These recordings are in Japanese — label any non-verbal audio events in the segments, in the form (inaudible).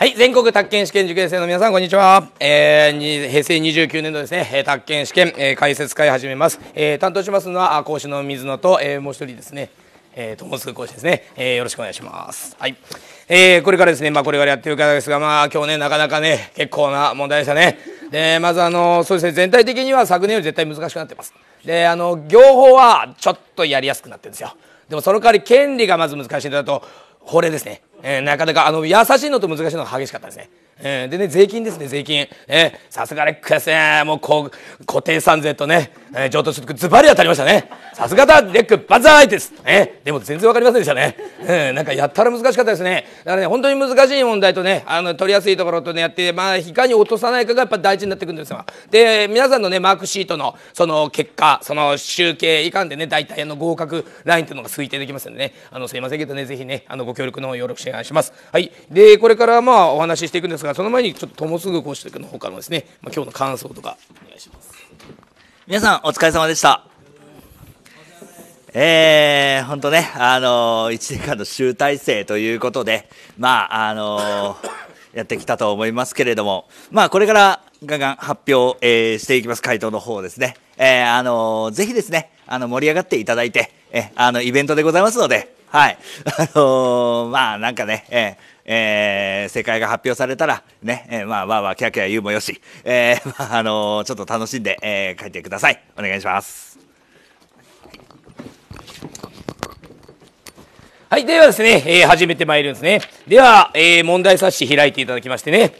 はい、全国宅建試験受験生の皆さん、こんにちは。えー、平成29年度ですね、宅建試験、えー、解説会始めます。えー、担当しますのは、講師の水野と、えー、もう一人ですね、えー、友津講師ですね、えー、よろしくお願いします。はい。えー、これからですね、まあ、これからやってる方ですが、まあ、今日ね、なかなかね、結構な問題でしたね。で、まずあの、そうですね、全体的には昨年より絶対難しくなってます。で、あの、業法はちょっとやりやすくなってるんですよ。でもその代わり権利がまず難しいんだと、法令ですね、えー、なかなかあの優しいのと難しいのが激しかったですねえー、でね、税金ですね、税金。えー、さすがレックスもう、こう、固定産税とね、えー、上等所得、ズバリ当たりましたね。さすがだ、レック、バザーイです。えー、でも全然わかりませんでしたね。うん、なんかやったら難しかったですね。だからね、本当に難しい問題とね、あの、取りやすいところとね、やって、まあ、いかに落とさないかがやっぱ大事になってくるんですよ。で、皆さんのね、マークシートの、その結果、その集計以下でね、大体あの、合格ラインというのが推定できますんでね、あの、すいませんけどね、ぜひね、あの、ご協力の方よろしくお願いします。はい。で、これからまあ、お話ししていくんですが、がその前にちょっとともすぐご指摘の他のですね、まあ、今日の感想とかお願いします皆さんお疲れ様でしたえー、本当ね、あのー、1年間の集大成ということで、まあ、あのー、(laughs) やってきたと思いますけれども、まあ、これからがんがん発表、えー、していきます、回答の方ですね。えー、あのー、ぜひですね、あの、盛り上がっていただいて、えー、あの、イベントでございますので、はい。(laughs) あのー、まあ、なんかね、えー、えー、正解が発表されたら、ね、えー、まあ、わあわあ、キャキャ言うもよし、えー、(laughs) まあ、あのー、ちょっと楽しんで、えー、書いてください。お願いします。はい。ではですね、えー、始めてまいるんですね。では、えー、問題冊子開いていただきましてね、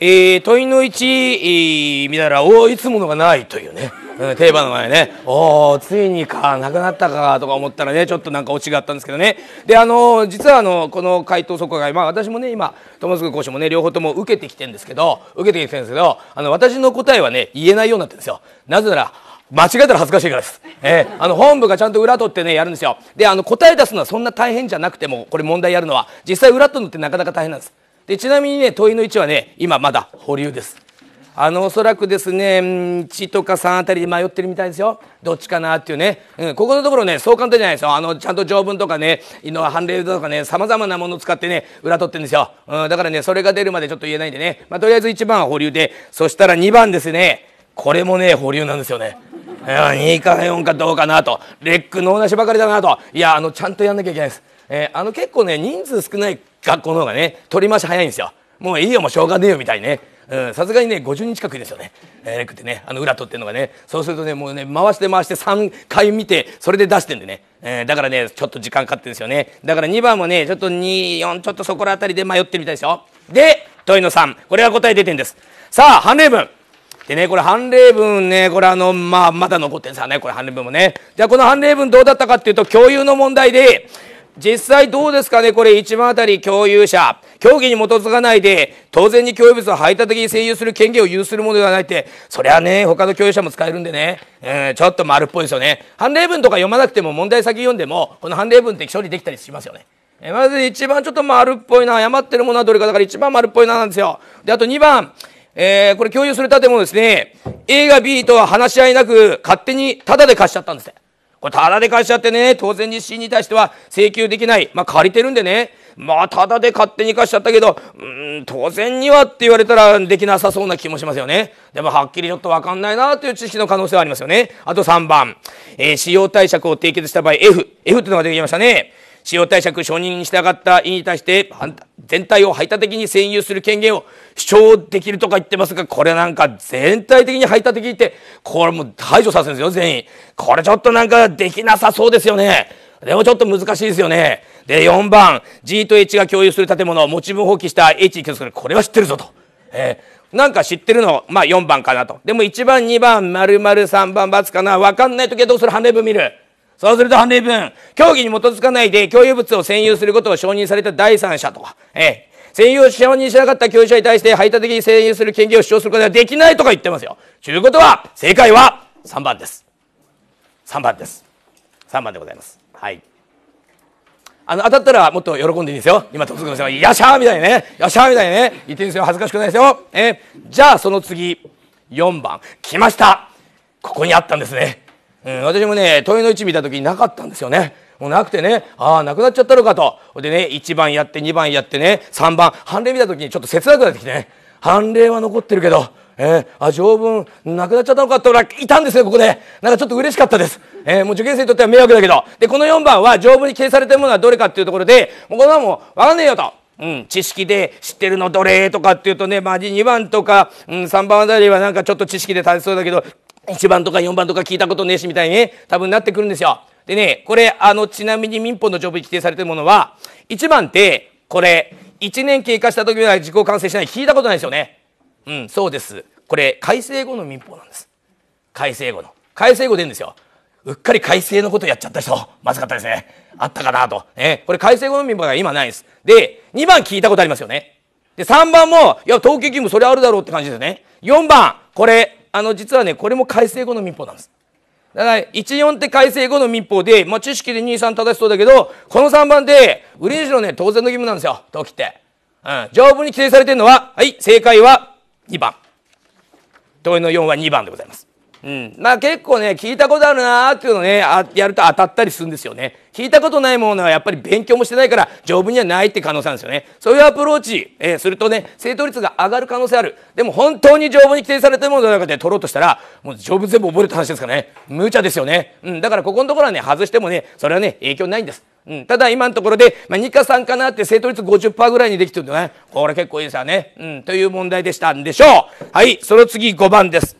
えー、問いの1、見たら「おおいつものがない」というね、うん、定番の前ね「おおついにかなくなったか」とか思ったらねちょっとなんかオチがあったんですけどねであのー、実はあのこの回答即会、まあ、私もね今友塚講師もね両方とも受けてきてるんですけど受けてきてるんですけどあの私の答えはね言えないようになってるんですよ。なぜなら間違えたら恥ずかしいからです。えー、あの本部がちゃんと裏取ってねやるんですよ。であの答え出すのはそんな大変じゃなくてもこれ問題やるのは実際裏取るのってなかなか大変なんです。でちなみにね問いの位置はね今まだ保留ですあのおそらくですね1とか3あたりで迷ってるみたいですよどっちかなっていうね、うん、ここのところねそう簡単じゃないですよあのちゃんと条文とかね判例とかねさまざまなものを使ってね裏取ってるんですよ、うん、だからねそれが出るまでちょっと言えないんでね、まあ、とりあえず1番は保留でそしたら2番ですねこれもね保留なんですよね2か4かどうかなとレックのおなしばかりだなといやあのちゃんとやんなきゃいけないですえー、あの結構ね人数少ない学校の方がね取り回し早いんですよもういいよもうしょうがねえよみたいねさすがにね50人近くいるんですよね、えー、くてねあの裏取ってるのがねそうするとねもうね回して回して3回見てそれで出してんでね、えー、だからねちょっと時間かかってるんですよねだから2番もねちょっと24ちょっとそこら辺りで迷ってるみたいですよで問いの3これが答え出てんですさあ判例文でねこれ判例文ねこれあのまあまだ残ってるんですよねこれ判例文もねじゃあこの判例文どうだったかっていうと共有の問題で実際どうですかね、これ1番あたり共有者、協議に基づかないで、当然に共有物を排他的に占有する権限を有するものではないって、そりゃね、他の共有者も使えるんでね、えん、ちょっと丸っぽいですよね。判例文とか読まなくても問題先読んでも、この判例文って処理できたりしますよね。えまず一番ちょっと丸っぽいな、謝ってるものはどれかだから一番丸っぽいななんですよ。で、あと2番、えー、これ共有する建物ですね。A が B とは話し合いなく、勝手にタダで貸しちゃったんですて。これ、ただで貸しちゃってね、当然日清に対しては請求できない。まあ、借りてるんでね。まあ、ただで勝手に貸しちゃったけど、うん、当然にはって言われたらできなさそうな気もしますよね。でも、はっきりちょっとわかんないなという知識の可能性はありますよね。あと3番、えー、使用貸借を締結した場合、F。F っていうのが出てきましたね。使用貸借承認に従った員に対して全体を排他的に占有する権限を主張できるとか言ってますが、これなんか全体的に排他的って、これもう排除させるんですよ、全員。これちょっとなんかできなさそうですよね。でもちょっと難しいですよね。で、4番、G と H が共有する建物を持ち分放棄した H に結束これは知ってるぞと。えーなんか知ってるの、まあ4番かなと。でも1番、2番、〇〇3番、×かな。わかんないときはどうするハンデブ見る。そうすると判例文、競技に基づかないで共有物を占有することを承認された第三者とか、ええ、占有を承認しなかった教有者に対して排他的に占有する権限を主張することができないとか言ってますよ。ということは、正解は3番です。3番です。3番でございます。はい。あの、当たったらもっと喜んでいいんですよ。今、徳然、さんが、いっしゃーみたいにね、いっしゃーみたいにね、言っていいんですよ。恥ずかしくないですよ。ええ、じゃあ、その次、4番。来ました。ここにあったんですね。私もね問いの置見た時になかったんですよね。もうなくてね、ああ、なくなっちゃったのかと。でね、1番やって、2番やってね、3番、判例見た時にちょっと切なくなってきてね、判例は残ってるけど、えー、あ、条文、なくなっちゃったのかって俺いたんですよ、ここで。なんかちょっと嬉しかったです。えー、もう受験生にとっては迷惑だけど。で、この4番は条文に記載されてるものはどれかっていうところで、もうこのはもう、わかんねえよと。うん、知識で知ってるのどれとかっていうとね、まあ、2番とか、うん、3番あたりはなんかちょっと知識で足りそうだけど、1番とか4番とか聞いたことねえしみたいにね、多分なってくるんですよ。でね、これ、あの、ちなみに民法の条文に規定されてるものは、1番って、これ、1年経過した時は自己完成しない。聞いたことないですよね。うん、そうです。これ、改正後の民法なんです。改正後の。改正後出るんですよ。うっかり改正のことやっちゃった人、まずかったですね。あったかなと。ね、これ改正後の民法が今ないです。で、2番聞いたことありますよね。で、3番も、いや、統計義務それあるだろうって感じですね。4番、これ、あの実はねこれも改正後の民法なんですだから14って改正後の民法で、まあ、知識で23正しそうだけどこの3番で売り主のね当然の義務なんですよ時って、うん、条文に規定されてるのははい正解は2番問いの4は2番でございますうん、まあ結構ね聞いたことあるなーっていうのねあやると当たったりするんですよね聞いたことないものはやっぱり勉強もしてないから丈夫にはないって可能性なんですよねそういうアプローチ、えー、するとね正答率が上がる可能性あるでも本当に丈夫に規定されてるものの中で取ろうとしたらもう丈夫全部覚えるって話ですからね無茶ですよね、うん、だからここのところはね外してもねそれはね影響ないんですうん、ただ今のところで、まあ、2か3かなって正答率50%ぐらいにできてるのねこれ結構いいですよね、うん、という問題でしたんでしょうはいその次5番です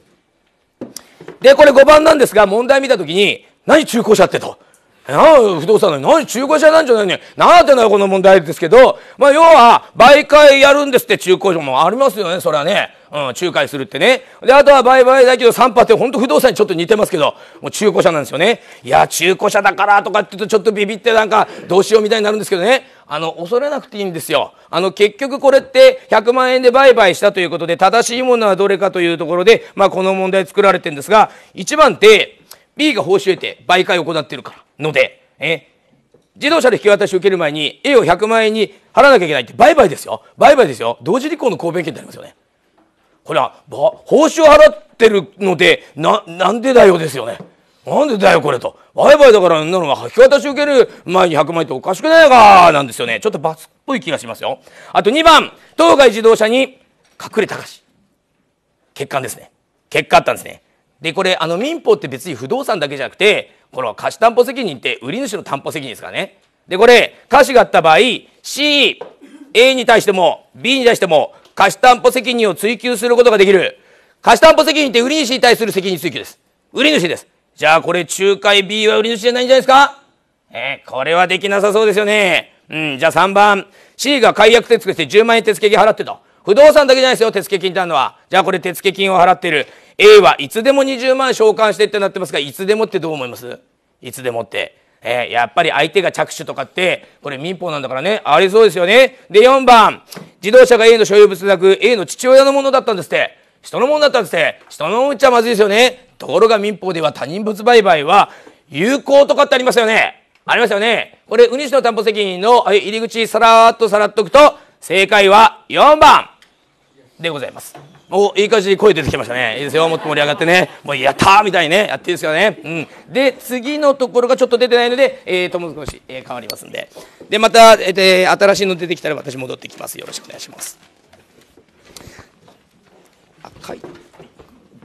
で、これ5番なんですが、問題見たときに、何中古車ってと。な不動産の何中古車なんじゃないねなんてなこの問題ですけど、まあ、要は、媒介やるんですって中古車もありますよね、それはね。うん、仲介するってね。で、あとは売買だけど、3って、ほんと不動産にちょっと似てますけど、もう中古車なんですよね。いや、中古車だからとかって言うとちょっとビビってなんかどうしようみたいになるんですけどね。あの、恐れなくていいんですよ。あの、結局これって100万円で売買したということで、正しいものはどれかというところで、まあ、この問題作られてるんですが、1番って、B が報酬得て媒介を行ってるから。ので、え、自動車で引き渡しを受ける前に A を100万円に払わなきゃいけないって売買ですよ。売買ですよ。同時履行の公弁権ってありますよね。ほら報酬払ってるのでななんでだよですよね。なんでだよこれと。売買だからんなのが引き渡し受ける前に100万円っておかしくないかなんですよね。ちょっと罰っぽい気がしますよ。あと2番、当該自動車に隠れたかし。欠陥ですね。結果あったんですね。で、これ、あの民法って別に不動産だけじゃなくて、この貸し担保責任って売り主の担保責任ですからね。で、これ、貸しがあった場合、C、A に対しても B に対しても貸担保責任を追及することができる。貸担保責任って売り主に対する責任追及です。売り主です。じゃあこれ仲介 B は売り主じゃないんじゃないですかえー、これはできなさそうですよね。うん、じゃあ3番。C が解約手付けして10万円手付金払ってた。不動産だけじゃないですよ、手付金ってあるのは。じゃあこれ手付金を払ってる。A はいつでも20万償還してってなってますが、いつでもってどう思いますいつでもって。えー、やっぱり相手が着手とかって、これ民法なんだからね、ありそうですよね。で、4番、自動車が A の所有物でなく、A の父親のものだったんですって。人のものだったんですって。人のものっちゃまずいですよね。ところが民法では他人物売買は、有効とかってありますよね。ありますよね。これ、ウニシの担保責任の入り口さらっとさらっとくと、正解は4番でございます。おいい感じに声出てきましたねいいですよもっと盛り上がってねもうやったーみたいにねやっていいですよね、うん、で次のところがちょっと出てないので、えー、友少し、えー、変わりますんででまた、えー、新しいの出てきたら私戻ってきますよろしくお願いします赤い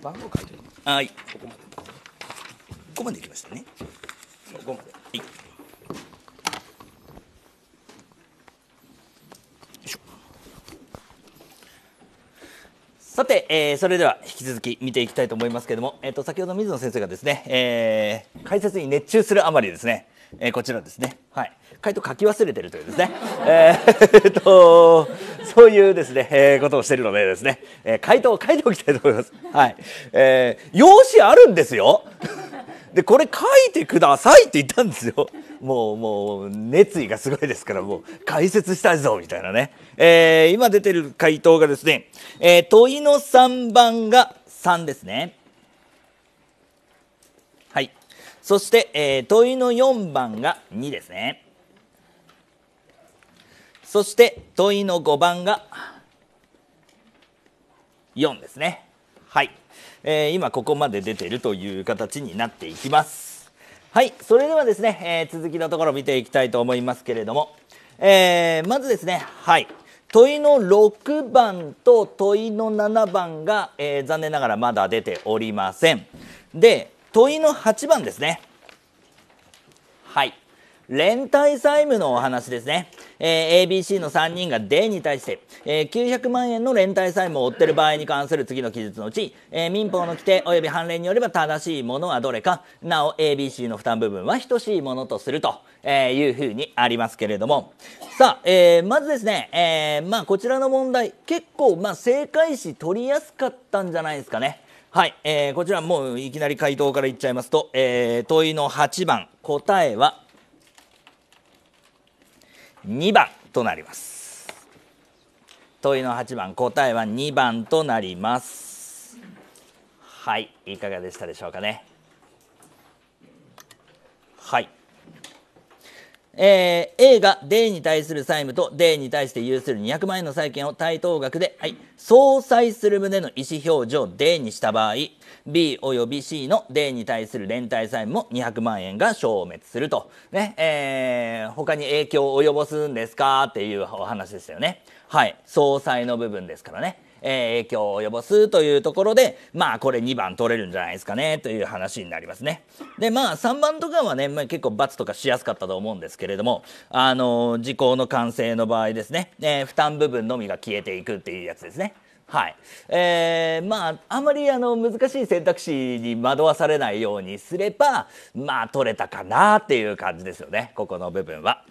番号書いてるはいここまでここまでいきましたねさて、えー、それでは引き続き見ていきたいと思いますけれども、えー、と先ほど水野先生がですね、えー、解説に熱中するあまりですね、えー、こちらですね、はい、回答書き忘れてるというですね、(laughs) えー、とそういうですね、えー、ことをしているのでですね、えー、回答を書いておきたいと思います。はいえー、用紙あるんですよでこれ書いてくださいって言ったんですよ (laughs) もうもう熱意がすごいですからもう解説したいぞみたいなね、えー、今出てる回答がですね、えー、問いの3番が3ですねはいそして、えー、問いの4番が2ですねそして問いの5番が4ですねはいえー、今ここまで出てるという形になっていきます。はい、それではですね、えー、続きのところ見ていきたいと思いますけれども、えー、まずですね、はい、問いの6番と問いの7番が、えー、残念ながらまだ出ておりません。で、問いの8番ですね。はい、連帯債務のお話ですね。えー、ABC の3人が D に対して、えー、900万円の連帯債務を負っている場合に関する次の記述のうち、えー、民法の規定及び判例によれば正しいものはどれか、なお ABC の負担部分は等しいものとすると、えー、いうふうにありますけれども、さあ、えー、まずですね、えー、まあこちらの問題、結構、まあ正解し取りやすかったんじゃないですかね。はい、えー、こちらもういきなり回答からいっちゃいますと、えー、問いの8番、答えは2番となります問いの8番答えは2番となりますはいいかがでしたでしょうかねはいえー、A が D に対する債務と D に対して有する200万円の債権を対等額で、はい、相殺する旨の意思表示を D にした場合 B および C の D に対する連帯債務も200万円が消滅すると、ねえー、他に影響を及ぼすんですかっていうお話でしたよねはい相殺の部分ですからねえー、影響を及ぼすというところで、まあこれ2番取れるんじゃないですかねという話になりますね。で、まあ3番とかはね、まあ、結構罰とかしやすかったと思うんですけれども、あのー、時効の完成の場合ですね、えー、負担部分のみが消えていくっていうやつですね。はい、えー、まああんまりあの難しい選択肢に惑わされないようにすればまあ取れたかなっていう感じですよねここの部分は。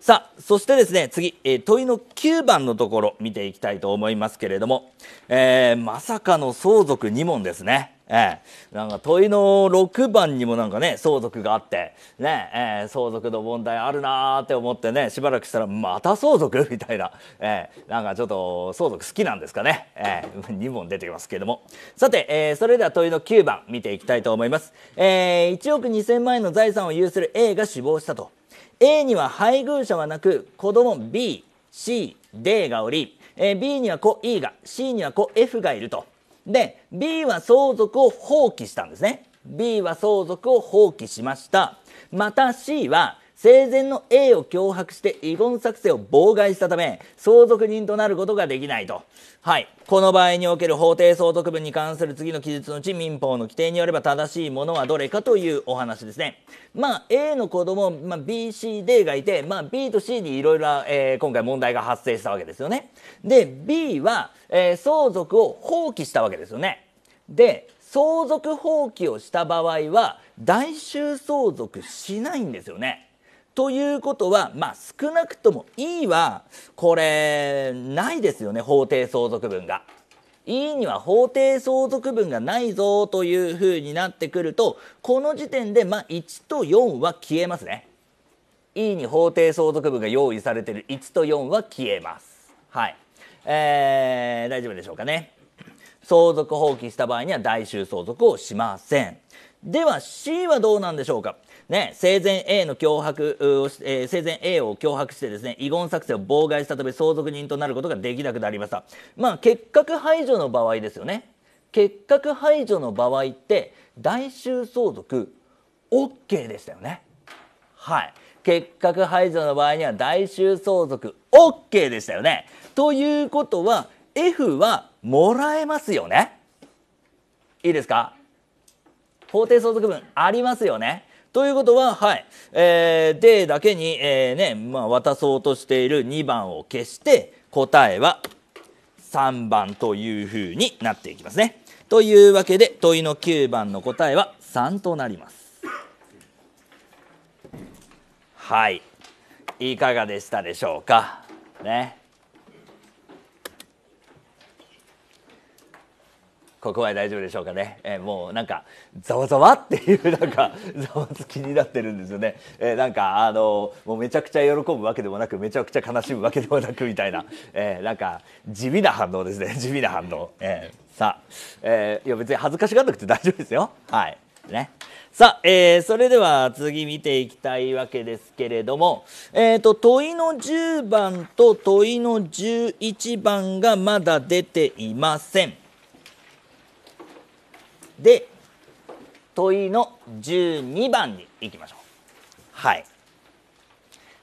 さあそしてですね次、えー、問いの9番のところ見ていきたいと思いますけれども、えー、まさかの相続2問ですね。ええー、なんか問いの6番にもなんかね相続があってね、えー、相続の問題あるなーって思ってねしばらくしたらまた相続 (laughs) みたいな、えー、なんかちょっと相続好きなんですかね、えー、2問出てきますけれどもさて、えー、それでは問いの9番見ていきたいと思います、えー、1億2000万円の財産を有する A が死亡したと A には配偶者はなく子供 B、C、D がおり、B には子 E が C には子 F がいるとで B は相続を放棄したんですね B は相続を放棄しましたまた C は生前の A を脅迫して遺言作成を妨害したため相続人となることができないとはいこの場合における法定相続分に関する次の記述のうち民法の規定によれば正しいものはどれかというお話ですねまあ A の子供、まあ、BCD がいて、まあ、B と C にいろいろ今回問題が発生したわけですよねで B は、えー、相続を放棄したわけですよねで相続放棄をした場合は代衆相続しないんですよねということは、まあ、少なくとも E はこれないですよね法定相続分が。E には法定相続分がないぞというふうになってくるとこの時点でまあ1と4は消えますね。E に法定相続分が用意されてる1と4は消えます。はい、えー、大丈夫でしょうかね。相続放棄した場合には代収相続をしません。では C はどうなんでしょうかね、生前 A の脅迫、えー、生前 A を脅迫してですね、遺言作成を妨害したため相続人となることができなくなりました。まあ、結核排除の場合ですよね。結核排除の場合って、代衆相続 OK でしたよね。はい。結核排除の場合には代衆相続 OK でしたよね。ということは F はもらえますよね。いいですか法定相続分ありますよね。ということは、はい、えー、でだけに、えー、ね、まあ、渡そうとしている2番を消して、答えは3番というふうになっていきますね。というわけで、問いの9番の答えは3となります。はい。いかがでしたでしょうか。ね。ここは大丈夫でしょうかね、えー、もうなんかざわざわっていうなんか (laughs) ざわつきになってるんですよね、えー、なんかあのもうめちゃくちゃ喜ぶわけでもなくめちゃくちゃ悲しむわけでもなくみたいな、えー、なんか地味な反応ですね (laughs) 地味な反応、えー、さあ、えー、いや別に恥ずかしがらなくて大丈夫ですよはいねさあ、えー、それでは次見ていきたいわけですけれども、えーと、と問いの10番と問いの11番がまだ出ていません。で問いの12番にいきましょうはい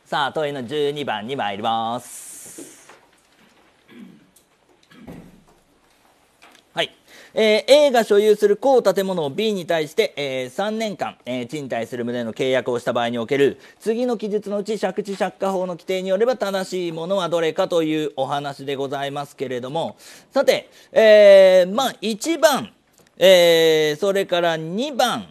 さあ問いの12番に参りますはいえー、A が所有する高建物を B に対して、えー、3年間、えー、賃貸する旨の契約をした場合における次の記述のうち借地借家法の規定によれば正しいものはどれかというお話でございますけれどもさて、えー、まあ1番えー、それから2番、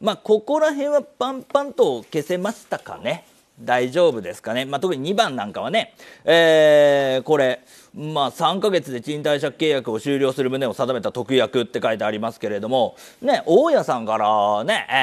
まあ、ここら辺はパンパンと消せましたかね。大丈夫ですかね、まあ、特に2番なんかはね、えー、これ、まあ、3ヶ月で賃貸借契約を終了する旨を定めた特約って書いてありますけれども、ね、大家さんからね、え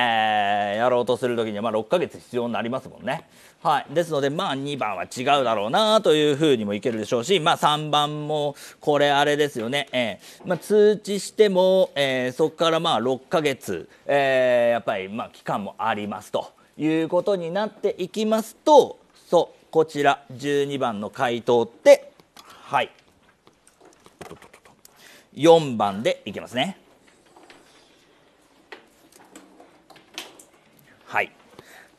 ー、やろうとするときには、まあ、6ヶ月必要になりますもんね。はい、ですので、まあ、2番は違うだろうなというふうにもいけるでしょうし、まあ、3番もこれあれですよね、えーまあ、通知しても、えー、そこからまあ6ヶ月、えー、やっぱりまあ期間もありますということになっていきますとそうこちら12番の回答ってはい4番でいけますね。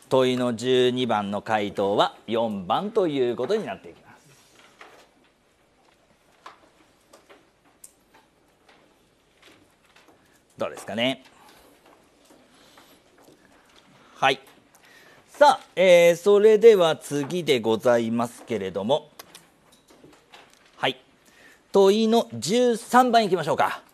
問いの12番の回答は4番ということになっていきます。どうですかねはいさあ、えー、それでは次でございますけれどもはい問いの13番いきましょうか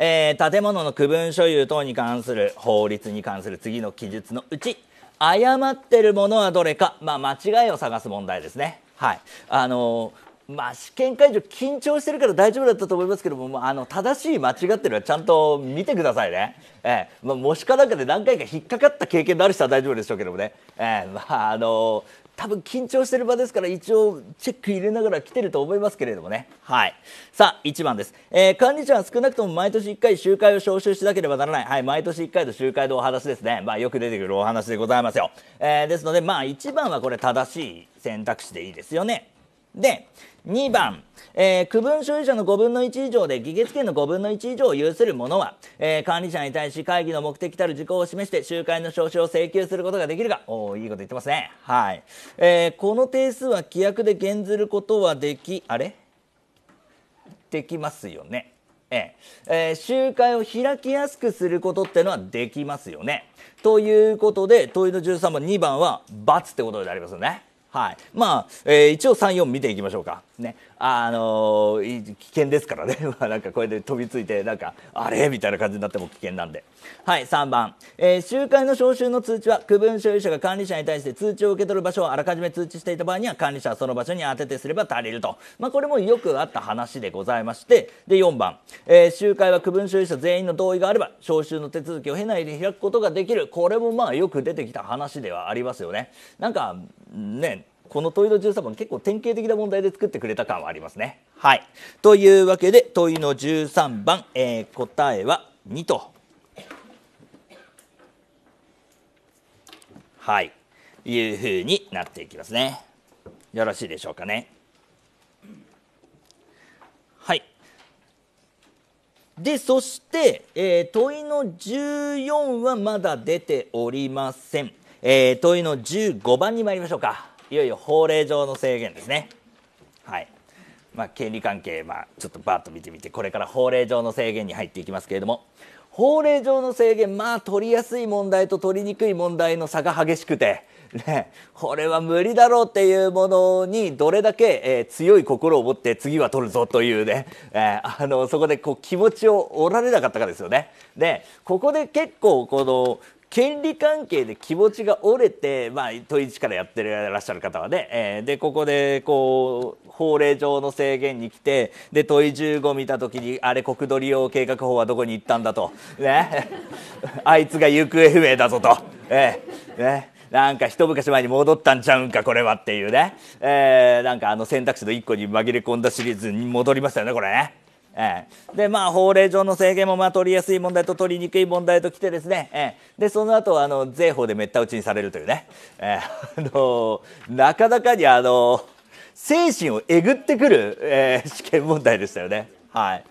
えー、建物の区分所有等に関する法律に関する次の記述のうち誤ってるものはどれか、まあ、間違いを探す問題ですね。はいあのー、まあ、試験会場緊張してるから大丈夫だったと思いますけども、まあ、あの正しい間違ってるはちゃんと見てくださいね、えーまあ、もしかなんかで何回か引っかかった経験のある人は大丈夫でしょうけどもね、えーまああの多分緊張してる場ですから一応チェック入れながら来てると思いますけれどもねはいさあ1番です、えー、管理者は少なくとも毎年1回集会を招集しなければならないはい毎年1回の集会のお話ですねまあよく出てくるお話でございますよ、えー、ですのでまあ1番はこれ正しい選択肢でいいですよねで2番、えー、区分所有者の5分の1以上で議決権の5分の1以上を有する者は、えー、管理者に対し会議の目的たる事項を示して集会の招集を請求することができるがおいいこと言ってますねはい、えー、この定数は規約で減ずることはできあれできますよねええー、集会を開きやすくすることってのはできますよねということで問いの13番2番は×ってことになりますよねはいまあ、えー、一応34見ていきましょうか、ねあの危険ですからね (laughs) なんかこれで飛びついてなんかあれみたいな感じになっても危険なんではい3番、えー、集会の招集の通知は区分所有者が管理者に対して通知を受け取る場所をあらかじめ通知していた場合には管理者はその場所に当ててすれば足りると、まあ、これもよくあった話でございましてで4番、えー、集会は区分所有者全員の同意があれば招集の手続きを経ないで開くことができるこれもまあよく出てきた話ではありますよねなんかねこの問いの13番結構典型的な問題で作ってくれた感はありますね。はい、というわけで問いの13番、えー、答えは2と。はい、いうふうになっていきますね。よろしいでしょうかね。はい、でそして、えー、問いの14はまだ出ておりません。えー、問いの15番に参りましょうか。いよいよ法令上の制限ですね。はいまあ、権利関係、まあ、ちょっとバーッと見てみてこれから法令上の制限に入っていきますけれども法令上の制限まあ取りやすい問題と取りにくい問題の差が激しくて、ね、これは無理だろうっていうものにどれだけ、えー、強い心を持って次は取るぞというね、えー、あのそこでこう気持ちを折られなかったかですよね。でここで結構この権利関係で気持ちが折れて、まあ、問一からやってらっしゃる方はね、えー、でここでこう法令上の制限に来てで問い15見た時にあれ国土利用計画法はどこに行ったんだと、ね、(laughs) あいつが行方不明だぞと、えーね、なんか一昔前に戻ったんちゃうんかこれはっていうね、えー、なんかあの選択肢の1個に紛れ込んだシリーズに戻りましたよねこれね。えー、でまあ法令上の制限もまあ取りやすい問題と取りにくい問題ときてですね、えー、でその後あの税法でめった打ちにされるというね、えー、あのー、なかなかにあの精神をえぐってくる、え試験問題でしたよね。はい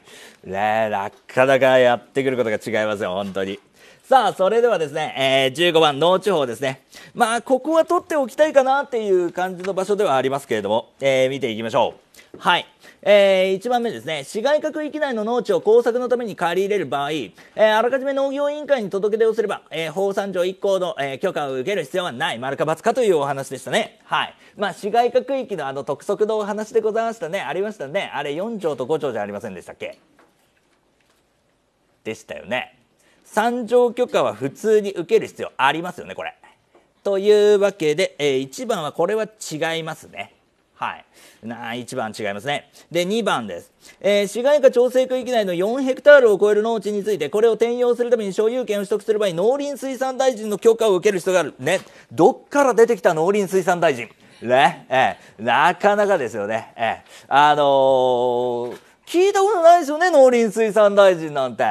ねなかなかやってくることが違いますよ本当に。さあ、それではですね、えー、15番、農地方ですね。まあ、ここは取っておきたいかなっていう感じの場所ではありますけれども、えー、見ていきましょう。はい。えー、1番目ですね。市街区域内の農地を工作のために借り入れる場合、えー、あらかじめ農業委員会に届け出をすれば、えー、法産上1項の、えー、許可を受ける必要はない、丸か×かというお話でしたね。はい。まあ、市街区域のあの、特則のお話でございましたね。ありましたね。あれ4条と5条じゃありませんでしたっけでしたよね。3条許可は普通に受ける必要ありますよね、これ。というわけで、えー、1番はこれは違いますね。はい。な1番違いますね。で、2番です。えー、市街化調整区域内の4ヘクタールを超える農地について、これを転用するために所有権を取得する場合、農林水産大臣の許可を受ける人がある。ね。どっから出てきた農林水産大臣ね。ええ、なかなかですよね。ええ、あのー、聞いたことないですよね、農林水産大臣なんて。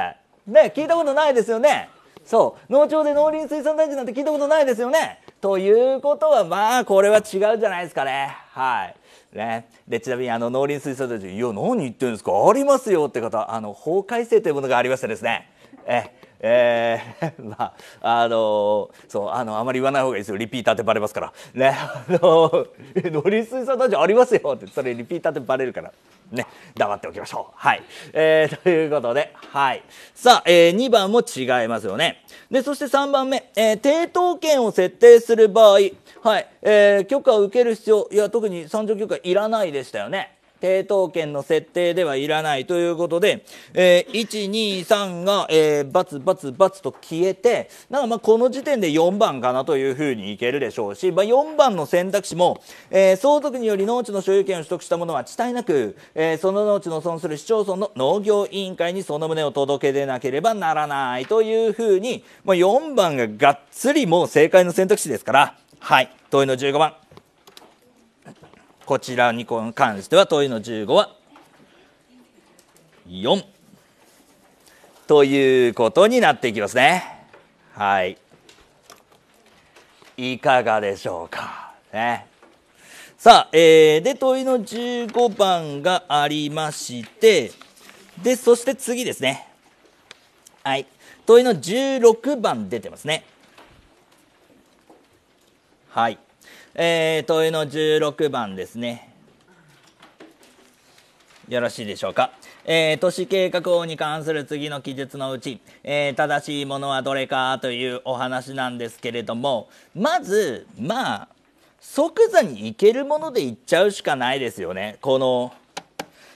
ね、聞いたことないですよね。そう。農庁で農林水産大臣なんて聞いたことないですよね。ということは、まあ、これは違うんじゃないですかね。はい。ね。で、ちなみに、あの、農林水産大臣、いや、何言ってるんですかありますよって方、あの、法改正というものがありましてですね。ええー、(laughs) まああのそうあのあまり言わない方がいいですよリピーターってバレますからねあの「農 (laughs) 林水産たちありますよ」ってそれリピーターってバレるからね黙っておきましょうはい、えー、(laughs) ということではいさあ、えー、2番も違いますよねでそして3番目、えー、抵当権を設定する場合はい、えー、許可を受ける必要いや特に三条許可いらないでしたよね抵当権の設定ではいらないということで、えー、123が、えー、バツバツバツと消えてなんかまあこの時点で4番かなというふうにいけるでしょうし、まあ、4番の選択肢も、えー、相続により農地の所有権を取得した者は地帯なく、えー、その農地の損する市町村の農業委員会にその旨を届け出なければならないというふうに、まあ、4番ががっつりもう正解の選択肢ですからはい問いの15番。こちらに関しては問いの15は4ということになっていきますね。はい。いかがでしょうか。ね。さあ、えー、で、問いの15番がありまして、で、そして次ですね。はい。問いの16番出てますね。はい。えー、問いの16番ですね。よろしいでしょうか。えー、都市計画法に関する次の記述のうち、えー、正しいものはどれかというお話なんですけれども、まず、まあ、即座にいけるものでいっちゃうしかないですよね。この、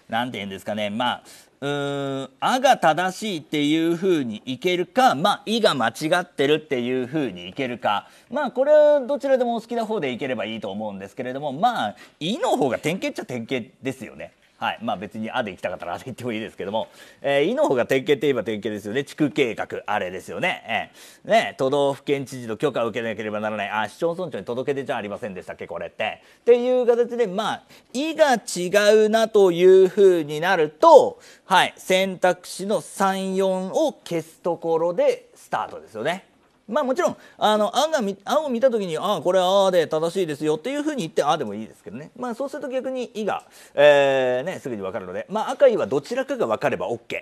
何て言うんですかね。まあ、うん「あ」が正しいっていうふうにいけるか「まあ、い」が間違ってるっていうふうにいけるかまあこれはどちらでもお好きな方でいければいいと思うんですけれどもまあ「い」の方が典型っちゃ典型ですよね。はいまあ、別に「あ」で行きたかったら「あ」で行ってもいいですけども「えー、い」の方が典型といえば典型ですよね地区計画あれですよね,、えー、ね都道府県知事の許可を受けなければならないあ市町村長に届け出じゃありませんでしたっけこれって。っていう形でまあ「い」が違うなというふうになると、はい、選択肢の34を消すところでスタートですよね。まあもちろんあの案が案を見た時にああこれはあで正しいですよっていうふうに言ってあでもいいですけどね、まあ、そうすると逆に「い」が、えーね、すぐに分かるので、まあ、赤いはどちらかが分かれば OK。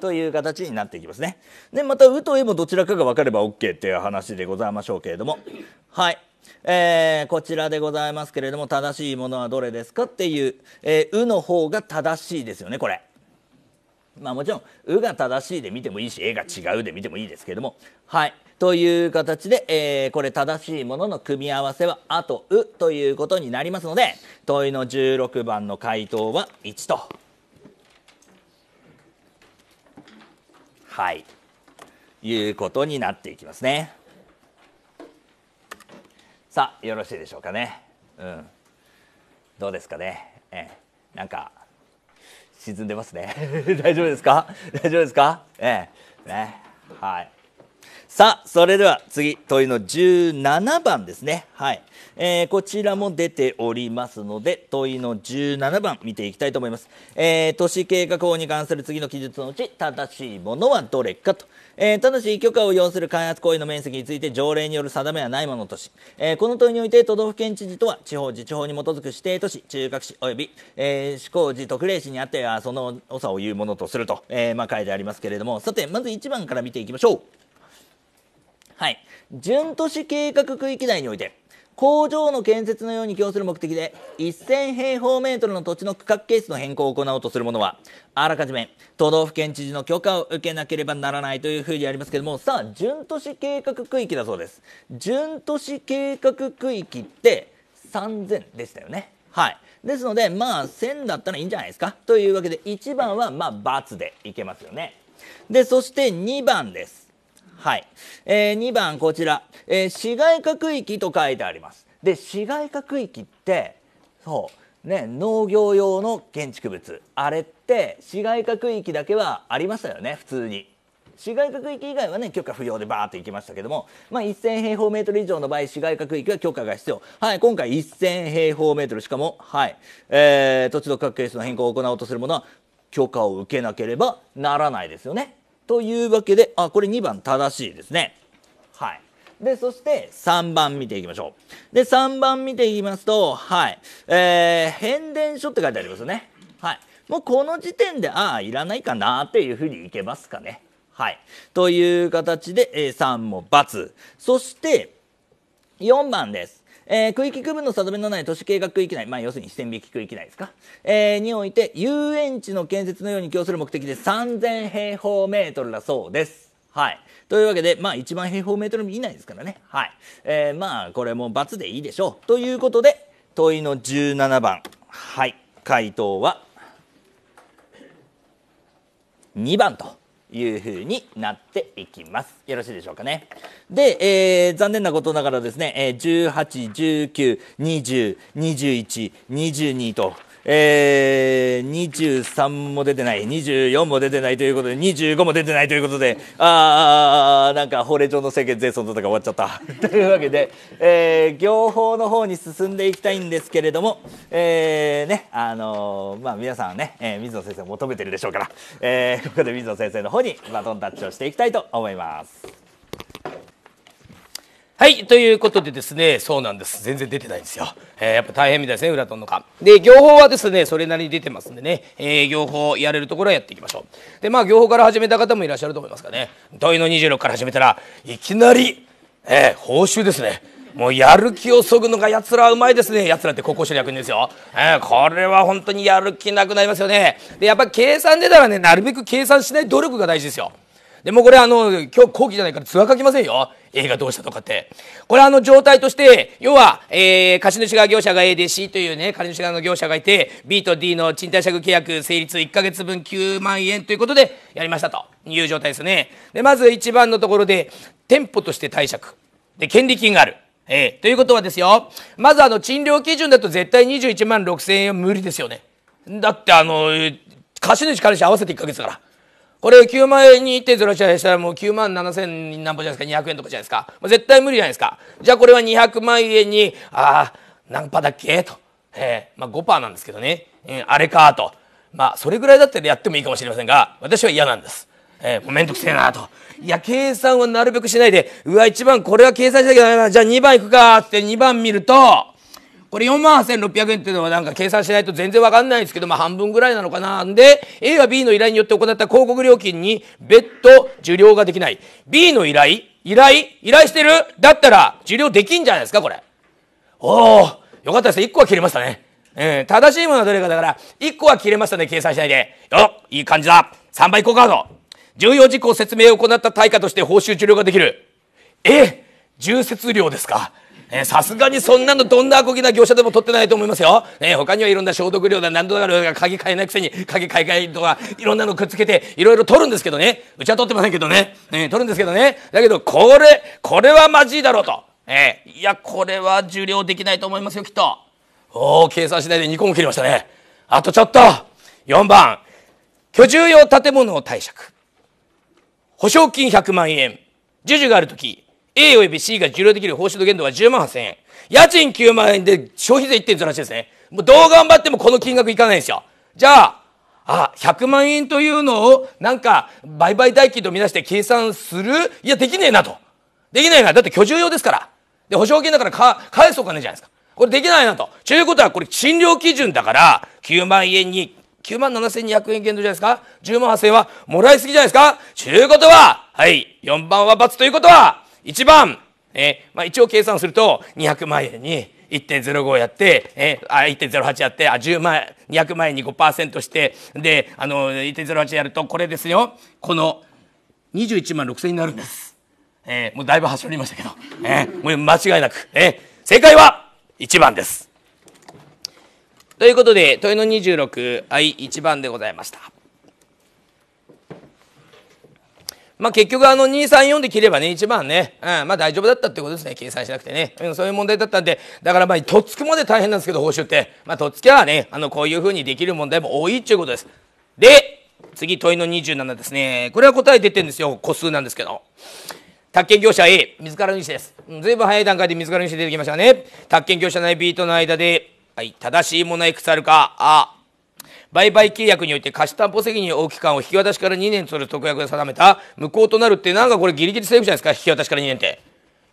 という形になっていきますね。で、また、うとえもどちらかが分かれば OK っていう話でございましょうけれども。はい。えー、こちらでございますけれども、正しいものはどれですかっていう、えー、うの方が正しいですよね、これ。まあもちろん、うが正しいで見てもいいし、えが違うで見てもいいですけれども。はい。という形で、えー、これ正しいものの組み合わせは「あ」と「う」ということになりますので問いの16番の回答は1と。はいいうことになっていきますね。さあよろしいでしょうかね。うん、どうですかね。えなんか沈んでますね。(laughs) 大丈夫ですか？(laughs) 大丈夫ですか？ええ、ね、はい。さあ、それでは次、問いの17番ですね。はい。えー、こちらも出ておりますので、問いの17番見ていきたいと思います。えー、都市計画法に関する次の記述のうち、正しいものはどれかと。えー、ただし、許可を要する開発行為の面積について条例による定めはないものとし、えー、この問いにおいて都道府県知事とは、地方自治法に基づく指定都市、中核市及び、えー、市工事特例市にあっては、そのさを言うものとすると、えー、まあ、書いてありますけれども、さて、まず1番から見ていきましょう。はい。準都市計画区域内において、工場の建設のように供する目的で1000平方メートルの土地の区画ケースの変更を行おうとするものはあらかじめ都道府県知事の許可を受けなければならないというふうにありますけどもさあ準都市計画区域だそうです準都市計画区域って3000でしたよねはいですのでまあ1000だったらいいんじゃないですかというわけで1番はまあ×でいけますよねでそして2番ですはい。えー、2番こちら、えー、市街化区域と書いてあります。で、市街化区域って、そう、ね、農業用の建築物。あれって、市街化区域だけはありましたよね、普通に。市街化区域以外はね許可不要でバーっと行きましたけども、まあ、1000平方メートル以上の場合市街化区域は許可が必要はい今回1000平方メートルしかもはいえー、土地の各ケ数の変更を行おうとするものは許可を受けなければならないですよねというわけであこれ2番正しいですね。はいで、そして3番見ていきましょう。で、3番見ていきますと、はい、えー、変電所って書いてありますよね。はい。もうこの時点で、ああ、いらないかなっていうふうにいけますかね。はい。という形で、え3も×。そして、4番です。えー、区域区分の定めのない都市計画区域内、まあ、要するに1線引き区域内ですか、えー、において遊園地の建設のように供する目的で3000平方メートルだそうです。はい。というわけで、まあ、1万平方メートル以内ですからね。はい。えー、まあ、これも×でいいでしょう。ということで、問いの17番。はい。回答は、2番というふうになっていきます。よろしいでしょうかね。で、えー、残念なことながらですね、えー、18、19、20、21、22と、えー、23も出てない24も出てないということで25も出てないということであーなんか法令上の政権税損とか終わっちゃった (laughs) というわけで、えー、行法の方に進んでいきたいんですけれども、えー、ねあのー、まあ皆さんね、えー、水野先生求めてるでしょうから、えー、ここで水野先生の方にバトンタッチをしていきたいと思います。はい、ということでですね、そうなんです。全然出てないんですよ。えー、やっぱ大変みたいですね、裏とトンの間。で、業法はですね、それなりに出てますんでね、えー、行法やれるところはやっていきましょう。で、まあ、業法から始めた方もいらっしゃると思いますかね、問いの26から始めたらいきなり、えー、報酬ですね。もうやる気をそぐのがやつらはうまいですね。やつらって高校生の役人ですよ。えー、これは本当にやる気なくなりますよね。で、やっぱ計算でたらね、なるべく計算しない努力が大事ですよ。でもこれあの、今日後期じゃないからツア書きませんよ。A がどうしたとかって。これあの状態として、要は、えー、貸主側業者が A で C というね、借主側の業者がいて、B と D の賃貸借契約成立1ヶ月分9万円ということでやりましたという状態ですね。で、まず1番のところで、店舗として貸借。で、権利金がある。ええー、ということはですよ、まずあの、賃料基準だと絶対21万6000円は無理ですよね。だってあの、貸主借主合わせて1ヶ月だから。これ9万円に1.08したらもう9万7千何ぼじゃないですか200円とかじゃないですか、絶対無理じゃないですかじゃあこれは200万円にああ何パだっけと、えーまあ、5パなんですけどね、うん、あれかとまあそれぐらいだったらやってもいいかもしれませんが私は嫌なんです、えー、もうめんどくせえなといや計算はなるべくしないでうわ1番これは計算しなきゃダメだじゃあ2番いくかって2番見るとこれ4万8600円っていうのはなんか計算しないと全然わかんないんですけど、まあ半分ぐらいなのかな。んで、A は B の依頼によって行った広告料金に別途受領ができない。B の依頼依頼依頼してるだったら受領できんじゃないですか、これ。おおよかったです。1個は切れましたね。え、う、ー、ん、正しいものはどれかだから、1個は切れましたね、計算しないで。よいい感じだ !3 倍効果カード重要事項説明を行った対価として報酬受領ができる。え重説料ですかさすがにそんなのどんなアコギな業者でも取ってないと思いますよ。ね、他にはいろんな消毒料だ、何度だから鍵買えないくせに、鍵買い替えとか、いろんなのくっつけて、いろいろ取るんですけどね。うちは取ってませんけどね。ね取るんですけどね。だけど、これ、これはまじいだろうと。えー、いや、これは受領できないと思いますよ、きっと。おお、計算しないで2個も切りましたね。あとちょっと。4番、居住用建物を貸借。保証金100万円。授受があるとき、A および C が受領できる報酬の限度は10万8000円。家賃9万円で消費税1.0ですね。もうどう頑張ってもこの金額いかないんですよ。じゃあ、あ、100万円というのをなんか売買代金と見なして計算するいや、できねえなと。できないな。だって居住用ですから。で、保証金だからか返すお金じゃないですか。これできないなと。ということはこれ賃料基準だから、9万円に、9万7200円限度じゃないですか。10万8000円はもらいすぎじゃないですか。ということは、はい、4番は×ということは、1番、えー、まあ、一応計算すると200万円に1.05やって、えー、あ1.08やってあ10万200万円に5%してであの1.08やるとこれですよこの21万6,000円になるんです、えー、もうだいぶ端折りましたけど、えー、もう間違いなく、えー、正解は1番です。ということで問いの 26i1 番でございました。まあ、結局あの234で切ればね、一番ね、うん、まあ大丈夫だったってことですね、計算しなくてね。うん、そういう問題だったんで、だからまあ、とっつくまで大変なんですけど、報酬って。まあ、とっつきゃね、あの、こういうふうにできる問題も多いっていうことです。で、次、問いの27ですね。これは答え出てるんですよ、個数なんですけど。宅建業者 A、自らの意です。ずいぶん早い段階で自らの出てきましたね。宅建業者内 B との間で、はい、正しいものはいくつあるか、あ、売買契約において貸し担保責任を負う期間を引き渡しから2年とする特約で定めた無効となるってなんかこれギリギリセーフじゃないですか引き渡しから2年って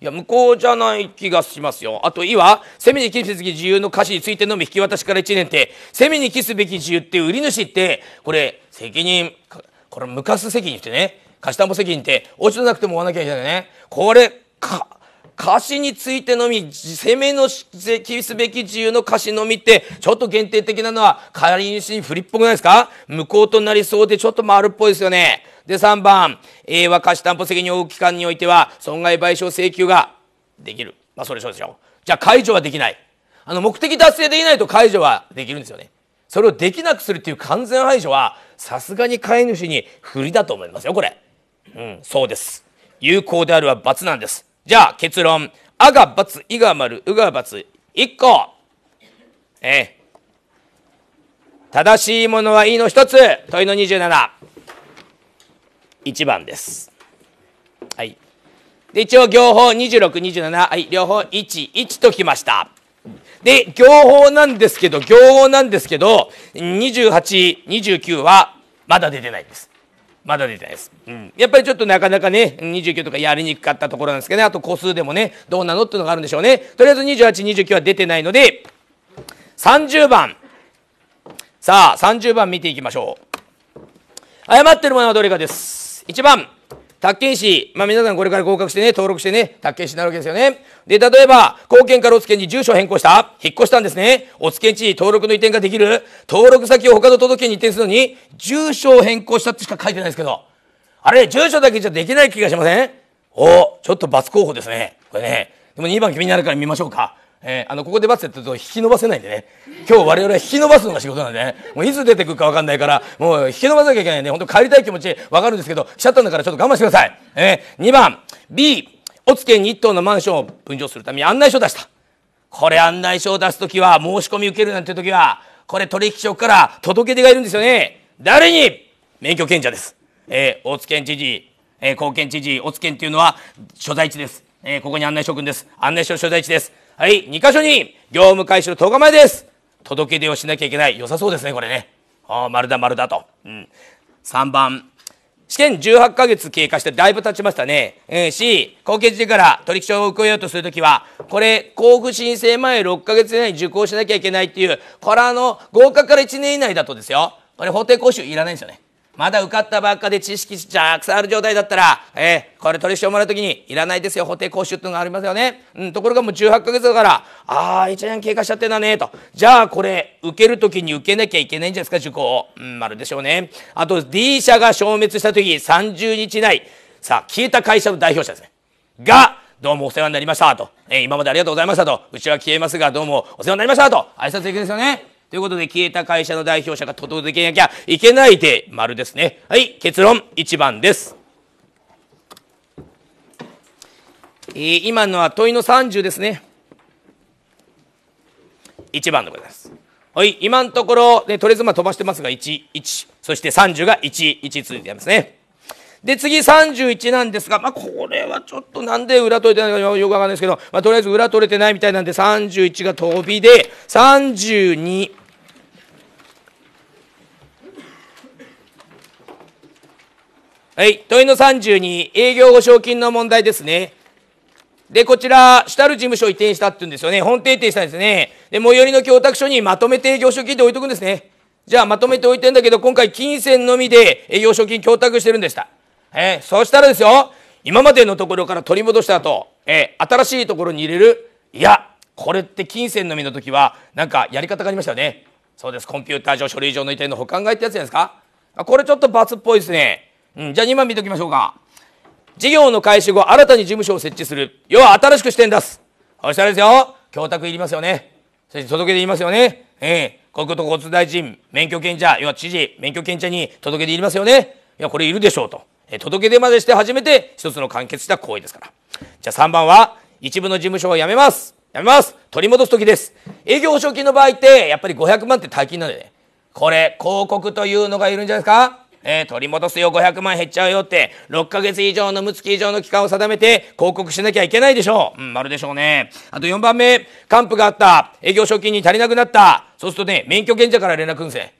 いや無効じゃない気がしますよあと「い」は「セミに寄すべき自由の歌詞についてのみ引き渡しから1年」って「セミに寄すべき自由」って売り主ってこれ責任これ無かす責任ってね貸し担保責任って落ち度なくても負わなきゃいけないねこれか歌詞についてのみ、攻めの記すべき自由の歌詞のみって、ちょっと限定的なのは、仮にフリップくないですか無効となりそうで、ちょっと丸っぽいですよね。で、3番、えは貸し担保責任を負う期間においては、損害賠償請求ができる。まあ、それそうでしょ。じゃあ、解除はできない。あの、目的達成できないと解除はできるんですよね。それをできなくするっていう完全排除は、さすがに飼い主に不利だと思いますよ、これ。うん、そうです。有効であるは罰なんです。じゃあ結論。あがばつ、いがまる、うがばつ。一個。ええ。正しいものはいいの一つ。問いの27。1番です。はい。で、一応、行法26、27。はい、両方1、1ときました。で、行法なんですけど、行法なんですけど、28、29はまだ出てないんです。まだ出てないです、うん、やっぱりちょっとなかなかね29とかやりにくかったところなんですけどねあと個数でもねどうなのっていうのがあるんでしょうねとりあえず2829は出てないので30番さあ30番見ていきましょう謝ってるものはどれかです1番宅建士、まあ、皆さんこれから合格してね、登録してね、宅建士になるわけですよね。で、例えば、高県からお付けに住所変更した、引っ越したんですね。お付けん地、登録の移転ができる、登録先を他の都道府県に移転するのに、住所を変更したってしか書いてないですけど、あれ、住所だけじゃできない気がしませんおおちょっと罰候補ですね。これね。でも2番気になるから見ましょうか。えー、あのここでバスやってると引き伸ばせないんでね今日我々は引き伸ばすのが仕事なんでねもういつ出てくるか分かんないからもう引き伸ばさなきゃいけないんで本当帰りたい気持ち分かるんですけど来ちゃったんだからちょっと我慢してください、えー、2番 B おつけに1棟のマンションを分譲するために案内書を出したこれ案内書を出す時は申し込み受けるなんていう時はこれ取引所から届け出がいるんですよね誰に免許権者です、えー、大津県知事、えー、貢知事大津県っていうのは所在地です、えー、ここに案内所君です案内所所在地ですはい、2箇所に業務開始の10日前です。届け出をしなきゃいけない。良さそうですね、これね。ああ、丸だ丸だと。うん。3番。試験18ヶ月経過してだいぶ経ちましたね。えー、C、後継時から取引証を受けようとするときは、これ、交付申請前6ヶ月以内に受講しなきゃいけないっていう、これあの、合格から1年以内だとですよ、これ法定講習いらないんですよね。まだ受かったばっかで知識じゃくさんある状態だったら、えー、これ取り消もらう時にいらないですよ法定講習っていうのがありますよね、うん、ところがもう18ヶ月だからああ1年経過しちゃってんだねとじゃあこれ受けるときに受けなきゃいけないんじゃないですか受講を、うん、まるでしょうねあと D 社が消滅した時30日内さあ消えた会社の代表者ですねがどうもお世話になりましたと、えー、今までありがとうございましたとうちは消えますがどうもお世話になりましたと挨拶できるんですよねということで、消えた会社の代表者が届けなきゃいけないで、丸ですね。はい、結論1番です。えー、今のは問いの30ですね。1番でございます。はい、今のところ、ね、とりあえずまあ飛ばしてますが、1、1、そして30が1、1続いてますね。で、次31なんですが、まあ、これはちょっとなんで裏取れてないかよくわかんないですけど、まあ、とりあえず裏取れてないみたいなんで、31が飛びで、32、はい、問いの32、営業保証金の問題ですね。で、こちら、主たる事務所移転したって言うんですよね。本店移転したんですね。で、最寄りの供託所にまとめて営業所金って置いとくんですね。じゃあ、まとめて置いてんだけど、今回、金銭のみで営業所金供託してるんでした。えー、そしたらですよ、今までのところから取り戻した後、えー、新しいところに入れる。いや、これって金銭のみの時は、なんかやり方がありましたよね。そうです。コンピューター上、書類上の移転の保管外ってやつじゃないですか。これちょっと罰っぽいですね。うん、じゃあ2番見ておきましょうか。事業の開始後、新たに事務所を設置する。要は新しく支店出す。っしゃるですよ、供託いりますよね。そして届けでいますよね。ええー、国土交通大臣、免許権者、要は知事、免許権者に届けでいりますよね。いや、これいるでしょうと。えー、届け出までして初めて一つの完結した行為ですから。じゃあ3番は、一部の事務所を辞めます。やめます。取り戻す時です。営業保証金の場合って、やっぱり500万って大金なんでね。これ、広告というのがいるんじゃないですかえ取り戻すよ500万減っちゃうよって、6ヶ月以上の無月以上の期間を定めて広告しなきゃいけないでしょう。うん、丸でしょうね。あと4番目、還付があった。営業賞金に足りなくなった。そうするとね、免許権者から連絡くんせ。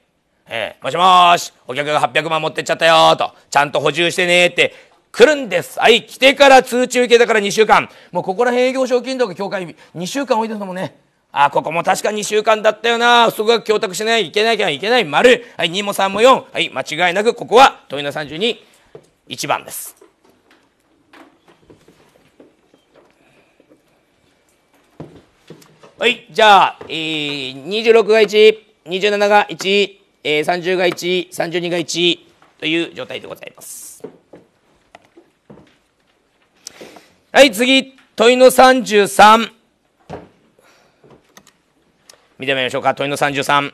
えー、もしもーし、お客が800万持ってっちゃったよと、ちゃんと補充してねって、来るんです。はい、来てから通知受けたから2週間。もうここら辺営業賞金とか協会2週間置いてたもんね。あ、ここも確か2週間だったよな。不足が供託しない。いけなきゃいけない。丸。はい、2も3も4。はい、間違いなくここは、問いの32、1番です。はい、じゃあ、えー、26が1、27が1、えー、30が1、32が1という状態でございます。はい、次、問いの33。見てみましょうか問いの33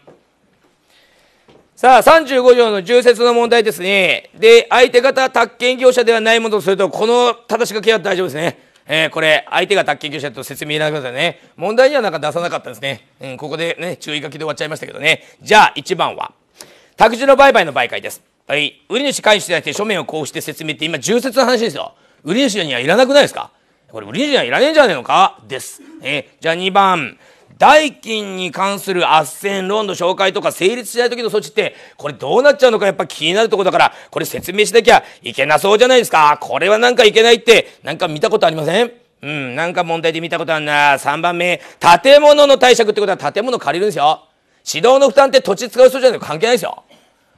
さあ35条の重説の問題ですねで相手方宅建業者ではないものとするとこの正しがきは大丈夫ですねえー、これ相手が宅建業者と説明いらないますよね問題にはなんか出さなかったですね、うん、ここでね注意書きで終わっちゃいましたけどねじゃあ1番は宅地の売買の媒介ですはい売り主関していただいて書面を交付して説明って今重説の話ですよ売り主にはいらなくないですかこれ売り主にはいらねえんじゃねえのかです、えー、じゃあ2番代金に関する斡旋ローンの紹介とか成立しない時の措置って、これどうなっちゃうのかやっぱ気になるとこだから、これ説明しなきゃいけなそうじゃないですか。これはなんかいけないって、なんか見たことありませんうん、なんか問題で見たことあるな。3番目、建物の貸借ってことは建物借りるんですよ。指導の負担って土地使う人じゃないと関係ないですよ。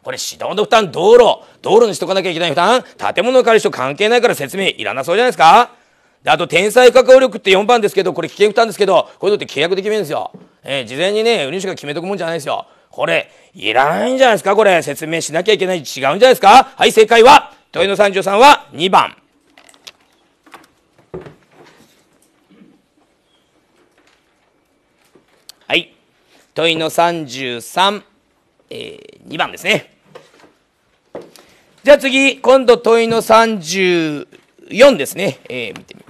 これ指導の負担、道路、道路にしとかなきゃいけない負担、建物借りる人関係ないから説明いらなそうじゃないですかで、あと、天才確保力って4番ですけど、これ危険負担ですけど、こういうのって契約で決めるんですよ。えー、事前にね、売り主が決めとくもんじゃないですよ。これ、いらないんじゃないですかこれ、説明しなきゃいけない。違うんじゃないですかはい、正解は、問いの33は2番。はい。問いの33、えー、2番ですね。じゃあ次、今度問いの34ですね。えー、見てみ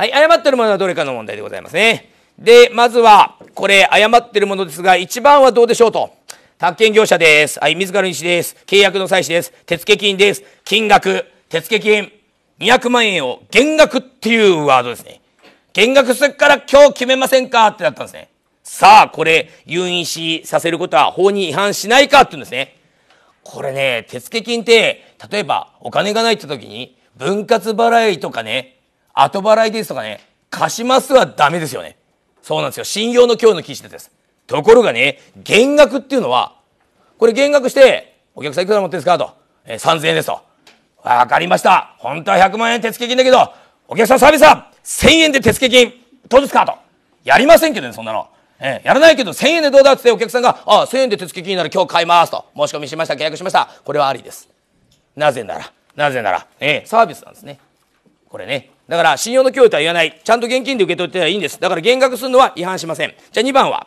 はい、誤ってるものはどれかの問題でございますね。で、まずは、これ、誤ってるものですが、1番はどうでしょうと。宅建業者です。はい、自らのです。契約の祭祀です。手付金です。金額、手付金、200万円を減額っていうワードですね。減額するから今日決めませんかってなったんですね。さあ、これ、誘引しさせることは法に違反しないかって言うんですね。これね、手付金って、例えばお金がないって時に、分割払いとかね、後払いですとかね、貸しますはダメですよね。そうなんですよ。信用の今日の禁止です。ところがね、減額っていうのは、これ減額して、お客さんいくら持ってるんですかと。えー、3000円ですと。わかりました。本当は100万円手付金だけど、お客さんサービスは1000円で手付金、どうですかと。やりませんけどね、そんなの。えー、やらないけど1000円でどうだってお客さんが、ああ、1000円で手付金なら今日買いますと。申し込みしました、契約しました。これはありです。なぜなら、なぜなら、えー、サービスなんですね。これね。だから信用の供与とは言わない。ちゃんと現金で受け取ってはいいんです。だから減額するのは違反しません。じゃあ2番は、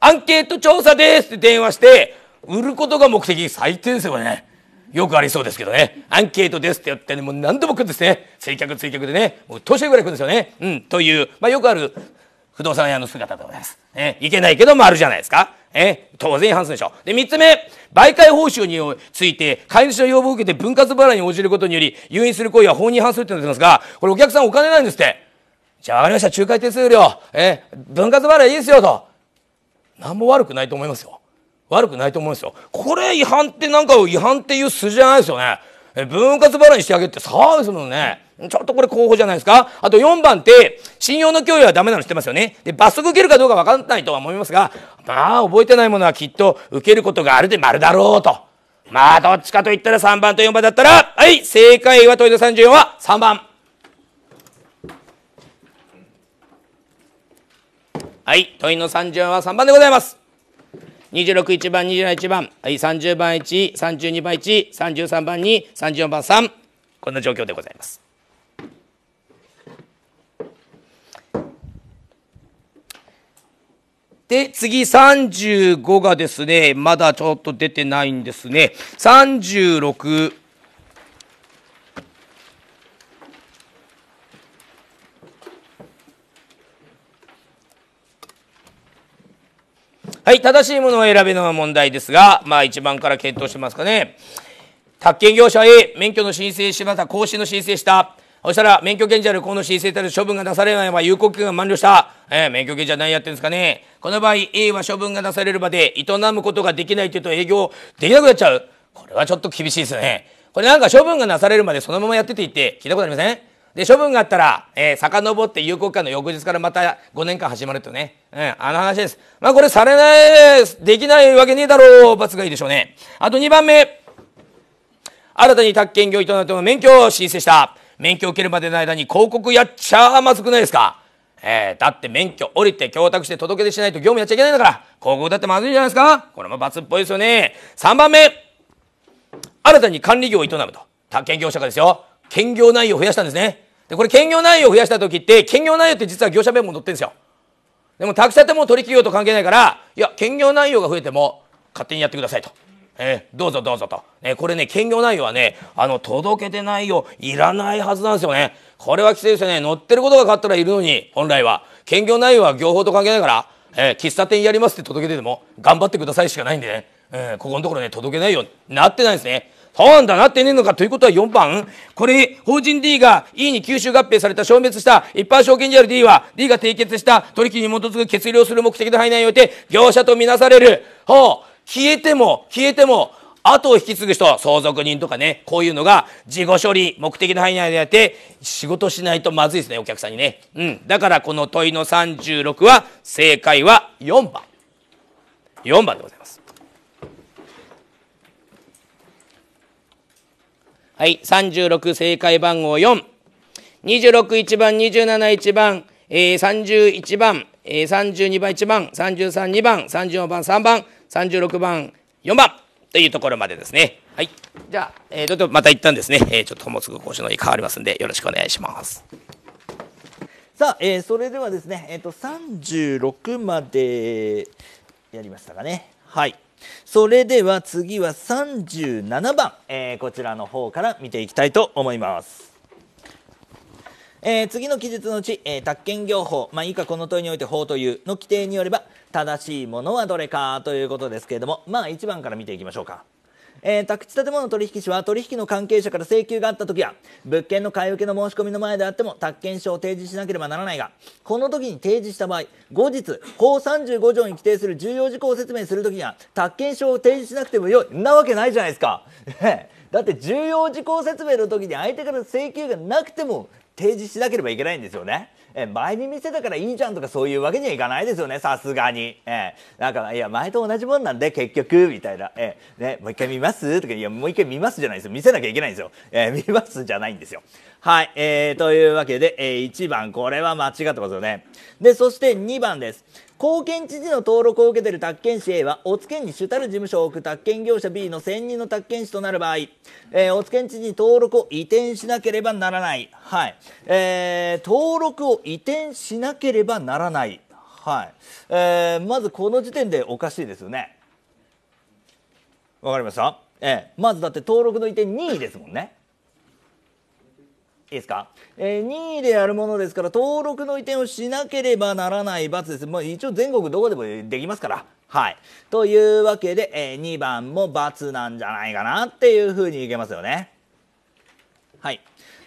アンケート調査ですって電話して、売ることが目的、最低ですよね。よくありそうですけどね。アンケートですって言ってね、もう何度も来るんですね。追客追客でね、もう年ぐらい来るんですよね。うん、という、まあよくある不動産屋の姿でございます。え、いけないけどもあるじゃないですか。え、当然違反するでしょう。で、3つ目、媒介報酬について、買い主の要望を受けて分割払いに応じることにより、誘引する行為は法に違反するってなってますが、これお客さんお金ないんですって。じゃあ分かりました、仲介手数料、え分割払いいいですよと。何も悪くないと思いますよ。悪くないと思いますよ。これ違反ってなんか違反っていう字じゃないですよね。え分割払いにしてあげるってサービスのね。ちょっとこれ候補じゃないですか。あと4番って、信用の共有はダメなの知ってますよね。で、罰則受けるかどうか分かんないとは思いますが、まあ、覚えてないものはきっと受けることがあるで丸だろうと。まあ、どっちかと言ったら3番と4番だったら、はい、正解は問いの34は3番。はい、問いの34は3番でございます。261番271番、はい、30番132番133番234番3こんな状況でございます。で、次35がですね、まだちょっと出てないんですね。36。はい、正しいものを選べのが問題ですが、まあ1番から検討しますかね。宅建業者 A、免許の申請しました、更新の申請した。そしたら、免許権者の河野申請たる処分が出されないは有効期間が満了した。えー、免許権者何やってんですかね。この場合、A は処分が出されるまで、営むことができないというと営業できなくなっちゃう。これはちょっと厳しいですね。これなんか処分がなされるまでそのままやってていって聞いたことありませんで、処分があったら、えー、遡って有効期間の翌日からまた5年間始まるとね。うん、あの話です。まあこれされない、できないわけねえだろう。罰がいいでしょうね。あと2番目。新たに宅建業営なても免許を申請した。免許受けるまでの間に広告やっちゃまずくないですかえー、だって免許降りて供託して届け出しないと業務やっちゃいけないんだから、広告だってまずいじゃないですかこれも罰っぽいですよね。3番目、新たに管理業を営むと。他県業者がですよ。兼業内容を増やしたんですね。で、これ兼業内容を増やした時って、兼業内容って実は業者弁も載ってるんですよ。でも、宅くさても取引業と関係ないから、いや、兼業内容が増えても勝手にやってくださいと。えー、どうぞどうぞと、えー、これね兼業内容はねあの届けてないよいらないはずなんですよねこれは規制ですよね乗ってることが勝ったらいるのに本来は兼業内容は業法と関係ないから、えー、喫茶店やりますって届けてても頑張ってくださいしかないんでね、えここのところね届けないよなってないですねそうなんだなってねえのかということは4番。これ、法人 D が E に吸収合併された消滅した一般証券である D は D が締結した取引に基づく決をする目的の範囲内において業者とみなされる。ほう。消えても、消えても、後を引き継ぐ人、相続人とかね、こういうのが事後処理、目的の範囲内でやって、仕事しないとまずいですね、お客さんにね。うん。だからこの問いの36は、正解は4番。4番でございます。はい、36正解番号4。261番、271番、えー、31番、えー、32番1番、332番、34番3番、36番4番というところまでですね。はい。じゃあ、えー、ちょっとまた一旦ですね、えー、ちょっともうすぐ講師の日に変わりますんで、よろしくお願いします。さあ、えー、それではですね、えっ、ー、と、36までやりましたかね。はい。それでは次は37番、えー、こちらの方から見ていきたいと思います。えー、次の記述のうち、えー、宅建業法、まあ、以下この問いにおいて法というの規定によれば、正しいものはどれかということですけれどもまあ1番から見ていきましょうか。えー、宅地建物取引士は取引の関係者から請求があった時や物件の買い受けの申し込みの前であっても宅建証を提示しなければならないがこの時に提示した場合後日法35条に規定する重要事項を説明する時には宅建証を提示しなくてもよいなわけないじゃないですかだって重要事項説明の時に相手から請求がなくても提示しなければいけないんですよねえ前に見せたからいいじゃんとかそういうわけにはいかないですよねさすがに、えー、なんかいや前と同じもんなんで結局みたいな、えー、ね、もう一回見ますとかいやもう一回見ますじゃないですよ見せなきゃいけないんですよ、え見ますじゃないんですよはい、えー、というわけで、え1番これは間違ってますよねでそして2番です後見知事の登録を受けている宅建士 A は、おつけに主たる事務所を置く宅建業者 B の専任の宅建士となる場合、えー、おつけ知事に登録を移転しなければならない。はい。えー、登録を移転しなければならない。はい。えー、まずこの時点でおかしいですよね。わかりましたええー、まずだって登録の移転任意ですもんね。いいですか、えー、任意でやるものですから登録の移転をしなければならない罰です、まあ、一応全国どこでもできますからはいというわけで、えー、2番も罰なんじゃないかなっていうふうにいけますよねはい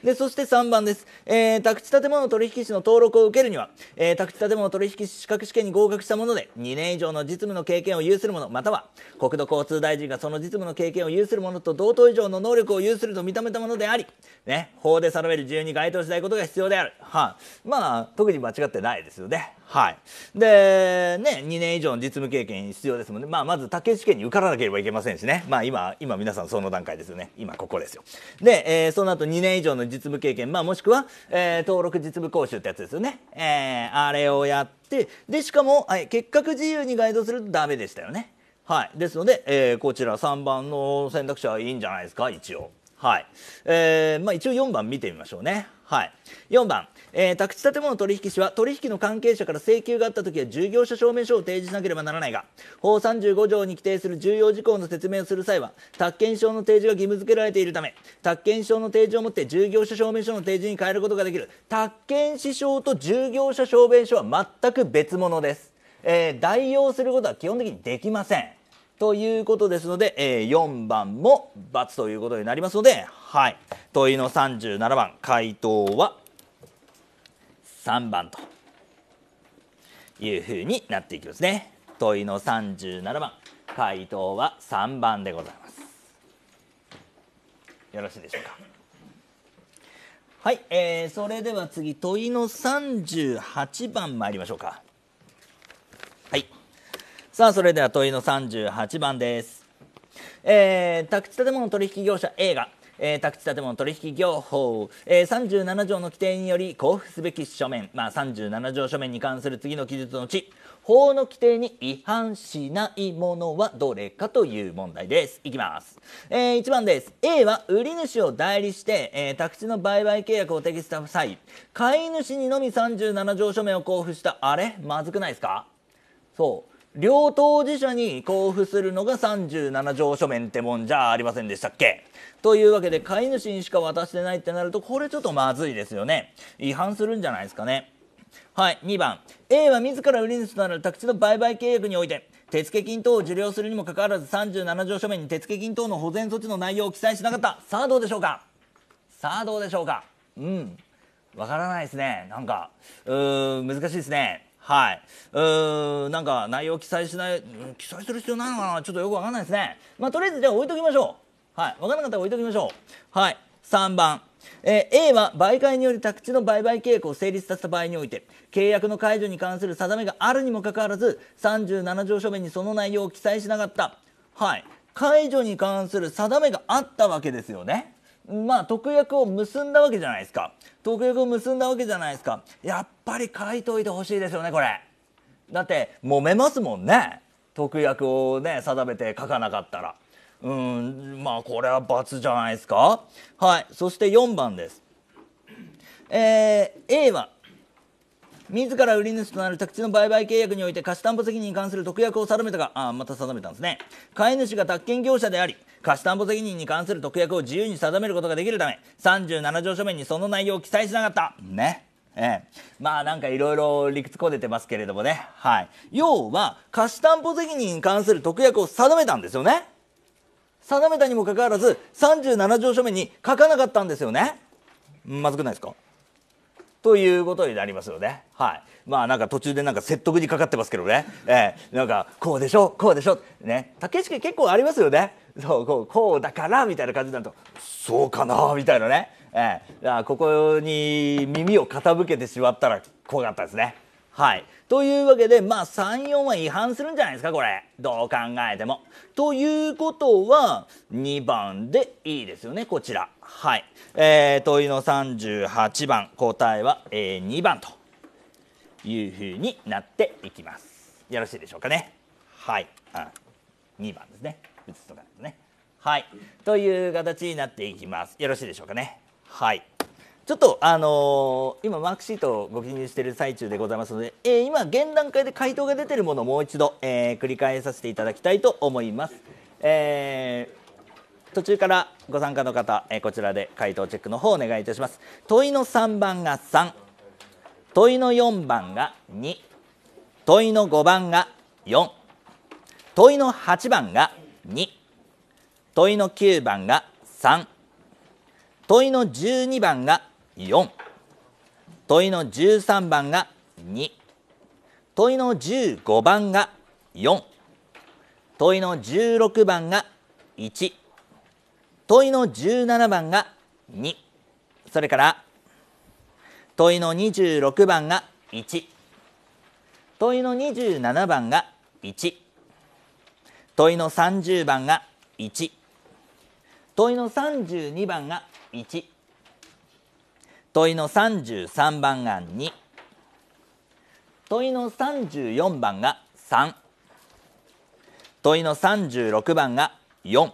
でそして3番です、えー、宅地建物取引士の登録を受けるには、えー、宅地建物取引士資格試験に合格したもので2年以上の実務の経験を有する者または国土交通大臣がその実務の経験を有する者と同等以上の能力を有すると認めたものであり、ね、法で定める自由に該当しないことが必要である、はあ、まあ特に間違ってないですよね。はい、でね2年以上の実務経験必要ですもんね、まあ、まず竹試験に受からなければいけませんしね、まあ今、今皆さんその段階ですよね今ここですよで、えー、その後2年以上の実務経験、まあ、もしくは、えー、登録実務講習ってやつですよね、えー、あれをやってでしかも、はい、結核自由にガイドするとダメでしたよねはいですので、えこちら3番の選択肢はいいんじゃないですか一応はい、えまあ、一応4番見てみましょうねはい4番えー、宅地建物取引士は取引の関係者から請求があった時は従業者証明書を提示しなければならないが法35条に規定する重要事項の説明をする際は宅建証の提示が義務付けられているため宅建証の提示をもって従業者証明書の提示に変えることができる宅建士証と従業者証明書は全く別物です、えー、代用することは基本的にできませんということですので、えー、4番も×ということになりますので、はい、問いの37番回答は「3番というふうになっていきますね問いの37番回答は3番でございますよろしいでしょうかはい、えー、それでは次問いの38番参りましょうかはいさあそれでは問いの38番ですえー、宅地建物取引業者 A がえー、宅地建物取引業法、えー、37条の規定により交付すべき書面、まあ、37条書面に関する次の記述のうち法の規定に違反しないものはどれかという問題ですいきます、えー、1番です A は売り主を代理して、えー、宅地の売買契約を適した際買い主にのみ37条書面を交付したあれまずくないですかそう両当事者に交付するのが37条書面ってもんじゃありませんでしたっけというわけで飼い主にしか渡してないってなるとこれちょっとまずいですよね違反するんじゃないですかねはい2番 A は自ら売り主となる宅地の売買契約において手付金等を受領するにもかかわらず37条書面に手付金等の保全措置の内容を記載しなかったさあどうでしょうかさあどうでしょうかうんわからないですねなんかうーん難しいですねはい、うーんなんか内容記載しない、記載する必要ないのかなちょっとよくわかんないですねまあとりあえずじゃあ置いときましょうはいわからなかったら置いときましょうはい3番えー、A は媒介により宅地の売買契約を成立させた場合において契約の解除に関する定めがあるにもかかわらず37条書面にその内容を記載しなかった、はい、解除に関する定めがあったわけですよね。まあ特約を結んだわけじゃないですか特約を結んだわけじゃないですかやっぱり書いといてほしいですよねこれだって揉めますもんね特約をね定めて書かなかったらうんまあこれは罰じゃないですかはいそして4番ですえー、A は自ら売り主となる宅地の売買契約において貸し担保責任に関する特約を定めたがあまた定めたんですね買い主が宅建業者であり貸担保責任に関する特約を自由に定めることができるため37条書面にその内容を記載しなかったねええ、まあなんかいろいろ理屈こねてますけれどもね、はい、要は貸担保責任に関する特約を定めたんですよね定めたにもかかわらず37条書面に書かなかったんですよねまずくないですかということになりますよね。はい、まあなんか途中でなんか説得にかかってますけどね、えー、なんかこうでしょこうでしょね竹家結構ありますよねそうこうこうだからみたいな感じになるとそうかなみたいなね、えー、ここに耳を傾けてしまったら怖かったですね。はい、というわけで、まあ、34は違反するんじゃないですかこれどう考えても。ということは2番でいいですよねこちら。はい、えー、問いの38番答えは、えー、2番と。いうふうになっていきますよろしいでしょうかねはい、あ、ん、2番ですね移すとかですねはいという形になっていきますよろしいでしょうかねはいちょっとあのー、今マークシートをご記入している最中でございますので、えー、今現段階で回答が出ているものをもう一度、えー、繰り返させていただきたいと思います、えー、途中からご参加の方、えこちらで回答チェックの方をお願いいたします問いの3番が3問いの4番が2問いの5番が4問いの8番が2問いの9番が3問いの12番が4問いの13番が2問いの15番が4問いの16番が1問いの17番が2それから問いの26番が1問いの27番が1問いの30番が1問いの32番が1問いの33番が2問いの34番が3問いの36番が4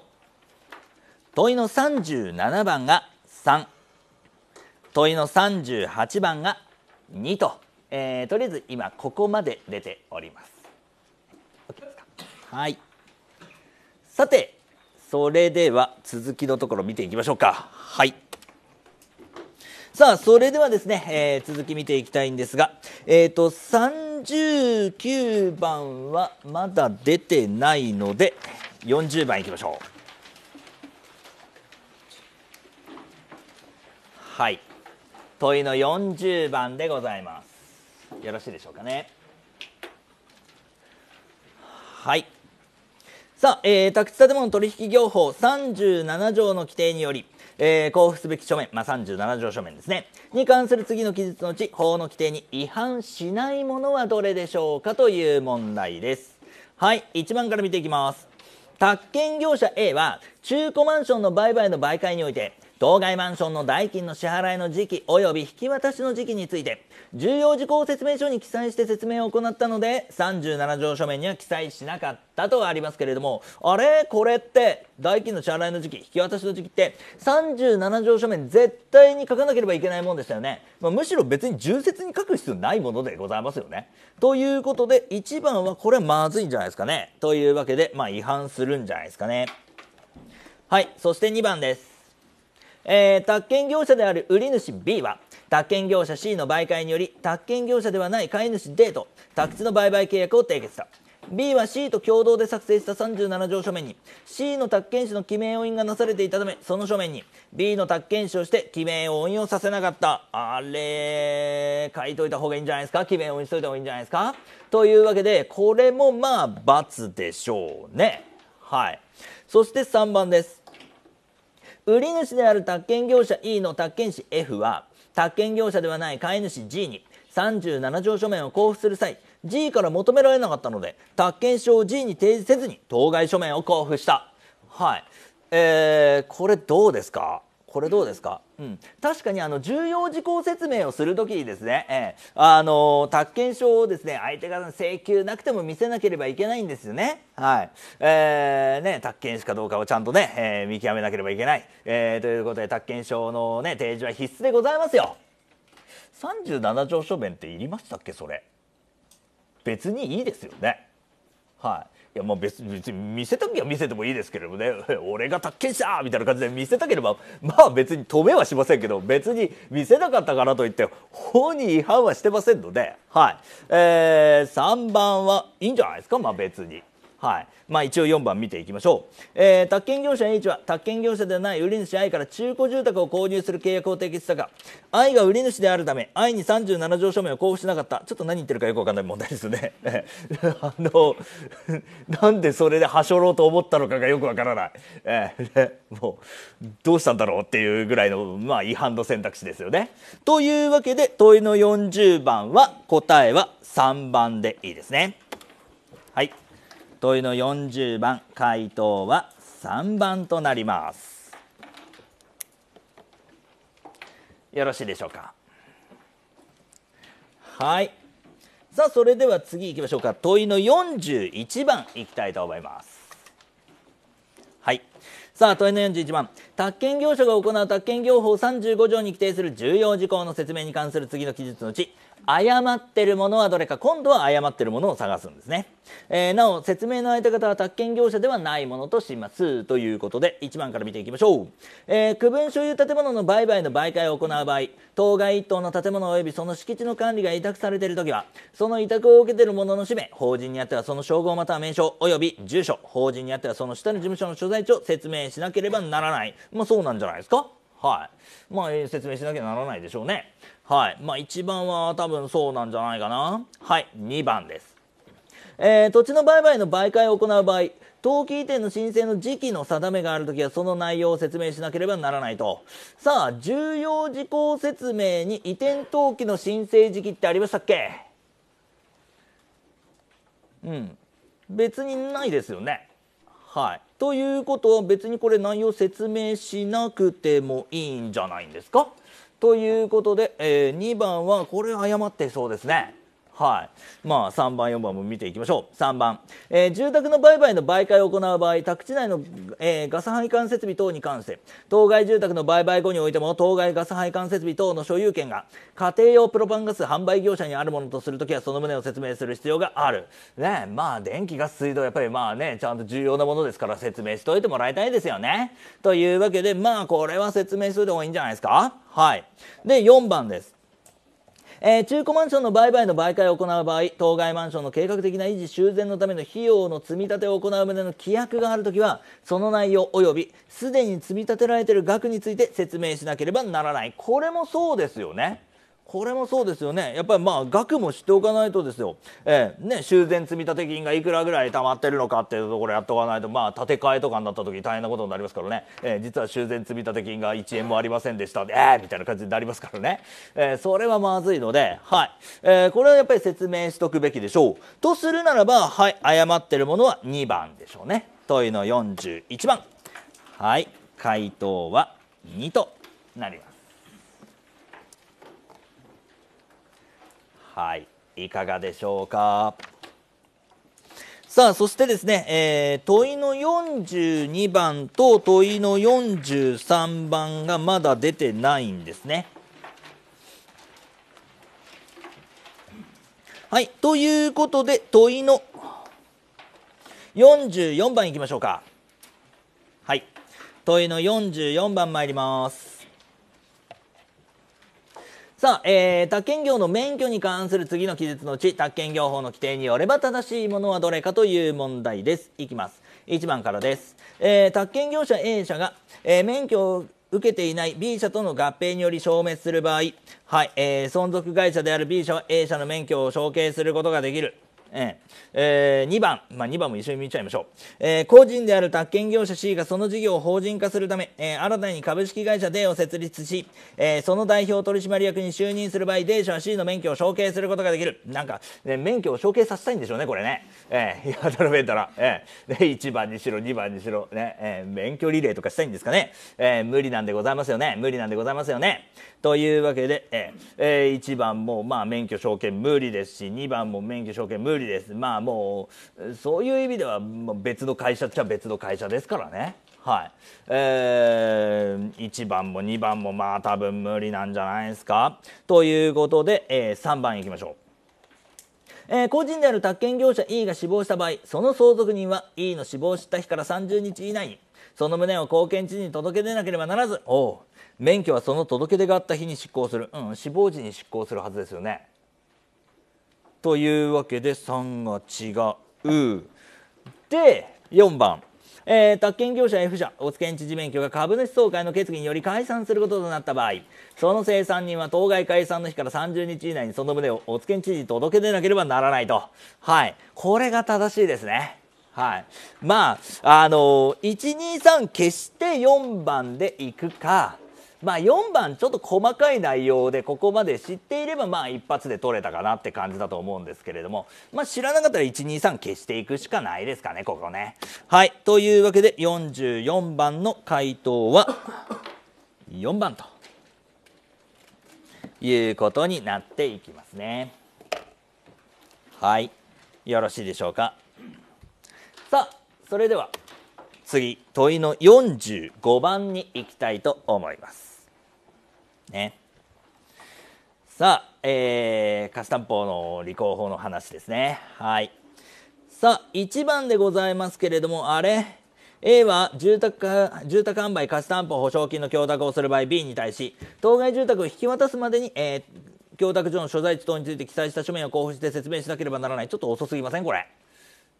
問いの37番が3問いの38番が2と、えー、とりあえず今ここまで出ております。はい、さてそれでは続きのところ見ていきましょうか。はいさあそれではですね、えー、続き見ていきたいんですが、えーと、と39番はまだ出てないので40番いきましょう。はい問いの40番でございますよろしいでしょうかねはいさあ、えー、宅地建物取引業法37条の規定により、えー、交付すべき書面、まあ、37条書面ですね、に関する次の記述のうち、法の規定に違反しないものはどれでしょうかという問題です。はい、1番から見ていきます。宅建業者 A は、中古マンションの売買の媒介において、当該マンションの代金の支払いの時期及び引き渡しの時期について重要事項説明書に記載して説明を行ったので37条書面には記載しなかったとありますけれどもあれこれって代金の支払いの時期引き渡しの時期って37条書面絶対に書かなければいけないもんでしたよね、まあ、むしろ別に重説に書く必要ないものでございますよねということで1番はこれはまずいんじゃないですかねというわけでまあ違反するんじゃないですかねはいそして2番ですえー、宅建業者である売り主 B は宅建業者 C の媒介により宅建業者ではない買い主 D と宅地の売買契約を締結した B は C と共同で作成した37条書面に C の宅建士の記名押印がなされていたためその書面に B の宅建士をして記名を印をさせなかったあれ書いといた方がいいんじゃないですか記名を押印しといた方がいいんじゃないですかというわけでこれもまあ×でしょうねはいそして3番です売り主である宅建業者 E の宅建士 F は宅建業者ではない飼い主 G に37条書面を交付する際 G から求められなかったので宅建証を G に提示せずに当該書面を交付したはいえー、これどうですかこれどうですか、うん、確かにあの重要事項説明をする時にですね、えー、あの宅建証をですね相手方の請求なくても見せなければいけないんですよね。はいえーね、宅建士かどうかをちゃんとね、えー、見極めなければいけない、えー、ということで宅建証の、ね、提示は必須でございますよ。37条書面っていりましたっけそれ別にいいですよね。はいやもう別別に見せたきゃ見せてもいいですけれどもね (laughs) 俺が達見したみたいな感じで見せたければまあ別に止めはしませんけど別に見せなかったからといって法に違反はしてませんので、はいえー、3番はいいんじゃないですかまあ別に。はいまあ、一応4番見ていきましょう、えー、宅建業者 H は宅建業者ではない売り主 I から中古住宅を購入する契約を締結したが I が売り主であるため I に37条書面を交付しなかったちょっと何言ってるかよく分かんない問題ですね (laughs) あのなんでそれではしょろうと思ったのかがよくわからない、えー、もうどうしたんだろうっていうぐらいの、まあ、違反の選択肢ですよねというわけで問いの40番は答えは3番でいいですねはい問いの40番回答は3番となりますよろしいでしょうかはいさあそれでは次行きましょうか問いの41番いきたいと思いますはいさあ問いの41番宅建業者が行う宅建業法35条に規定する重要事項の説明に関する次の記述のうち誤ってるものはどれか今度は誤ってるものを探すんですね、えー、なお説明の相手方は宅建業者ではないものとしますということで1番から見ていきましょう、えー、区分所有建物の売買の媒介を行う場合当該1棟の建物及びその敷地の管理が委託されている時はその委託を受けている者の氏名法人にあってはその称号または名称及び住所法人にあってはその下の事務所の所在地を説明しなければならないまあそうなんじゃないですかはいまあ説明しなきゃならないでしょうねはいまあ1番は多分そうなんじゃないかなはい2番です、えー、土地の売買の媒介を行う場合登記移転の申請の時期の定めがあるときはその内容を説明しなければならないとさあ重要事項説明に移転登記の申請時期ってありましたっけうん別にないですよねはいということは別にこれ内容説明しなくてもいいんじゃないんですかということで、えー、2番はこれ誤ってそうですねはい。まあ、3番、4番も見ていきましょう。3番。えー、住宅の売買の媒介を行う場合、宅地内の、えー、ガス配管設備等に関して、当該住宅の売買後においても、当該ガス配管設備等の所有権が、家庭用プロパンガス販売業者にあるものとするときは、その旨を説明する必要がある。ね、まあ、電気、ガス、水道、やっぱりまあね、ちゃんと重要なものですから、説明しといてもらいたいですよね。というわけで、まあ、これは説明しといもいいんじゃないですか。はい。で、4番です。えー、中古マンションの売買の媒介を行う場合当該マンションの計画的な維持修繕のための費用の積み立てを行う旨の規約があるときはその内容及びすでに積み立てられている額について説明しなければならないこれもそうですよねこれもそうですよねやっぱりまあ額も知っておかないとですよ、えーね、修繕積立金がいくらぐらい溜まってるのかっていうところやっとかないと、まあ、建て替えとかになった時大変なことになりますからね、えー、実は修繕積立金が1円もありませんでしたええー、みたいな感じになりますからね、えー、それはまずいので、はいえー、これはやっぱり説明しとくべきでしょうとするならば、はい、誤ってるものは2番でしょうね問いの41番はい回答は2となりますはいいかがでしょうかさあそしてですね、えー、問いの42番と問いの43番がまだ出てないんですね。はい、ということで問いの44番いきましょうか。はい、問いの44番参ります。さあ、えー、宅建業の免許に関する次の記述のうち、宅建業法の規定によれば正しいものはどれかという問題です。いきます。1番からです。えー、宅建業者 A 社が、えー、免許を受けていない B 社との合併により消滅する場合、はい、えー、存続会社である B 社は A 社の免許を承継することができる。ええー、2番、まあ、2番も一緒に見ちゃいましょう、えー、個人である宅建業者 C がその事業を法人化するため、えー、新たに株式会社 D を設立し、えその代表取締役に就任する場合 D 社は C の免許を承継することができるなんか、ね、免許を承継させたいんでしょうねこれね、えー、働たら、えー、で1番にしろ2番にしろ、ねえ免許リレーとかしたいんですかね、え無理なんでございますよね無理なんでございますよねというわけで、ええー、1番もまあ免許証券無理ですし2番も免許証券無理理です。まあもう、そういう意味では別の会社っちゃ別の会社ですからね。はい。えー、1番も2番もまあ多分無理なんじゃないですか。ということで、えー、3番いきましょう。えー、個人である宅建業者 E が死亡した場合、その相続人は E の死亡した日から30日以内に、その旨を後見知事に届け出なければならず、お免許はその届け出があった日に執行する。うん、死亡時に執行するはずですよね。というわけで3が違う。で4番。えー、宅建業者 F 社大津県知事免許が株主総会の決議により解散することとなった場合その生産人は当該解散の日から30日以内にその旨を大津県知事に届け出なければならないとはいこれが正しいですねはいまああのー、123消して4番でいくかまあ、4番ちょっと細かい内容でここまで知っていればまあ一発で取れたかなって感じだと思うんですけれども、まあ、知らなかったら123消していくしかないですかねここね。はいというわけで44番の回答は4番ということになっていきますね。はいよろしいでしょうか。さあそれでは次問いの45番に行きたいと思います。ね。さあ、えー、貸し担保の履行法の話ですね。はい。さあ、1番でございますけれども、あれ A は住宅住宅販売貸担保保証金の供託をする場合 B に対し当該住宅を引き渡すまでに、えー、供託所の所在地等について記載した書面を交付して説明しなければならないちょっと遅すぎませんこれ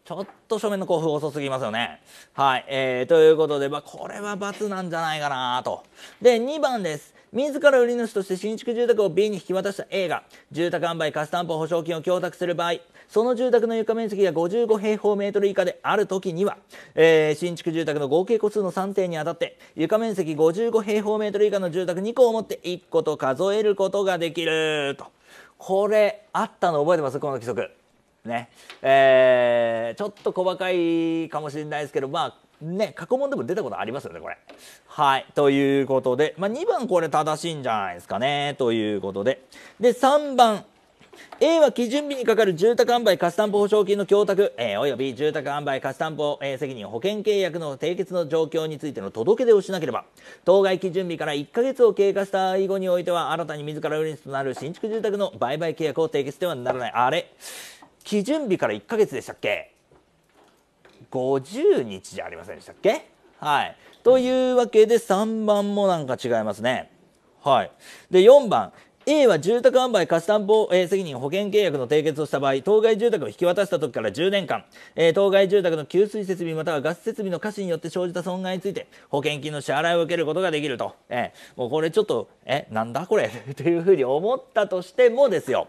ちょっと書面の交付遅すぎますよねはい、えー、ということで、まあ、これは×なんじゃないかなとで2番です自ら売り主として新築住宅を B に引き渡した A が住宅販売貸担保保証金を供託する場合その住宅の床面積が55平方メートル以下である時には、えー、新築住宅の合計個数の算定にあたって床面積55平方メートル以下の住宅2個を持って1個と数えることができるとこれあったの覚えてますこの規則ねえー、ちょっと細かいかもしれないですけどまあね、過去問でも出たことありますよね、これ。はい。ということで、まあ、2番これ正しいんじゃないですかね。ということで。で、3番。A は基準日にかかる住宅販売貸担保保証金の供託、えー、および住宅販売貸担保、えー、責任保険契約の締結の状況についての届け出をしなければ当該基準日から1か月を経過した以後においては新たに自ら売り主となる新築住宅の売買契約を締結してはならないあれ基準日から1か月でしたっけ50日じゃありませんでしたっけはい。というわけで3番もなんか違いますね。はい。で、4番。A は住宅販売貸し担保、えー、責任保険契約の締結をした場合、当該住宅を引き渡した時から10年間、えー、当該住宅の給水設備またはガス設備の瑕疵によって生じた損害について、保険金の支払いを受けることができると。えー、もうこれちょっと、え、なんだこれ (laughs) というふうに思ったとしてもですよ。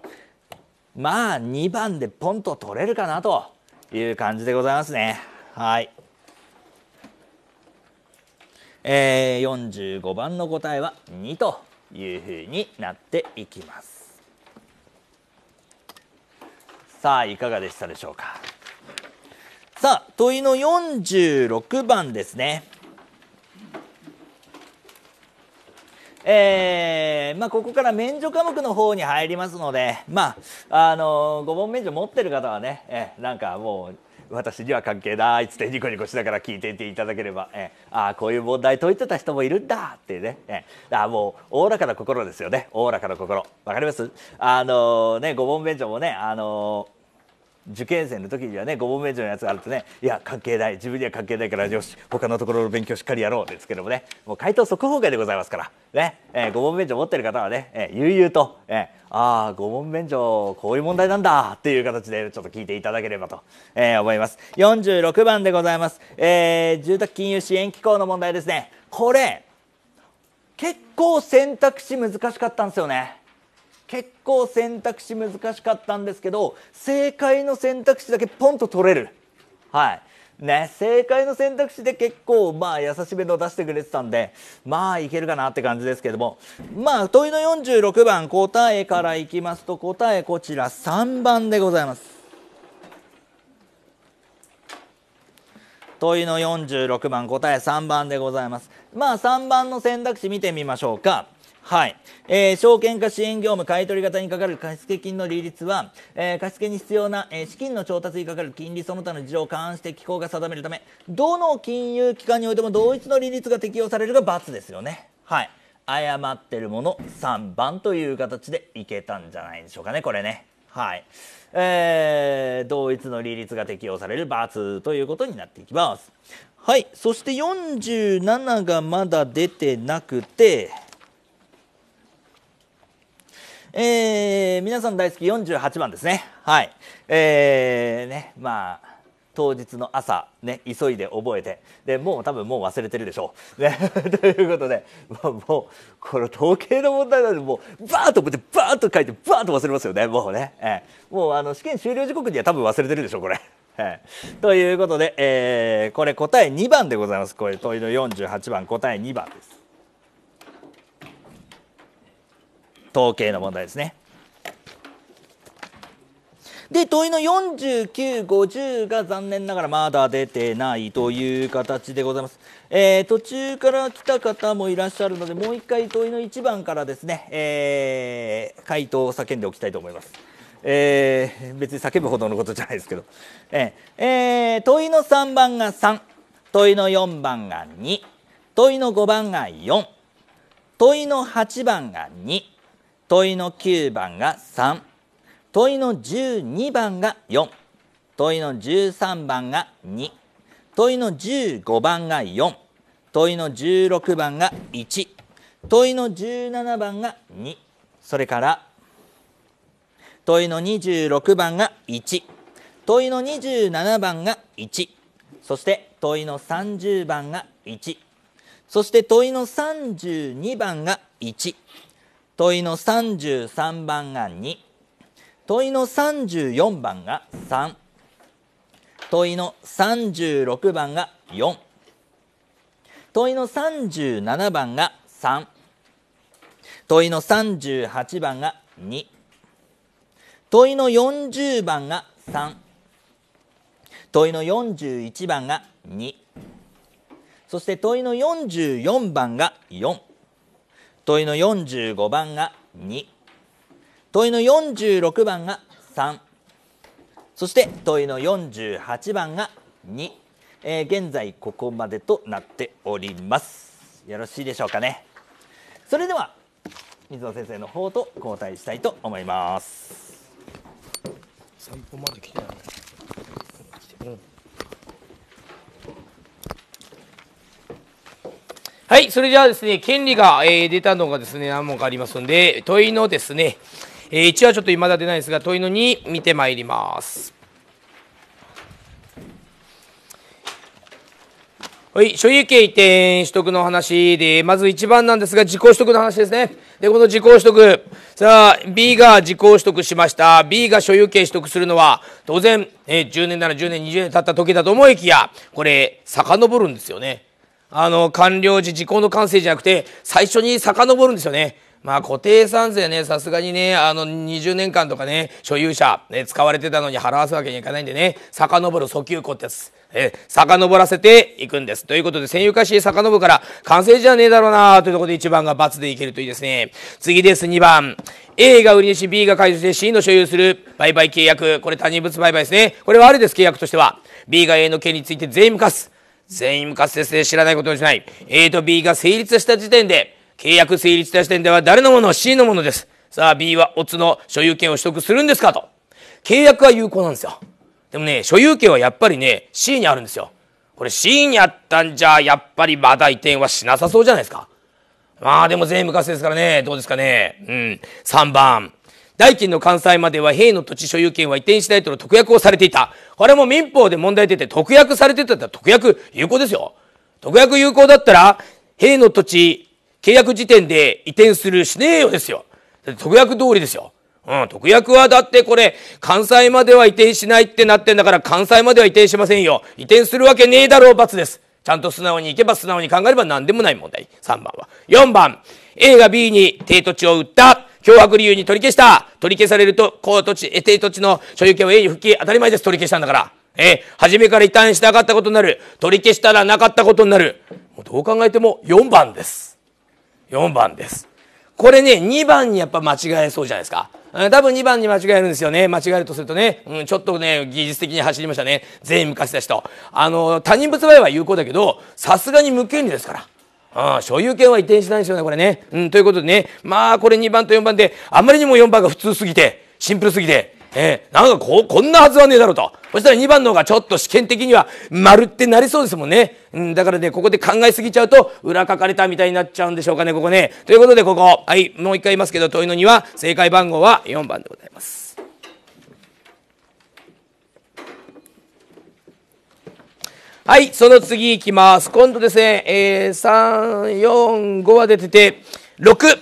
まあ、2番でポンと取れるかなという感じでございますね。はい、えー、45番の答えは2というふうになっていきますさあいかがでしたでしょうかさあ問いの46番ですねえーまあ、ここから免除科目の方に入りますので、まああのー、5問免除持ってる方はね、えー、なんかもう私には関係ないっつってニコニコしながら聞いていていただければ、えー、ああこういう問題解いてた人もいるんだってね、えー、あもうおおらかな心ですよねおおらかな心わかりますあのー、ね5問免除もねあのー受験生の時にはね5問目以上のやつがあるとねいや関係ない自分には関係ないからよし他のところの勉強しっかりやろうですけどもねもう回答速報外でございますからね、えー、5問目以上持ってる方はね、えー、悠々と、えー、ああ5問免除、こういう問題なんだっていう形でちょっと聞いていただければと、えー、思います46番でございます、えー、住宅金融支援機構の問題ですねこれ結構選択肢難しかったんですよね結構選択肢難しかったんですけど正解の選択肢だけポンと取れるはいね正解の選択肢で結構まあ優しめの出してくれてたんでまあいけるかなって感じですけどもまあ問いの46番答えからいきますと答えこちら3番でございます問いの46番答え3番でございますまあ3番の選択肢見てみましょうかはい、えー、証券化支援業務買取型にかかる貸付金の利率は、えー、貸付に必要な、えー、資金の調達にかかる金利その他の事情を勘案して機構が定めるためどの金融機関においても同一の利率が適用されるが×ですよねはい誤ってるもの3番という形でいけたんじゃないでしょうかねこれねはい、えー、同一の利率が適用される×ということになっていきますはいそして47がまだ出てなくてえー、皆さん大好き48番ですねはいえーね、まあ当日の朝、ね、急いで覚えてでもう多分もう忘れてるでしょう。ね、(laughs) ということで、まあ、もうこの統計の問題なでもうバーっとばバーっと書いてバーっと忘れますよねもうね、えー、もうあの試験終了時刻には多分忘れてるでしょうこれ。ということで、えー、これ答え2番でございますこれ問いの48番答え2番です。統計の問題ですね。で問いの4950が残念ながらまだ出てないという形でございます、えー、途中から来た方もいらっしゃるのでもう一回問いの1番からですね、えー、回答を叫んでおきたいと思います、えー、別に叫ぶほどのことじゃないですけど、ええ問いの3番が3問いの4番が2問いの5番が4問いの8番が2問いの9番が3問いの12番が4問いの13番が2問いの15番が4問いの16番が1問いの17番が2それから問いの26番が1問いの27番が1そして問いの30番が1そして問いの32番が1問いの33番が2問いの34番が3問いの36番が4問いの37番が3問いの38番が2問いの40番が3問いの41番が2そして問いの44番が4問いの45番が2問いの46番が3そして問いの48番が2、えー、現在ここまでとなっておりますよろしいでしょうかねそれでは水野先生の方と交代したいと思います散歩まで来てない、うんはい、それじゃあですね、権利が、えー、出たのがですね、何問かありますので、問いのですね、えー、1はちょっと未だ出ないですが、問いの2見てまいります。はい、所有権移転取得の話で、まず1番なんですが、自己取得の話ですね。で、この自己取得。さあ、B が自己取得しました。B が所有権取得するのは、当然、えー、10年なら10年、20年経った時だと思いきや、これ、遡るんですよね。あの、完了時時効の完成じゃなくて、最初に遡るんですよね。まあ固定産税ね、さすがにね、あの20年間とかね、所有者、ね、使われてたのに払わすわけにはいかないんでね、遡る訴求庫ってやつ。え、遡らせていくんです。ということで、占有化し遡るから、完成じゃねえだろうなというところで1番が×でいけるといいですね。次です、2番。A が売り主、B が買い主で C の所有する売買契約。これ他人物売買ですね。これはあれです、契約としては。B が A の権について税務課す。全員無活説で知らないことにしない。A と B が成立した時点で、契約成立した時点では誰のもの ?C のものです。さあ、B はオツの所有権を取得するんですかと。契約は有効なんですよ。でもね、所有権はやっぱりね、C にあるんですよ。これ C にあったんじゃ、やっぱりまだ移転はしなさそうじゃないですか。まあでも全員無活説ですからね、どうですかね。うん。3番。代金の関西までは兵の土地所有権は移転しないとの特約をされていた。これも民法で問題出て特約されてたら特約有効ですよ。特約有効だったら、兵の土地契約時点で移転するしねえよですよ。特約通りですよ。うん、特約はだってこれ、関西までは移転しないってなってんだから、関西までは移転しませんよ。移転するわけねえだろう、罰です。ちゃんと素直に行けば素直に考えれば何でもない問題。3番は。4番、A が B に低土地を売った。脅迫理由に取り消した。取り消されると、公土地、得定土地の所有権を永に復帰。当たり前です。取り消したんだから。え初めから一旦しなかったことになる。取り消したらなかったことになる。もうどう考えても4番です。4番です。これね、2番にやっぱ間違えそうじゃないですか。多分2番に間違えるんですよね。間違えるとするとね、うん、ちょっとね、技術的に走りましたね。全員昔出しと。あの、他人物合は有効だけど、さすがに無権利ですから。ああ、所有権は移転しないですよね、これね。うん、ということでね。まあ、これ2番と4番で、あまりにも4番が普通すぎて、シンプルすぎて、えー、なんかこ、こんなはずはねえだろうと。そしたら2番の方がちょっと試験的には丸ってなりそうですもんね。うん、だからね、ここで考えすぎちゃうと、裏書かれたみたいになっちゃうんでしょうかね、ここね。ということで、ここ。はい、もう一回言いますけど、問いの2は、正解番号は4番でございます。はい、その次いきます。今度ですね、えー、3、4、5は出てて、6。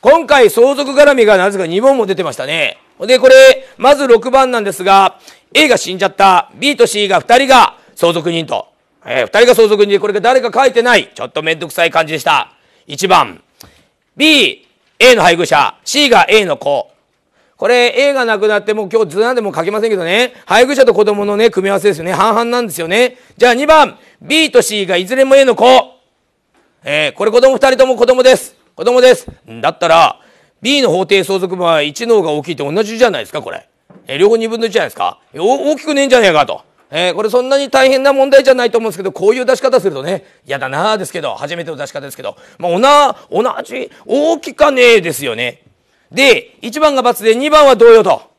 今回、相続絡みがなぜか2問も出てましたね。で、これ、まず6番なんですが、A が死んじゃった、B と C が2人が相続人と。えー、2人が相続人で、これが誰か書いてない。ちょっとめんどくさい感じでした。1番。B、A の配偶者、C が A の子。これ、A がなくなってもう今日図なんでも書けませんけどね、配偶者と子供のね、組み合わせですよね。半々なんですよね。じゃあ2番、B と C がいずれも A の子。えー、これ子供2人とも子供です。子供です。だったら、B の法定相続分は1の方が大きいって同じじゃないですか、これ。えー、両方2分の1じゃないですか。大きくねえんじゃねえかと。えー、これそんなに大変な問題じゃないと思うんですけど、こういう出し方するとね、嫌だなぁですけど、初めての出し方ですけど、まあ、同じ、大きかねえですよね。で、1番が罰で2番は同様と。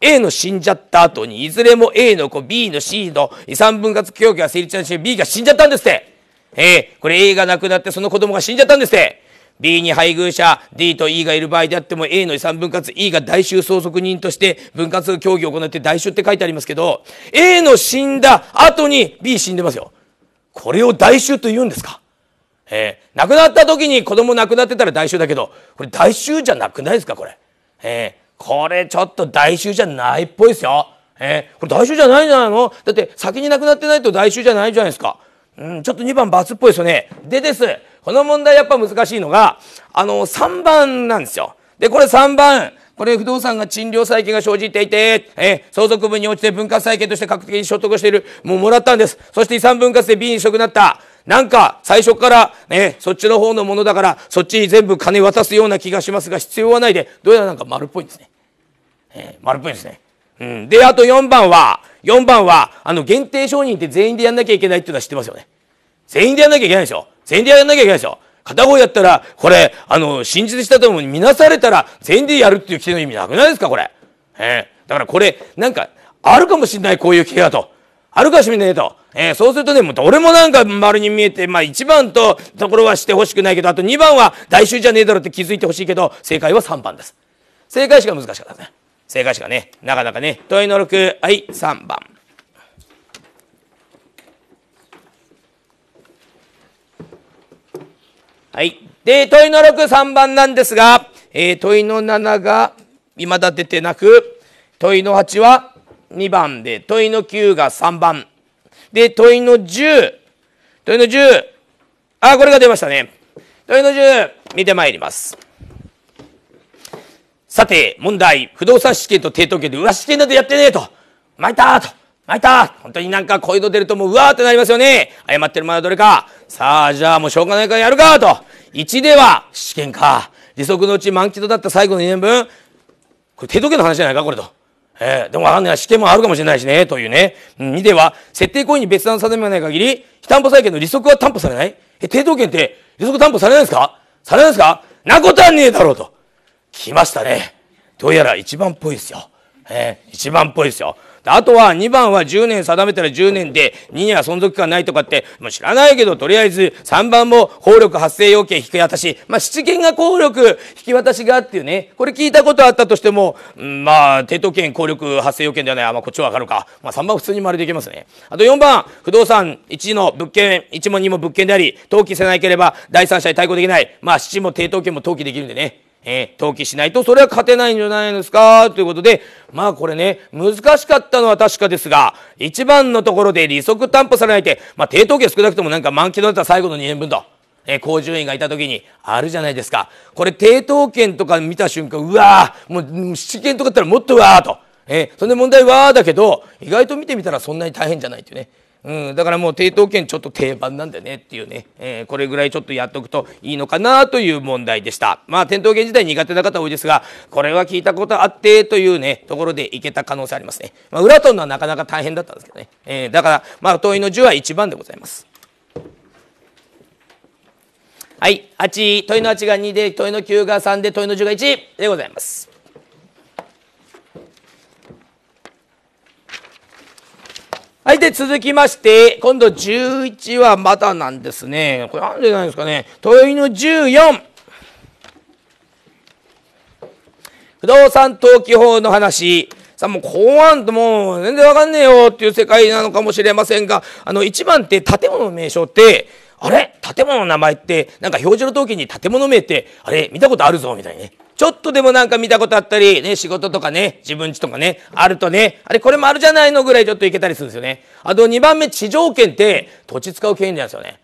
A の死んじゃった後に、いずれも A の子、B の C の遺産分割協議が成立して B が死んじゃったんですって。えー、これ A が亡くなってその子供が死んじゃったんですって。B に配偶者、D と E がいる場合であっても A の遺産分割、E が代衆相続人として分割協議を行って代衆って書いてありますけど、A の死んだ後に B 死んでますよ。これを代衆と言うんですかえー、亡くなった時に子供亡くなってたら大衆だけどこれ大衆じゃなくないですかこれ、えー、これちょっと大衆じゃないっぽいですよ、えー、これ大衆じゃないじゃないのだって先に亡くなってないと大衆じゃないじゃないですか、うん、ちょっと2番罰っぽいですよねでですこの問題やっぱ難しいのがあの3番なんですよでこれ3番これ不動産が賃料債権が生じていて、えー、相続分に応じて分割債権として確定に所得している。もうもらったんです。そして遺産分割で B に取得になった。なんか、最初から、ね、そっちの方のものだから、そっちに全部金渡すような気がしますが、必要はないで、どうやらなんか丸っぽいんですね。えー、丸っぽいですね。うん。で、あと4番は、4番は、あの、限定承認って全員でやんなきゃいけないっていうのは知ってますよね。全員でやんなきゃいけないでしょ。全員でやんなきゃいけないでしょ。片方やったら、これ、あの、真実したとも見なされたら、全員でやるっていう規定の意味なくないですか、これ。えー、だからこれ、なんか、あるかもしんない、こういう規定だと。あるかもしんないと。えー、そうするとね、もうどれもなんか丸に見えて、まあ1番とところはしてほしくないけど、あと2番は大衆じゃねえだろって気づいてほしいけど、正解は3番です。正解しか難しかったね。正解しかね、なかなかね。問いの6、はい、3番。はい。で、問いの6、3番なんですが、えー、問いの7が未だ出てなく、問いの8は2番で、問いの9が3番。で、問いの10。問いの10。あ、これが出ましたね。問いの10、見てまいります。さて、問題。不動産試験と抵当権で、うわ、試験だとやってねえと。参ったと。参った本当になんかこういうの出るともう、うわーってなりますよね。謝ってる前はどれか。さあ、じゃあもうしょうがないからやるかと。1では、試験か。利息のうち満期とだった最後の2年分。これ、抵当権の話じゃないか、これと。えー、でもわかんない。試験もあるかもしれないしね、というね。うん、2では、設定行為に別段定めない限り、非担保債権の利息は担保されないえ、定当権って利息担保されないんですかされないんですかなことはねえだろうと。来ましたね。どうやら一番っぽいですよ。えー、一番っぽいですよ。あとは2番は10年定めたら10年で、2には存続感ないとかって、もう知らないけど、とりあえず3番も効力発生要件引き渡し、まあ、7件が効力引き渡しがっていうね、これ聞いたことあったとしても、うん、まあ、抵当権効力発生要件ではない、あ、まあ、こっちはわかるか。まあ、3番普通に丸できますね。あと4番、不動産1の物件、1も2も物件であり、登記せなければ第三者に対抗できない。まあ、7も抵当権も登記できるんでね。えー、登記しないとそれは勝てないんじゃないですかということで、まあこれね、難しかったのは確かですが、一番のところで利息担保されないって、まあ低登記は少なくともなんか満期のなった最後の2年分と。えー、工場員がいた時にあるじゃないですか。これ、抵当権とか見た瞬間、うわーもう、試験とかだったらもっとうわーと。えそんで問題はだけど、意外と見てみたらそんなに大変じゃないっていうね。うん、だからもう抵当権ちょっと定番なんだねっていうね、えー、これぐらいちょっとやっとくといいのかなという問題でした。まあ、店頭権自体苦手な方多いですが、これは聞いたことあってというね、ところでいけた可能性ありますね。まあ、裏取るのはなかなか大変だったんですけどね。えー、だから、まあ、問いの10は1番でございます。はい、8、問いの8が2で、問いの9が3で、問いの10が1でございます。はい。で、続きまして、今度11はまたなんですね。これなんじゃないですかね。問いの14。不動産登記法の話。さあもう公安ともう全然わかんねえよっていう世界なのかもしれませんが、あの一番って建物の名称って、あれ建物の名前ってなんか表示の時に建物名って、あれ見たことあるぞみたいにね。ちょっとでもなんか見たことあったり、ね、仕事とかね、自分家とかね、あるとね、あれこれもあるじゃないのぐらいちょっといけたりするんですよね。あと2番目、地上権って土地使う権利なんですよね。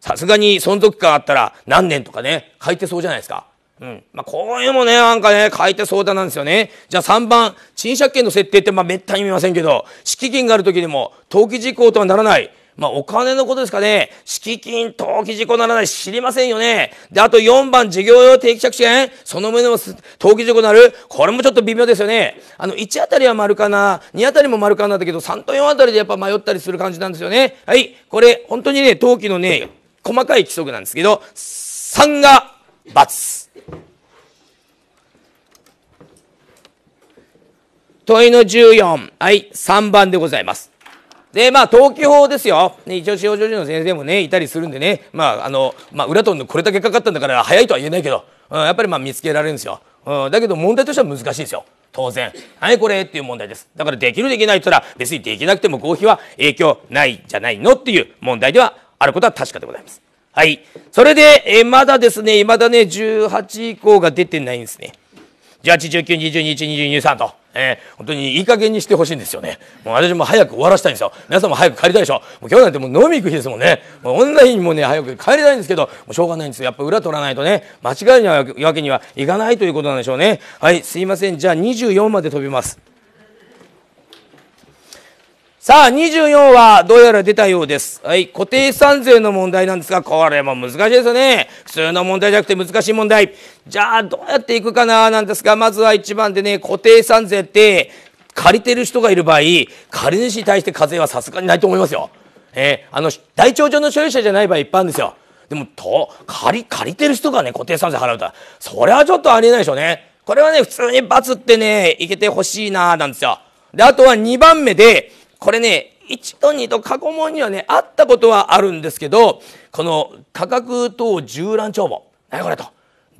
さすがに存続感あったら何年とかね、書いてそうじゃないですか。うん。まあ、こういうもね、なんかね、書いてそうだなんですよね。じゃあ3番、賃借権の設定って、まあ、めったに見ませんけど、敷金がある時でも、登記事項とはならない。まあ、お金のことですかね。敷金、登記事項ならない知りませんよね。で、あと4番、事業用定期借地権。その上の登記事項なる。これもちょっと微妙ですよね。あの、1あたりは丸かな。2あたりも丸かなんだけど、3と4あたりでやっぱ迷ったりする感じなんですよね。はい。これ、本当にね、登記のね、細かい規則なんですけど、3が×。問いの14。はい、3番でございます。で、まあ、登記法ですよ。ね、一応、使用上の先生もね、いたりするんでね、まあ、あの、まあ、裏取るのこれだけかかったんだから、早いとは言えないけど、うん、やっぱりまあ、見つけられるんですよ。うん、だけど、問題としては難しいですよ。当然。はい、これっていう問題です。だから、できる、できないって言ったら、別にできなくても合否は影響ないじゃないのっていう問題ではあることは確かでございます。はい。それで、えまだですね、まだね、18以降が出てないんですね。18、19、20、21、22、23と。えー、本当にいい加減にしてほしいんですよね。もう私も早く終わらせたいんですよ。皆さんも早く帰りたいでしょ。もう今日なんてもう飲み行く日ですもんね。もうオンラインにもね、早く帰りたいんですけど、もうしょうがないんですよ。やっぱ裏取らないとね、間違いないわけにはいかないということなんでしょうね。はい、すいません。じゃあ24まで飛びます。さあ、24はどうやら出たようです。はい、固定資産税の問題なんですが、これも難しいですよね。普通の問題じゃなくて難しい問題。じゃあ、どうやっていくかな、なんですが、まずは1番でね、固定資産税って、借りてる人がいる場合、借り主に対して課税はさすがにないと思いますよ。えー、あの、大帳上の所有者じゃない場合一般ですよ。でも、と、借り、借りてる人がね、固定資産税払うとそれはちょっとありえないでしょうね。これはね、普通に罰ってね、いけてほしいな、なんですよ。で、あとは2番目で、これね、一度二度過去問にはね、あったことはあるんですけど、この価格等縦覧帳簿。何これと。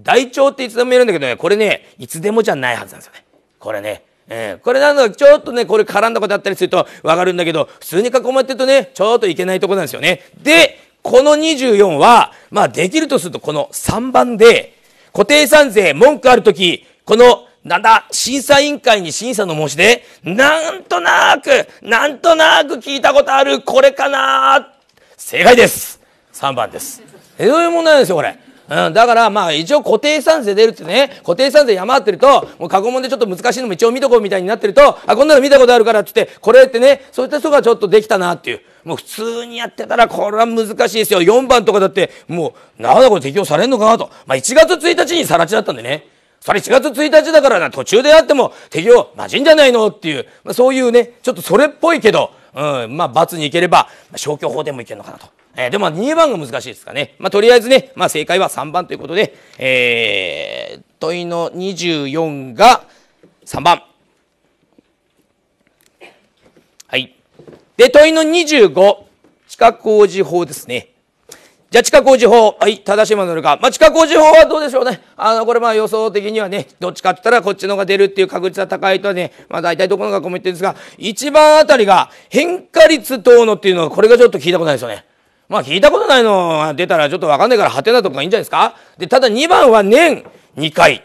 台帳っていつでも見えるんだけどね、これね、いつでもじゃないはずなんですよね。これね。えー、これなんのちょっとね、これ絡んだことあったりするとわかるんだけど、普通に囲まれてるとね、ちょっといけないとこなんですよね。で、この24は、まあできるとするとこの3番で、固定産税文句あるとき、このなんだ、審査委員会に審査の申し出なんとなく、なんとなく聞いたことある、これかな正解です。3番です。えどういう問題なんですよ、これ。うん、だからまあ一応固定資産税出るってね、固定資産税山ってると、もう過去問でちょっと難しいのも一応見とこうみたいになってると、あ、こんなの見たことあるからっつって、これってね、そういった人がちょっとできたなっていう。もう普通にやってたらこれは難しいですよ。4番とかだって、もう、なんだこれ適用されんのかなと。まあ1月1日にさら地だったんでね。それ4月1日だからな、途中であっても敵をまじんじゃないのっていう、まあ、そういうね、ちょっとそれっぽいけど、うん、まあ、罰に行ければ、消去法でもいけるのかなと。えー、でも2番が難しいですかね。まあ、とりあえずね、まあ、正解は3番ということで、えー、問いの24が3番。はい。で、問いの25、地下工事法ですね。じゃあ、地下工事法。はい、正しいものるか。まあ、地下工事法はどうでしょうね。あの、これまあ予想的にはね、どっちかって言ったらこっちのが出るっていう確率は高いとはね、まあ大体どこの言ってるんですが、一番あたりが変化率等のっていうのは、これがちょっと聞いたことないですよね。まあ聞いたことないの出たらちょっとわかんないから、はてなとこがいいんじゃないですか。で、ただ2番は年2回。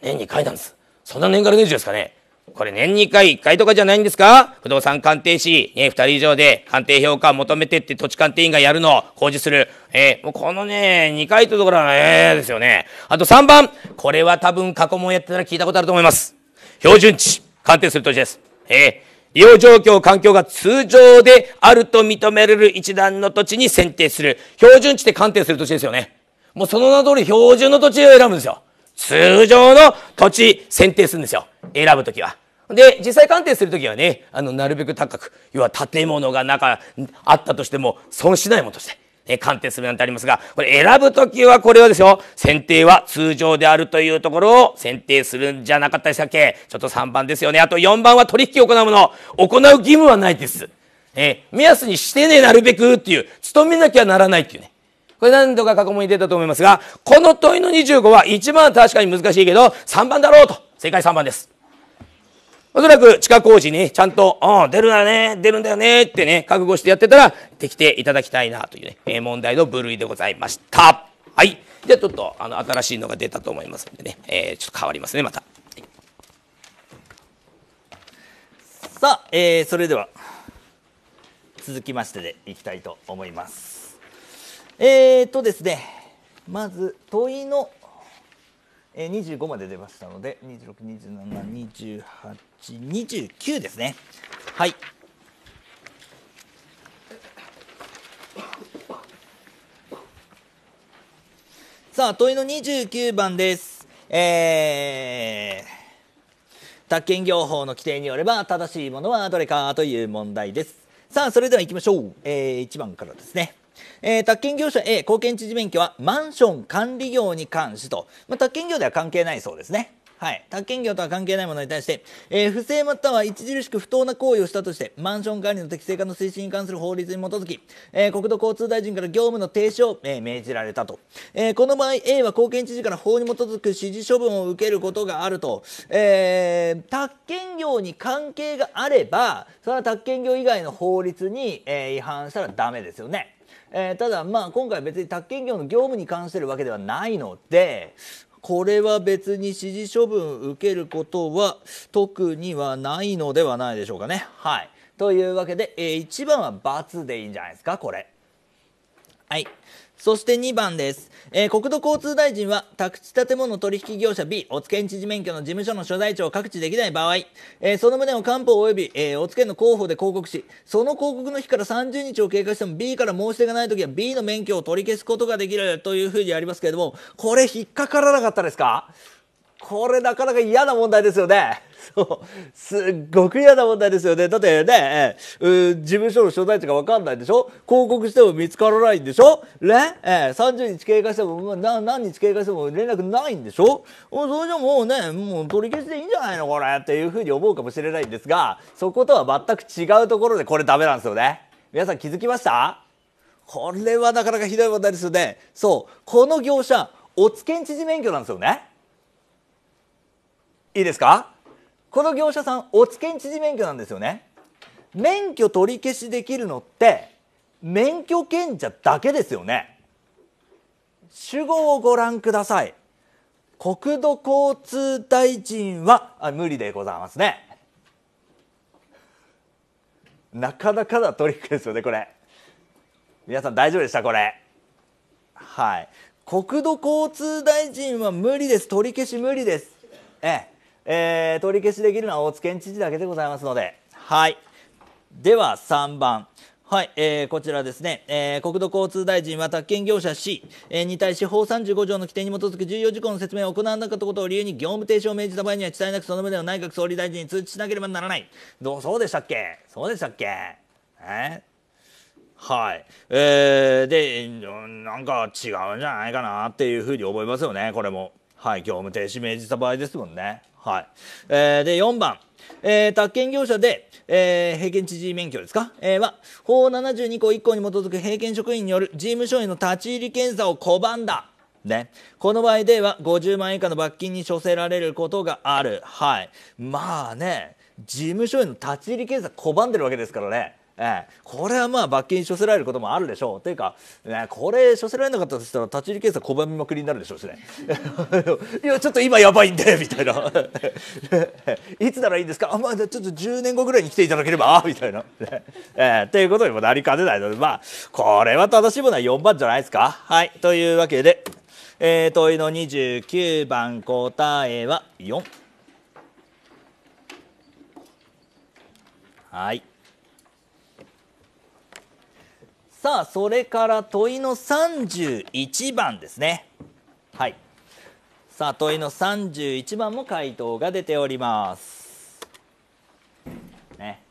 年2回なんです。そんな年から年中ですかね。これ年に1回、1回とかじゃないんですか不動産鑑定士、ね、2人以上で鑑定評価を求めてって土地鑑定員がやるのを工事する。えー、もうこのね、2回ってところはね、ですよね。あと3番、これは多分過去もやってたら聞いたことあると思います。標準値、鑑定する土地です。えー利用状況、環境が通常であると認められる一段の土地に選定する。標準値で鑑定する土地ですよね。もうその名通り標準の土地を選ぶんですよ。通常の土地選定するんですよ。選ぶときは。で、実際鑑定するときはね、あの、なるべく高く、要は建物が中、あったとしても、損しないものとして、ね、鑑定するなんてありますが、これ選ぶときはこれはですよ、選定は通常であるというところを選定するんじゃなかったでしたっけちょっと3番ですよね。あと4番は取引を行うもの、行う義務はないです。え目安にしてね、なるべくっていう、勤めなきゃならないっていうね。これ何度か過去問に出たと思いますが、この問いの25は1番は確かに難しいけど、3番だろうと。正解3番です。おそらく地下工事にちゃんと、うん、出るだね、出るんだよねってね、覚悟してやってたら、できていただきたいなというね、え問題の部類でございました。はい。じゃあちょっと、あの、新しいのが出たと思いますんでね、えー、ちょっと変わりますね、また。さあ、えー、それでは、続きましてでいきたいと思います。えー、っとですね、まず問いの、えー、25まで出ましたので、26、27、28、29ですね。はい。さあ、問いの29番です。えー、宅建業法の規定によれば正しいものはどれかという問題ですさあそれでは行きましょう、えー、1番からですねえー、宅建業者 A 貢献知事免許はマンション管理業に関しと、まあ、宅建業では関係ないそうですね。はい、宅建業とは関係ないものに対して、えー、不正または著しく不当な行為をしたとしてマンション管理の適正化の推進に関する法律に基づき、えー、国土交通大臣から業務の停止を、えー、命じられたと、えこの場合 A は貢献知事から法に基づく指示処分を受けることがあると、え宅建業に関係があればそれは宅建業以外の法律に、え違反したらダメですよね。えー、ただまあ今回別に宅建業の業務に関するわけではないのでこれは別に指示処分受けることは特にはないのではないでしょうかね。はいというわけで、えー、1番は×でいいんじゃないですかこれ。はいそして2番です。えー、国土交通大臣は宅地建物取引業者 B おつけん知事免許の事務所の所在地を各地できない場合、えー、その旨を官報及び、えー、おつけんの広報で広告しその広告の日から30日を経過しても B から申し出がない時は B の免許を取り消すことができるというふうにありますけれどもこれ引っかからなかったですかこれなかなか嫌な問題ですよね。そう。すっごく嫌な問題ですよね。だってね、えー、事務所の所在地がわかんないでしょ広告しても見つからないんでしょねえー、30日経過しても、何日経過しても連絡ないんでしょそれじゃもうね、もう取り消しでいいんじゃないのこれっていうふうに思うかもしれないんですが、そことは全く違うところでこれダメなんですよね。皆さん気づきましたこれはなかなかひどい問題ですよね。そう。この業者、おつけん知事免許なんですよね。いいですかこの業者さんお付けん知事免許なんですよね免許取り消しできるのって免許権者だけですよね主語をご覧ください国土交通大臣はあ無理でございますねなかなかなトリックですよねこれ皆さん大丈夫でしたこれはい国土交通大臣は無理です取り消し無理ですえええー、取り消しできるのは大津県知事だけでございますので、はい。では3番。はい、えー、こちらですね、えー、国土交通大臣は宅建業者 C、えー、に対し法35条の規定に基づく重要事項の説明を行わなかったことを理由に業務停止を命じた場合には地裁なくその旨を内閣総理大臣に通知しなければならないどうそうでしたっけそうでしたっけえはい、えー、でなんか違うんじゃないかなっていうふうに思いますよねこれもはい業務停止命じた場合ですもんねはい。えー、で、4番。えー、宅建業者で、えー、平均知事免許ですか、えー、は法72項1項に基づく平均職員による事務所への立ち入り検査を拒んだ。ね、この場合では50万円以下の罰金に処せられることがある。はい。まあね、事務所への立ち入り検査拒んでるわけですからね。えー、これはまあ罰金処せられることもあるでしょうというか、ね、これ処せられなかったとしたら立ち入り検査拒みまくりになるでしょうしね (laughs) いやちょっと今やばいんでみたいな (laughs) いつならいいですかあ、まあ、ちょっと10年後ぐらいに来ていただければ (laughs) みたいな、えー、ということにもなりかねないのでまあこれは正しいものは4番じゃないですか。はいというわけで、えー、問いの29番答えは4。はいさあそれから問いの31番ですねはいさあ問いの31番も回答が出ておりますね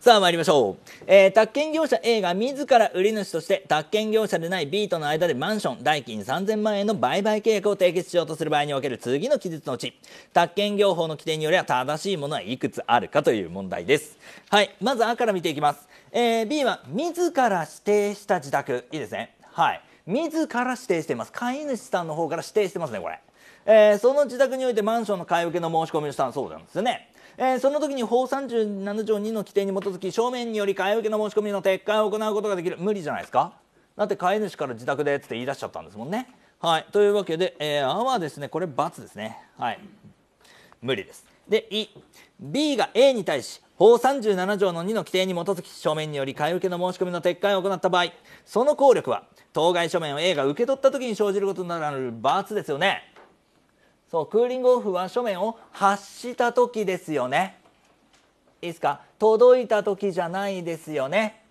さあ参りましょう、えー、宅建業者 A が自ら売り主として宅建業者でない B との間でマンション代金3000万円の売買契約を締結しようとする場合における次の記述のうち宅建業法の規定によりは正しいものはいくつあるかという問題ですはいまず A から見ていきますえー、B は自ら指定した自宅いいですねはい自ら指定しています飼い主さんの方から指定してますねこれ、えー、その自宅においてマンションの買い受けの申し込みをしたそうなんですよねえー、その時に法37条2の規定に基づき正面により買い受けの申し込みの撤回を行うことができる無理じゃないですかだって飼い主から自宅でっつって言い出しちゃったんですもんねはいというわけで、えー、あはですねこれ×ですねはい無理ですで E B が A に対し法37条の2の規定に基づき書面により買い受けの申し込みの撤回を行った場合その効力は当該書面を A が受け取った時に生じることになる罰ですよねそうクーリングオフは書面を発した時ですよねいいですか届いた時じゃないですよね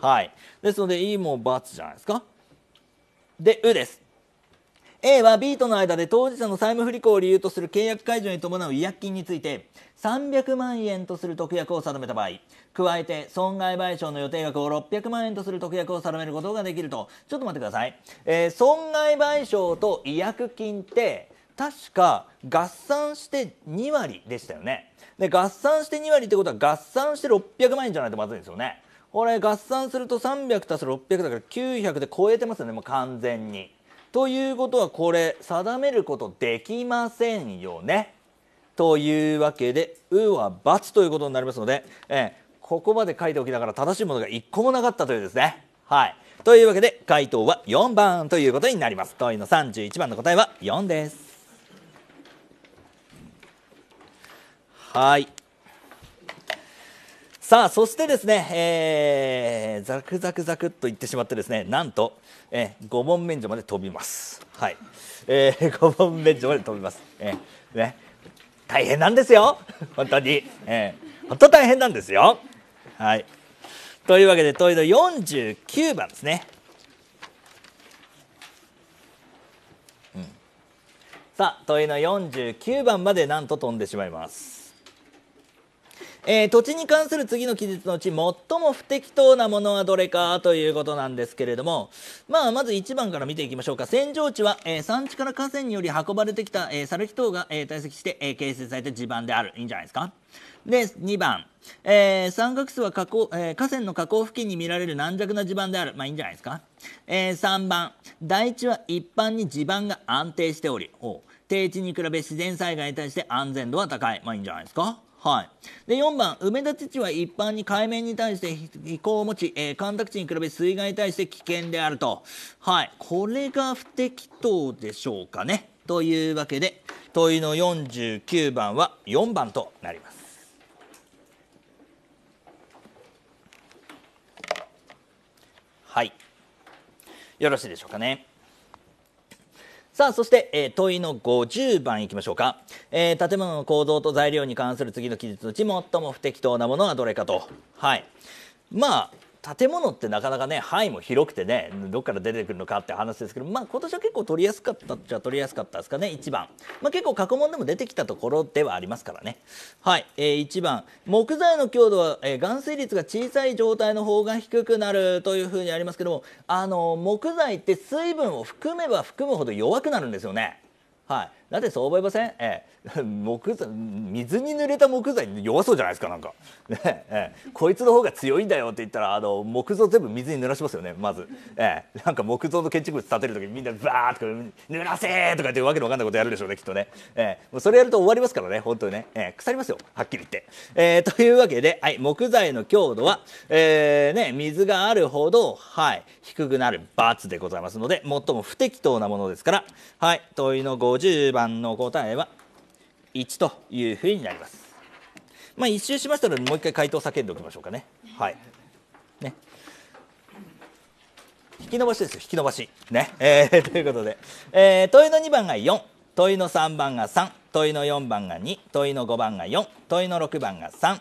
はいですので E も罰じゃないですかで「う」です A は B との間で当事者の債務不履行を理由とする契約解除に伴う違約金について300万円とする特約を定めた場合加えて損害賠償の予定額を600万円とする特約を定めることができるとちょっと待ってください、えー、損害賠償と違約金って確か合算して2割でしたよねで合算して2割ってことは合算して600万円じゃないとまずいんですよねこれ合算すると300足す600だから900で超えてますよねもう完全にということはこれ定めることできませんよね。というわけで「う」は「×」ということになりますので、えー、ここまで書いておきながら正しいものが1個もなかったというですね。はい、というわけで回答は4番ということになります。問いの31番の答えは4です。はいさあそしてですね、えー、ザクザクザクっといってしまってですねなんと、えー、5問免除まで飛びますはい、えー、5 (laughs) 問免除まで飛びます、えー、ね大変なんですよ本当に、えー、本当大変なんですよはいというわけで問いの49番ですねさあ問いの49番までなんと飛んでしまいますえー、土地に関する次の記述のうち最も不適当なものはどれかということなんですけれども、まあ、まず1番から見ていきましょうか扇状地は、えー、山地から河川により運ばれてきた、えー、猿木等が、えー、堆積して、えー、形成された地盤であるいいんじゃないですかで2番、えー、山岳数は河口、えー、河川の河口付近に見られる軟弱な地盤であるまあいいんじゃないですか、えー、3番台地は一般に地盤が安定しており低地に比べ自然災害に対して安全度は高いまあいいんじゃないですかはい、で4番埋め立て地は一般に海面に対して飛行を持ち、えー、干拓地に比べ水害に対して危険であると、はい、これが不適当でしょうかねというわけで問いの49番は4番となります。はいよろしいでしょうかね。さあそして、えー、問いの50番いきましょうか、えー、建物の構造と材料に関する次の記述のうち最も不適当なものはどれかとはいまあ建物ってなかなかね範囲も広くてねどっから出てくるのかって話ですけどまあ今年は結構取りやすかったっちゃ取りやすかったですかね1番、まあ、結構過去問でも出てきたところではありますからねはい、えー、1番木材の強度は、えー、含水率が小さい状態の方が低くなるというふうにありますけどもあの木材って水分を含めば含むほど弱くなるんですよねはいなぜそう思いません、ええ、(laughs) 木材水に濡れた木材弱そうじゃないですかなんか、ねええ、こいつの方が強いんだよって言ったらあの木造全部水に濡らしますよねまず、ええ、なんか木造の建築物建てる時みんなバーッと濡らせーとかってわけのわかんないことやるでしょうねきっとね、ええ、もうそれやると終わりますからね本当にね、ええ、腐りますよはっきり言って、ええ、(laughs) というわけで、はい、木材の強度は、えーね、水があるほど、はい、低くなる×でございますので最も不適当なものですからはい問いの50番番の答えは1というふうになります。まあ、一周しましたのもう一回回答叫んでおきましょうかね。はい、ね引き伸ばしですよ引き伸ばし。ねえー、(laughs) ということで、えー、問いの2番が4問いの3番が3問いの4番が2問いの5番が4問いの6番が3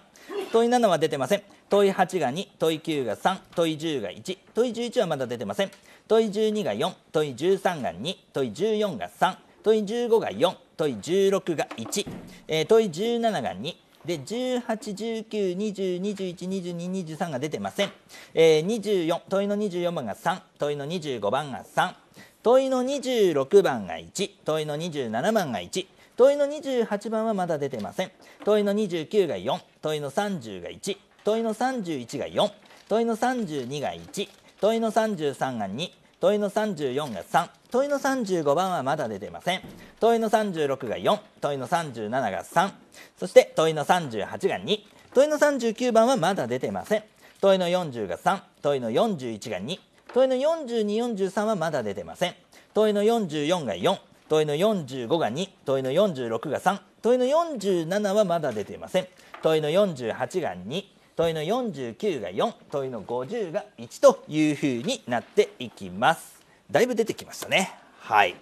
問い7は出てません問い8が2問い9が3問い10が1問い11はまだ出てません問い12が4問い13が2問い14が3問い15が4問い16が1、えー、問い17が2で181920212223が出てません、えー、24問いの24番が3問いの25番が3問いの26番が1問いの27番が1問いの28番はまだ出てません問いの29が4問いの30が1問いの31が4問いの32が1問いの33が2問いの34が3問いの35番はまだ出てません問いの36が4問いの37が3そして問いの38が2問いの39番はまだ出てません問いの40が3問いの41が2問いの4243はまだ出てません問いの44が4問いの45が2問いの46が3問いの47はまだ出ていません問いの48が2問いの49が4問いの50が1というふうになっていきます。だいぶ出てきましたねはい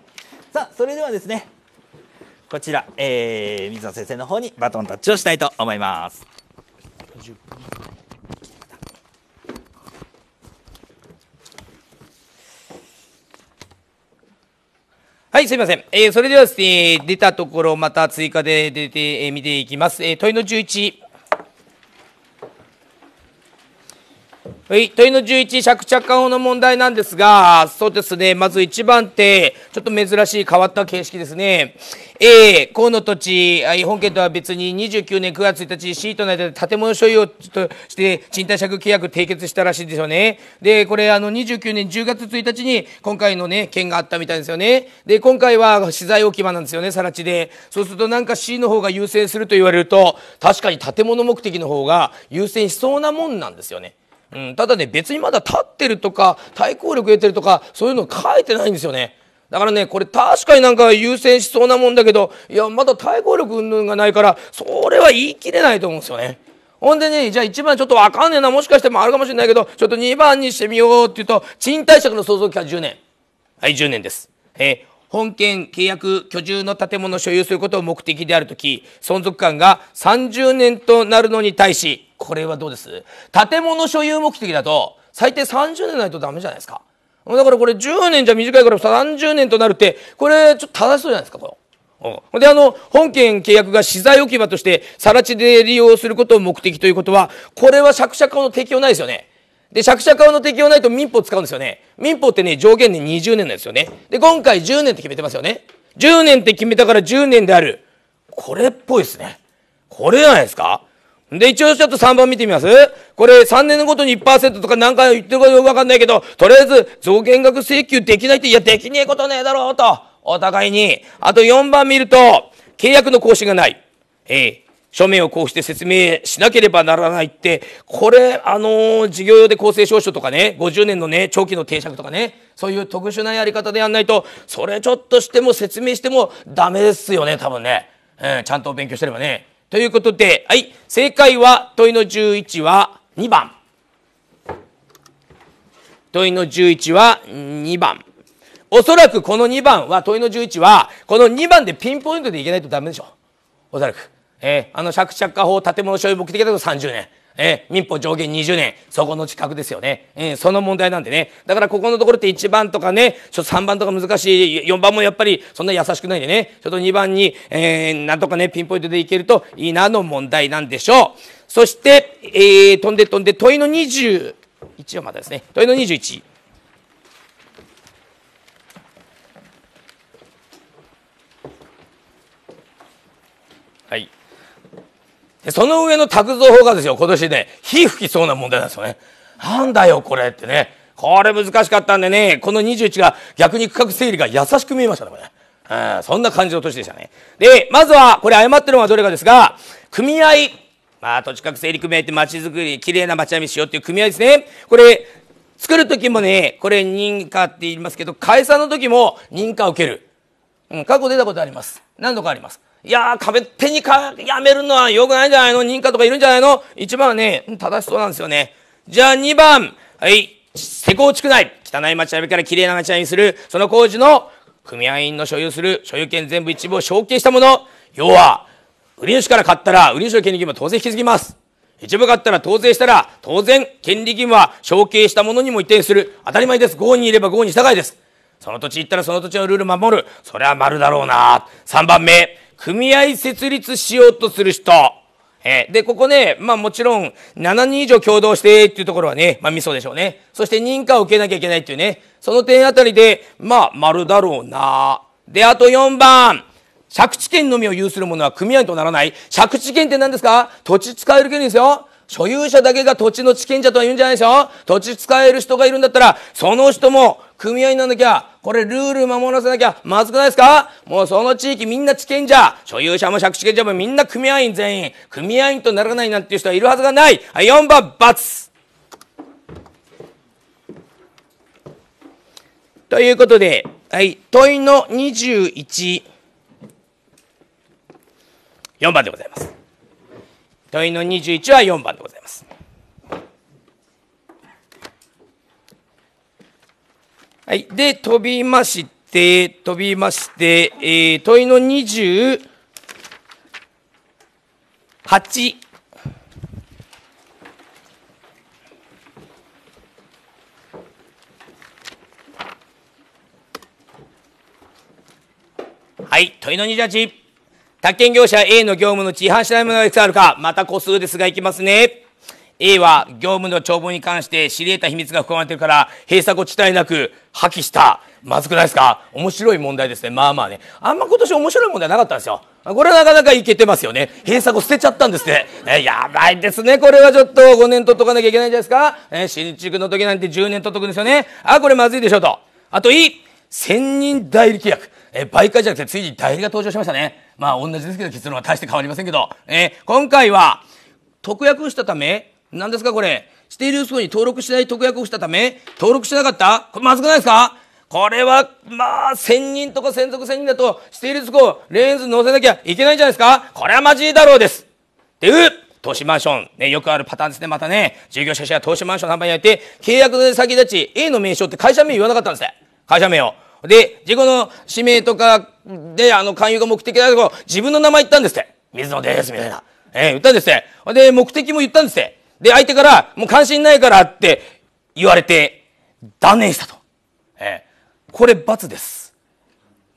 さあそれではですねこちら、えー、水野先生の方にバトンタッチをしたいと思いますはい、すいません。えー、それではですね、出たところ、また追加で出て、えー、見ていきます。えー、問いの11。はい、問いの11、借着感法の問題なんですが、そうですね、まず1番手、ちょっと珍しい変わった形式ですね。A、河野土地、本件とは別に29年9月1日、シートの間で建物所有として賃貸借契約締結したらしいですよね。で、これ、あの、29年10月1日に今回のね、件があったみたいですよね。で、今回は資材置き場なんですよね、さら地で。そうするとなんか C の方が優先すると言われると、確かに建物目的の方が優先しそうなもんなんですよね。うん、ただね別にまだ立ってるとか対抗力得てるとかそういうの書いてないんですよねだからね、これ確かになんか優先しそうなもんだけど、いや、まだ対抗力云々がないから、それは言い切れないと思うんですよね。ほんでね、じゃあ1番ちょっとわかんねえな、もしかしてもあるかもしれないけど、ちょっと2番にしてみようって言うと、賃貸借の相続期は10年。はい、10年です。え本件契約居住の建物を所有することを目的であるとき、存続感が30年となるのに対し、これはどうです建物所有目的だと最低30年ないとダメじゃないですか。だからこれ10年じゃ短いから30年となるって、これちょっと正しそうじゃないですか、これ。うん、で、あの、本件契約が資材置き場として、更地で利用することを目的ということは、これは借借法の適用ないですよね。で、借借法の適用ないと民法使うんですよね。民法ってね、上限で20年なんですよね。で、今回10年って決めてますよね。10年って決めたから10年である。これっぽいですね。これじゃないですかで、一応ちょっと3番見てみますこれ3年ごとに1%とか何回言ってるかよくわかんないけど、とりあえず増減額請求できないって、いや、できねえことねえだろうと、お互いに。あと4番見ると、契約の更新がない。ええ書面を交付して説明しなければならないって、これ、あのー、事業用で公正証書とかね、50年のね、長期の定着とかね、そういう特殊なやり方でやんないと、それちょっとしても説明してもダメですよね、多分ね。うん、ちゃんと勉強してればね。ということで、はい、正解は問いの11は2番。問いの11は2番。おそらくこの2番は、問いの11は、この2番でピンポイントでいけないとダメでしょ。おそらく。えー、あの、借着家法、建物所有目的だと30年。えー、民法上限20年、そこの近くですよね。えー、その問題なんでね。だからここのところって1番とかね、ちょっと3番とか難しい、4番もやっぱりそんな優しくないんでね、ちょっと2番に、えー、なんとかね、ピンポイントでいけるといいなの問題なんでしょう。そして、えー、飛んで飛んで、問いの21はまだですね、問いの21。で、その上の卓造法がですよ、今年ね、火吹きそうな問題なんですよね。なんだよ、これってね。これ難しかったんでね、この21が逆に区画整理が優しく見えましたね、これ。うん、そんな感じの年でしたね。で、まずは、これ誤ってるのはどれかですが、組合、まあ、土地格整理組合って街づくり、綺麗な街並みしようっていう組合ですね。これ、作る時もね、これ認可って言いますけど、解散の時も認可を受ける。うん、過去出たことあります。何度かあります。いやー、壁手にか、やめるのはよくないんじゃないの認可とかいるんじゃないの一番はね、正しそうなんですよね。じゃあ2番。はい。施工地区内。汚い町並みから綺麗な町並みにする。その工事の組合員の所有する所有権全部一部を承継したもの。要は、売主から買ったら、売主の権利義務は当然引き継ぎます。一部買ったら当然したら、当然、権利義務は承継したものにも移転する。当たり前です。合にいれば合に従いです。その土地行ったらその土地のルール守る。それは丸だろうな。3番目。組合設立しようとする人。えー、で、ここね、まあもちろん、7人以上共同してっていうところはね、まあミソでしょうね。そして認可を受けなきゃいけないっていうね。その点あたりで、まあ丸だろうな。で、あと4番。借地権のみを有する者は組合とならない。借地権って何ですか土地使える権利ですよ。所有者だけが土地の地権者とは言うんじゃないでしょ土地使える人がいるんだったら、その人も組合にならなきゃこれルール守らせなきゃまずくないですかもうその地域みんな地権者、所有者も借地権者もみんな組合員全員、組合員とならないなんていう人はいるはずがない。はい、4番、×。ということで、はい、問いの21、4番でございます。問いの21は4番でございます。はい。で、飛びまして、飛びまして、えー、問いの28。はい、問いの28。宅建業者 A の業務のう違反しないものがいくつあるか、また個数ですがいきますね。A は業務の帳簿に関して知り得た秘密が含まれてるから閉鎖地帯なく破棄したまずくないですか面白い問題ですねまあまあねあんま今年面白い問題なかったんですよこれはなかなかいけてますよね閉鎖後捨てちゃったんですねえやばいですねこれはちょっと5年取っとかなきゃいけないんじゃないですか、ね、新築の時なんて10年取っとくんですよねあこれまずいでしょうとあと E 千人代理契約え媒介じゃなくてついに代理が登場しましたねまあ同じですけど結論は大して変わりませんけど、え今回は特約したため何ですかこれ指定流通に登録しない特約をしたため、登録しなかったこれまずくないですかこれは、まあ、千人とか専属千人だと、指定スをレーンズ乗せなきゃいけないんじゃないですかこれはまじいだろうです。っていう、投資マンション。ね、よくあるパターンですね。またね、従業者社や投資マンションの販売におって、契約先立ち A の名称って会社名言わなかったんですね。会社名を。で、事故の指名とかで、あの、勧誘が目的だとど、自分の名前言ったんですって。水野です、みたいな。えー、言ったんですって。で、目的も言ったんですって。で、相手から、もう関心ないからって言われて、断念したと。えー、これ罰です。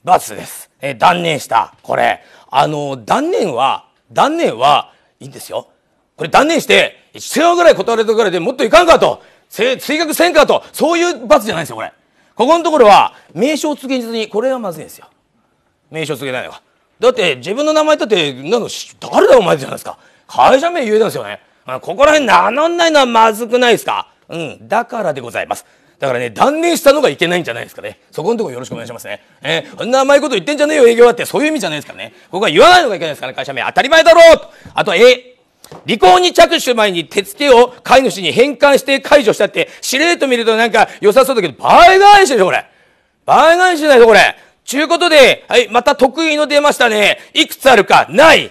罰です。えー、断念した。これ。あのー、断念は、断念は、いいんですよ。これ断念して、一千話ぐらい断られたぐらいでもっといかんかと、せ、追学せんかと、そういう罰じゃないんですよ、これ。ここのところは、名称を告げずに、これはまずいんですよ。名称を告げないのは。だって、自分の名前だって、なの、誰だお前じゃないですか。会社名言えたんですよね。あここら辺名乗んないのはまずくないですかうん、だからでございます。だからね、断念したのがいけないんじゃないですかね。そこのとこよろしくお願いしますね。えー、そんな甘いこと言ってんじゃねえよ、営業はって、そういう意味じゃないですかね。ね。僕は言わないのがいけないですからね、会社名。当たり前だろうと。あと、え、離婚に着手前に手付けを飼い主に返還して解除したって、しれっと見るとなんか良さそうだけど、倍返しでしょ、これ。倍返しじしなこれ。ちゅうことで、はい、また得意の出ましたね。いくつあるか、ない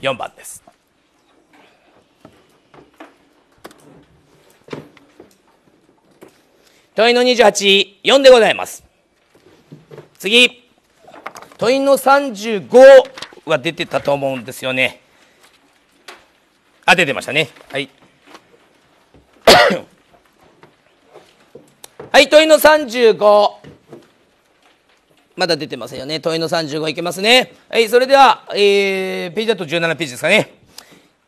!4 番です。問いの28、4でございます。次、問いの35は出てたと思うんですよね。あ、出てましたね。はい。(coughs) はい、問いの35。まだ出てませんよね。問いの35いけますね。はい、それでは、えー、ページだと17ページですかね。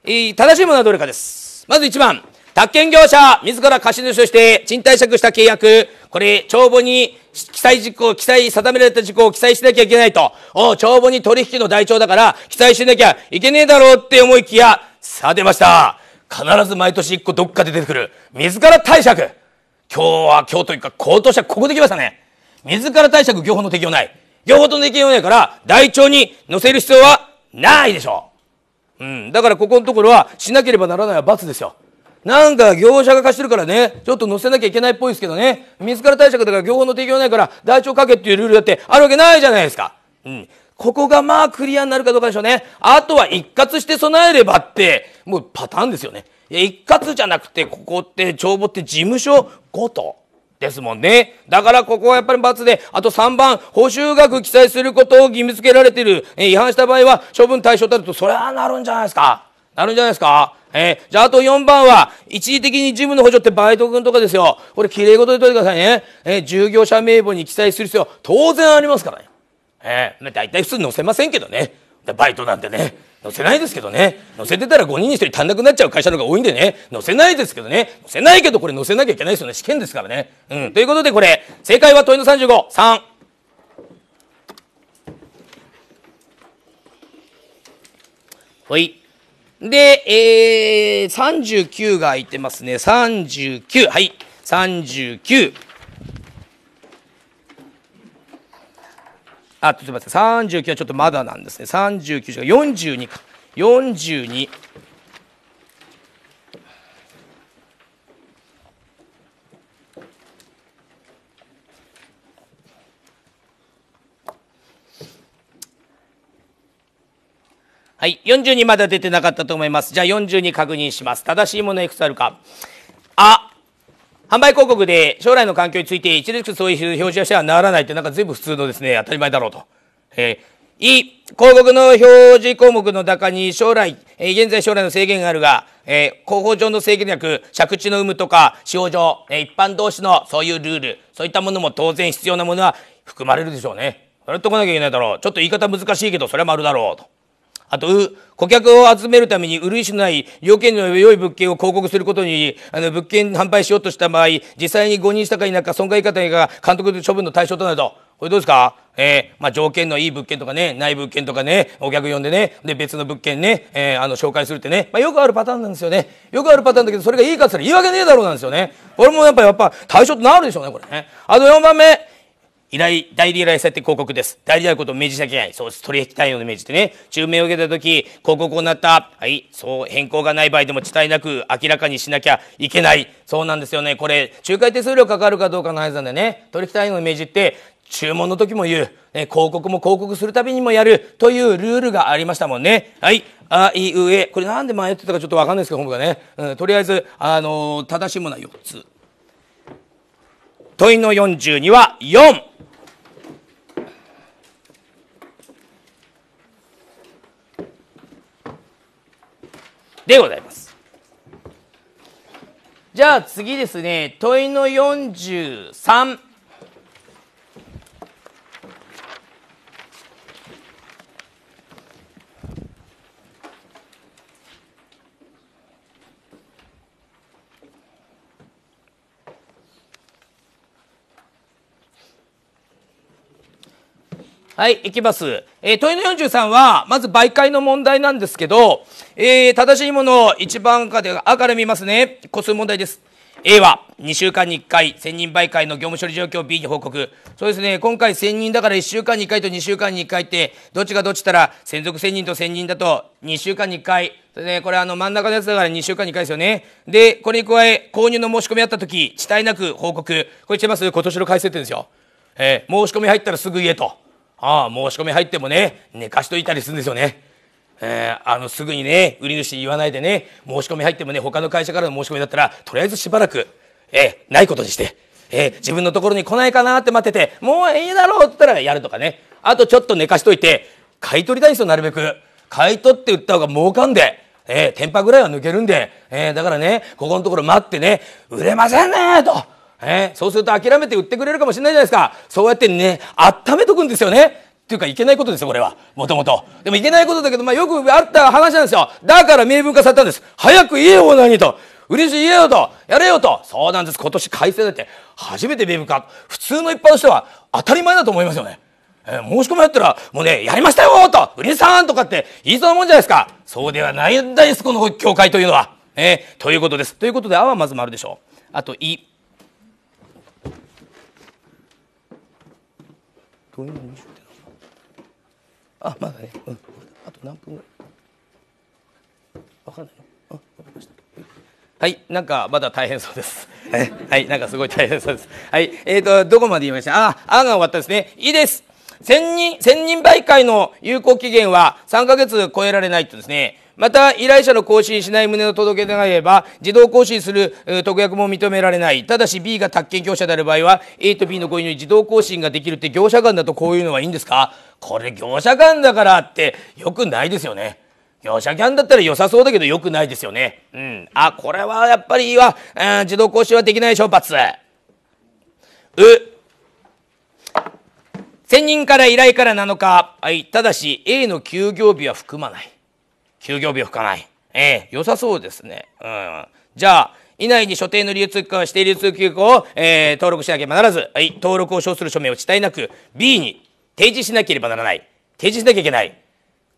えー、正しいものはどれかです。まず1番。宅建業者、自ら貸し主として賃貸借した契約、これ、帳簿に記載事項、記載、定められた事項を記載しなきゃいけないと。お帳簿に取引の台帳だから、記載しなきゃいけねえだろうって思いきや、さあ出ました。必ず毎年一個どっかで出てくる。自ら貸借。今日は、今日というか、高等者ここできましたね。自ら貸借、業法の適用ない。業法との適用ないから、台帳に載せる必要はないでしょう。うん。だからここのところは、しなければならないは罰ですよ。なんか業者が貸してるからね、ちょっと載せなきゃいけないっぽいですけどね、自ら貸策だから業法の提供ないから、台帳かけっていうルールだってあるわけないじゃないですか。うん。ここがまあクリアになるかどうかでしょうね。あとは一括して備えればって、もうパターンですよね。一括じゃなくて、ここって帳簿って事務所ごと。ですもんね。だからここはやっぱり罰で、あと3番、補修額記載することを義務付けられている、え違反した場合は処分対象となると、それはなるんじゃないですか。なるんじゃないですか。えー、じゃあ、あと4番は、一時的に事務の補助ってバイト君とかですよ。これ、綺麗事で取ってくださいね。えー、従業者名簿に記載する必要、当然ありますからね。えー、まあ、大体普通載せませんけどね。バイトなんてね。載せないですけどね。載せてたら5人に1人足んなくなっちゃう会社の方が多いんでね。載せないですけどね。載せないけど、これ載せなきゃいけないですよね。試験ですからね。うん。ということで、これ、正解は問いの35、3。ほい。で、えー、39が空いてますね。39。はい。39。あ、ちょっと待って、39はちょっとまだなんですね。39じゃ、42か。42。はい。42まだ出てなかったと思います。じゃあ42確認します。正しいものいくつあるか。あ、販売広告で将来の環境について一律そういう表示をしてはならないってなんか全部普通のですね、当たり前だろうと。えー、い、広告の表示項目の中に将来、えー、現在将来の制限があるが、えー、広報上の制限なく、借地の有無とか、使用上、えー、一般同士のそういうルール、そういったものも当然必要なものは含まれるでしょうね。それやってこなきゃいけないだろう。ちょっと言い方難しいけど、それは丸だろう。と。あと、顧客を集めるために売思のない要件の良い物件を広告することに、あの、物件販売しようとした場合、実際に誤認したか否か損害方が監督で処分の対象となると。これどうですかえー、まあ、条件のいい物件とかね、ない物件とかね、お客呼んでね、で、別の物件ね、えー、あの、紹介するってね、まあ、よくあるパターンなんですよね。よくあるパターンだけど、それがいいかって言ったら言い訳ねえだろうなんですよね。これもやっぱ、やっぱ、対象となるでしょうね、これね。あと4番目。依頼、代理依頼されて広告です。代理であることを明示しなきゃいけない。そうです。取引対応の命じってね。注文を受けたとき、広告をなった。はい。そう、変更がない場合でも、伝えなく明らかにしなきゃいけない。そうなんですよね。これ、仲介手数料かかるかどうかの話なんでね。取引対応の命じって、注文の時も言う、え広告も広告するたびにもやるというルールがありましたもんね。はい。あいうえ。これなんで迷ってたかちょっとわかんないですけど、本部がね。うん、とりあえず、あのー、正しいものは4つ。問いの42は4。でございます。じゃあ次ですね、問いの43。はい、いきます。えー、問いの43は、まず媒介の問題なんですけど、えー、正しいものを一番かで赤で見ますね。個数問題です。A は2週間に1回、専任媒介の業務処理状況を B に報告。そうですね、今回専任だから1週間に1回と2週間に1回って、どっちがどっちたら、専属専任と専任だと2週間に1回。でね、これあの真ん中のやつだから2週間に1回ですよね。で、これに加え、購入の申し込みあった時、遅滞なく報告。これ知ってます今年の改正点ですよ。えー、申し込み入ったらすぐ言えと。ああ、申し込み入ってもね、寝かしといたりするんですよね。えー、あの、すぐにね、売り主言わないでね、申し込み入ってもね、他の会社からの申し込みだったら、とりあえずしばらく、えー、ないことにして、えー、自分のところに来ないかなって待ってて、もうええだろうって言ったらやるとかね。あとちょっと寝かしといて、買い取りたいんですよ、なるべく。買い取って売った方が儲かんで。えー、天パぐらいは抜けるんで、えー、だからね、ここのところ待ってね、売れませんねと。えー、そうすると諦めて売ってくれるかもしれないじゃないですかそうやってね温めとくんですよねっていうかいけないことですよこれはもともとでもいけないことだけど、まあ、よくあった話なんですよだから明文化されたんです早く言えよオと嬉しい言えよとやれよとそうなんです今年改正だって初めて明文化普通の一般の人は当たり前だと思いますよねえー、申し込みやったら、もうね、やりましたよと、売りさんとかって言いそうなもんじゃないですか。そうではないんです、この教会というのは。えー、ということです。ということで、あはまず丸でしょう。あと、い。どういうのにしってあまだねうんあと何分ぐらい分かんないのあ分かりましたはいなんかまだ大変そうですはいなんかすごい大変そうですはいえっ、ー、とどこまで言いましたああが終わったですねいいです千人、千人媒介の有効期限は3か月超えられないとですね、また依頼者の更新しない旨の届け出があれば自動更新する特約も認められないただし B が宅建業者である場合は A と B の購意に自動更新ができるって業者間だとこういうのはいいんですかこれ業者間だからってよくないですよね。業者間だったら良さそうだけどよくないですよね。うん。あ、これはやっぱりいいわ。うん、自動更新はできないょ、罰。う。専任から依頼から7日、はい、ただし A の休業日は含まない休業日を吹かない。ええー、良さそうですね。うん。じゃあ、以内に所定の流通機関指定流通機構を、えー、登録しなければならず、はい、登録を称する署名を地帯なく、B に提示しなければならない。提示しなきゃいけない。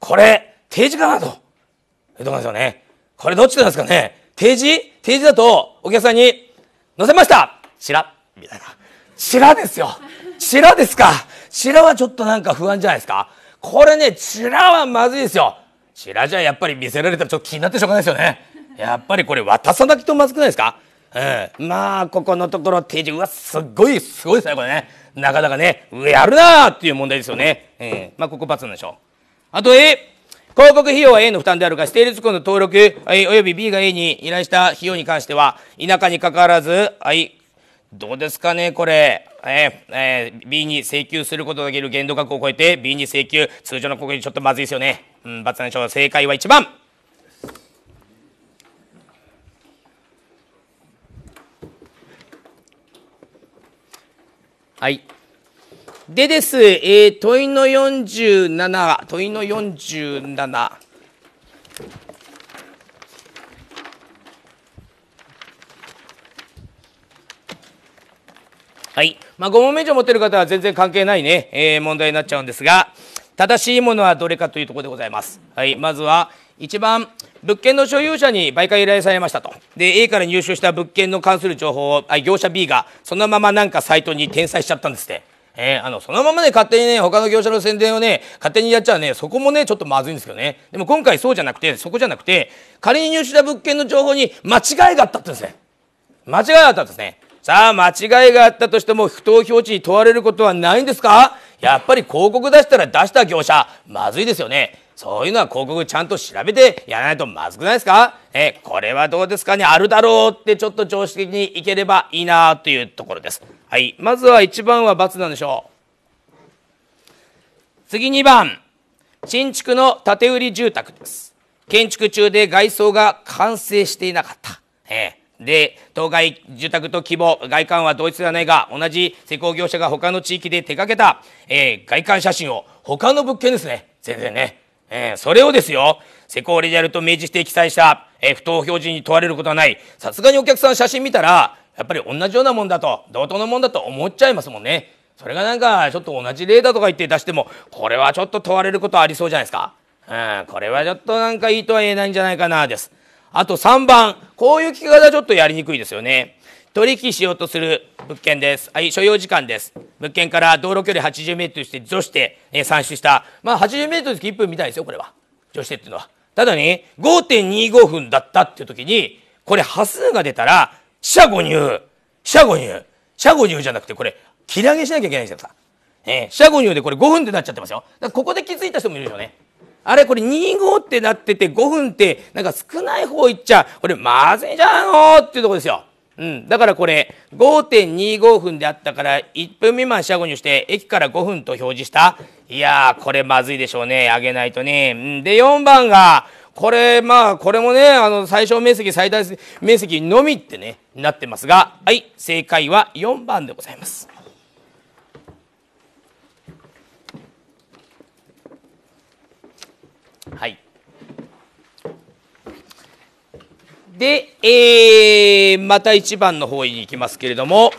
これ、提示かなと。どうなんですうね。これどっちなんですかね。提示提示だと、お客さんに、載せましたチラみたいな。チラですよ。チラですか。チラはちょっとなんか不安じゃないですか。これね、チラはまずいですよ。らじゃやっぱり見せられたらちょっと気になってしょうがないですよねやっぱりこれ渡さなきとまずくないですかうん、まあここのところ定時うわすっごいすごいですねこれねなかなかねやるなーっていう問題ですよね、えー、まあここ×なんでしょうあと A 広告費用は A の負担であるが、指定率庫の登録、はい、および B が A に依頼した費用に関しては、田舎にかかわらず、はい、どうですかね、これ。えー、えー、B に請求することができる限度額を超えて、B に請求、通常の国にちょっとまずいですよね。うん、バツナ正解は1番。はい。でです、えー、問いの47、問いの47。はい。まあ、5問目以上持ってる方は全然関係ないね、えー、問題になっちゃうんですが、正しいものはどれかというところでございます。はい、まずは1番、物件の所有者に売買依頼されましたと。で、A から入手した物件の関する情報を、あ業者 B がそのままなんかサイトに転載しちゃったんですって。えー、あの、そのままね、勝手にね、他の業者の宣伝をね、勝手にやっちゃうね、そこもね、ちょっとまずいんですけどね。でも今回そうじゃなくて、そこじゃなくて、仮に入手した物件の情報に間違いがあったってんですね。間違いがあったんですね。さあ、間違いがあったとしても、不当表示に問われることはないんですかやっぱり広告出したら出した業者まずいですよねそういうのは広告ちゃんと調べてやらないとまずくないですかえこれはどうですかねあるだろうってちょっと常識的にいければいいなというところですはいまずは1番は×なんでしょう次2番新築の建売り住宅です建築中で外装が完成していなかった、えで、当該住宅と規模、外観は同一ではないが、同じ施工業者が他の地域で手掛けた、えー、外観写真を、他の物件ですね。全然ね。えー、それをですよ、施工レジャルと明示して記載した、えー、不当表示に問われることはない。さすがにお客さん写真見たら、やっぱり同じようなもんだと、同等のもんだと思っちゃいますもんね。それがなんか、ちょっと同じ例だとか言って出しても、これはちょっと問われることありそうじゃないですか。うん、これはちょっとなんかいいとは言えないんじゃないかな、です。あと3番。こういう聞き方ちょっとやりにくいですよね。取引しようとする物件です。はい、所要時間です。物件から道路距離80メートルして除して、えー、算出した。まあ、80メートル月1分みたいですよ、これは。除してっていうのは。ただね、5.25分だったっていう時に、これ、波数が出たら、四捨誤入。四捨誤入。四捨誤入じゃなくて、これ、切り上げしなきゃいけないんですよ、さ。えー、四入でこれ5分ってなっちゃってますよ。ここで気づいた人もいるでしょうね。あれこれ25ってなってて5分ってなんか少ない方いっちゃこれまずいじゃんっていうとこですよ。うん、だからこれ5.25分であったから1分未満車後にして駅から5分と表示したいやーこれまずいでしょうねあげないとね、うん、で4番がこれまあこれもねあの最小面積最大面積のみってねなってますがはい正解は4番でございます。はい。で、えー、また1番の方に行きますけれども、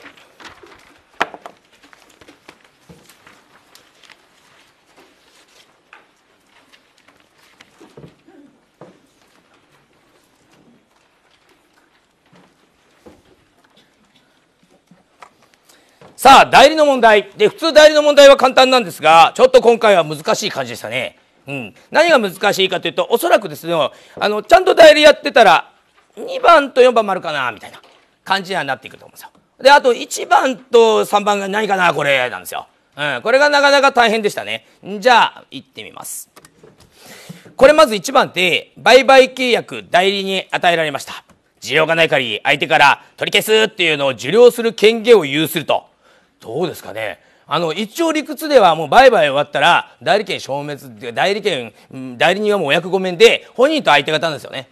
さあ、代理の問題。で、普通代理の問題は簡単なんですが、ちょっと今回は難しい感じでしたね。うん、何が難しいかというとおそらくですねあのちゃんと代理やってたら2番と4番もあるかなみたいな感じにはなっていくと思うんですよ。であと1番と3番が何かなこれなんですよ。うん、これがなかなか大変でしたね。じゃあ行ってみます。これまず1番って売買契約代理に与えられました。需要がない限り相手から取り消すっていうのを受領する権限を有すると。どうですかねあの、一応理屈ではもう売買終わったら、代理権消滅、代理権、代理人はもうお役御免で、本人と相手方なんですよね。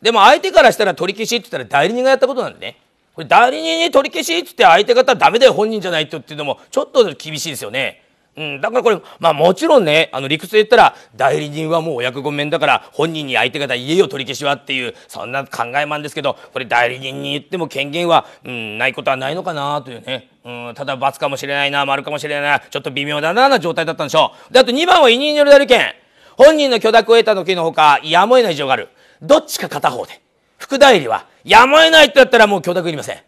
でも相手からしたら取り消しって言ったら代理人がやったことなんでね。これ代理人に取り消しって言って相手方はダメだよ、本人じゃないとっていうのも、ちょっと厳しいですよね。うん、だからこれ、まあもちろんね、あの理屈で言ったら、代理人はもうお役御免だから、本人に相手方家を取り消しはっていう、そんな考えもあるんですけど、これ代理人に言っても権限は、うん、ないことはないのかなというね。うん、ただ罰かもしれないな、丸かもしれないな、ちょっと微妙だな、な状態だったんでしょう。で、あと2番は委任による代理権。本人の許諾を得た時のほか、やむを得ない事情がある。どっちか片方で。副代理は、やむを得ないってやったらもう許諾いりません。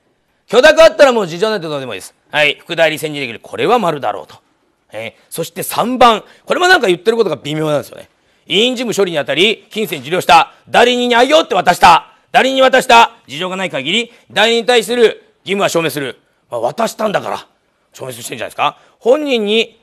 許諾あったらもう事情ないてどうでもいいです。はい。副代理選任できる。これは丸だろうと。えー、そして3番。これもなんか言ってることが微妙なんですよね。委員事務処理にあたり、金銭受領した。代理人にようって渡した。代理人に渡した。事情がない限り、代理人に対する義務は証明する。まあ、渡したんだから、証明してるんじゃないですか。本人に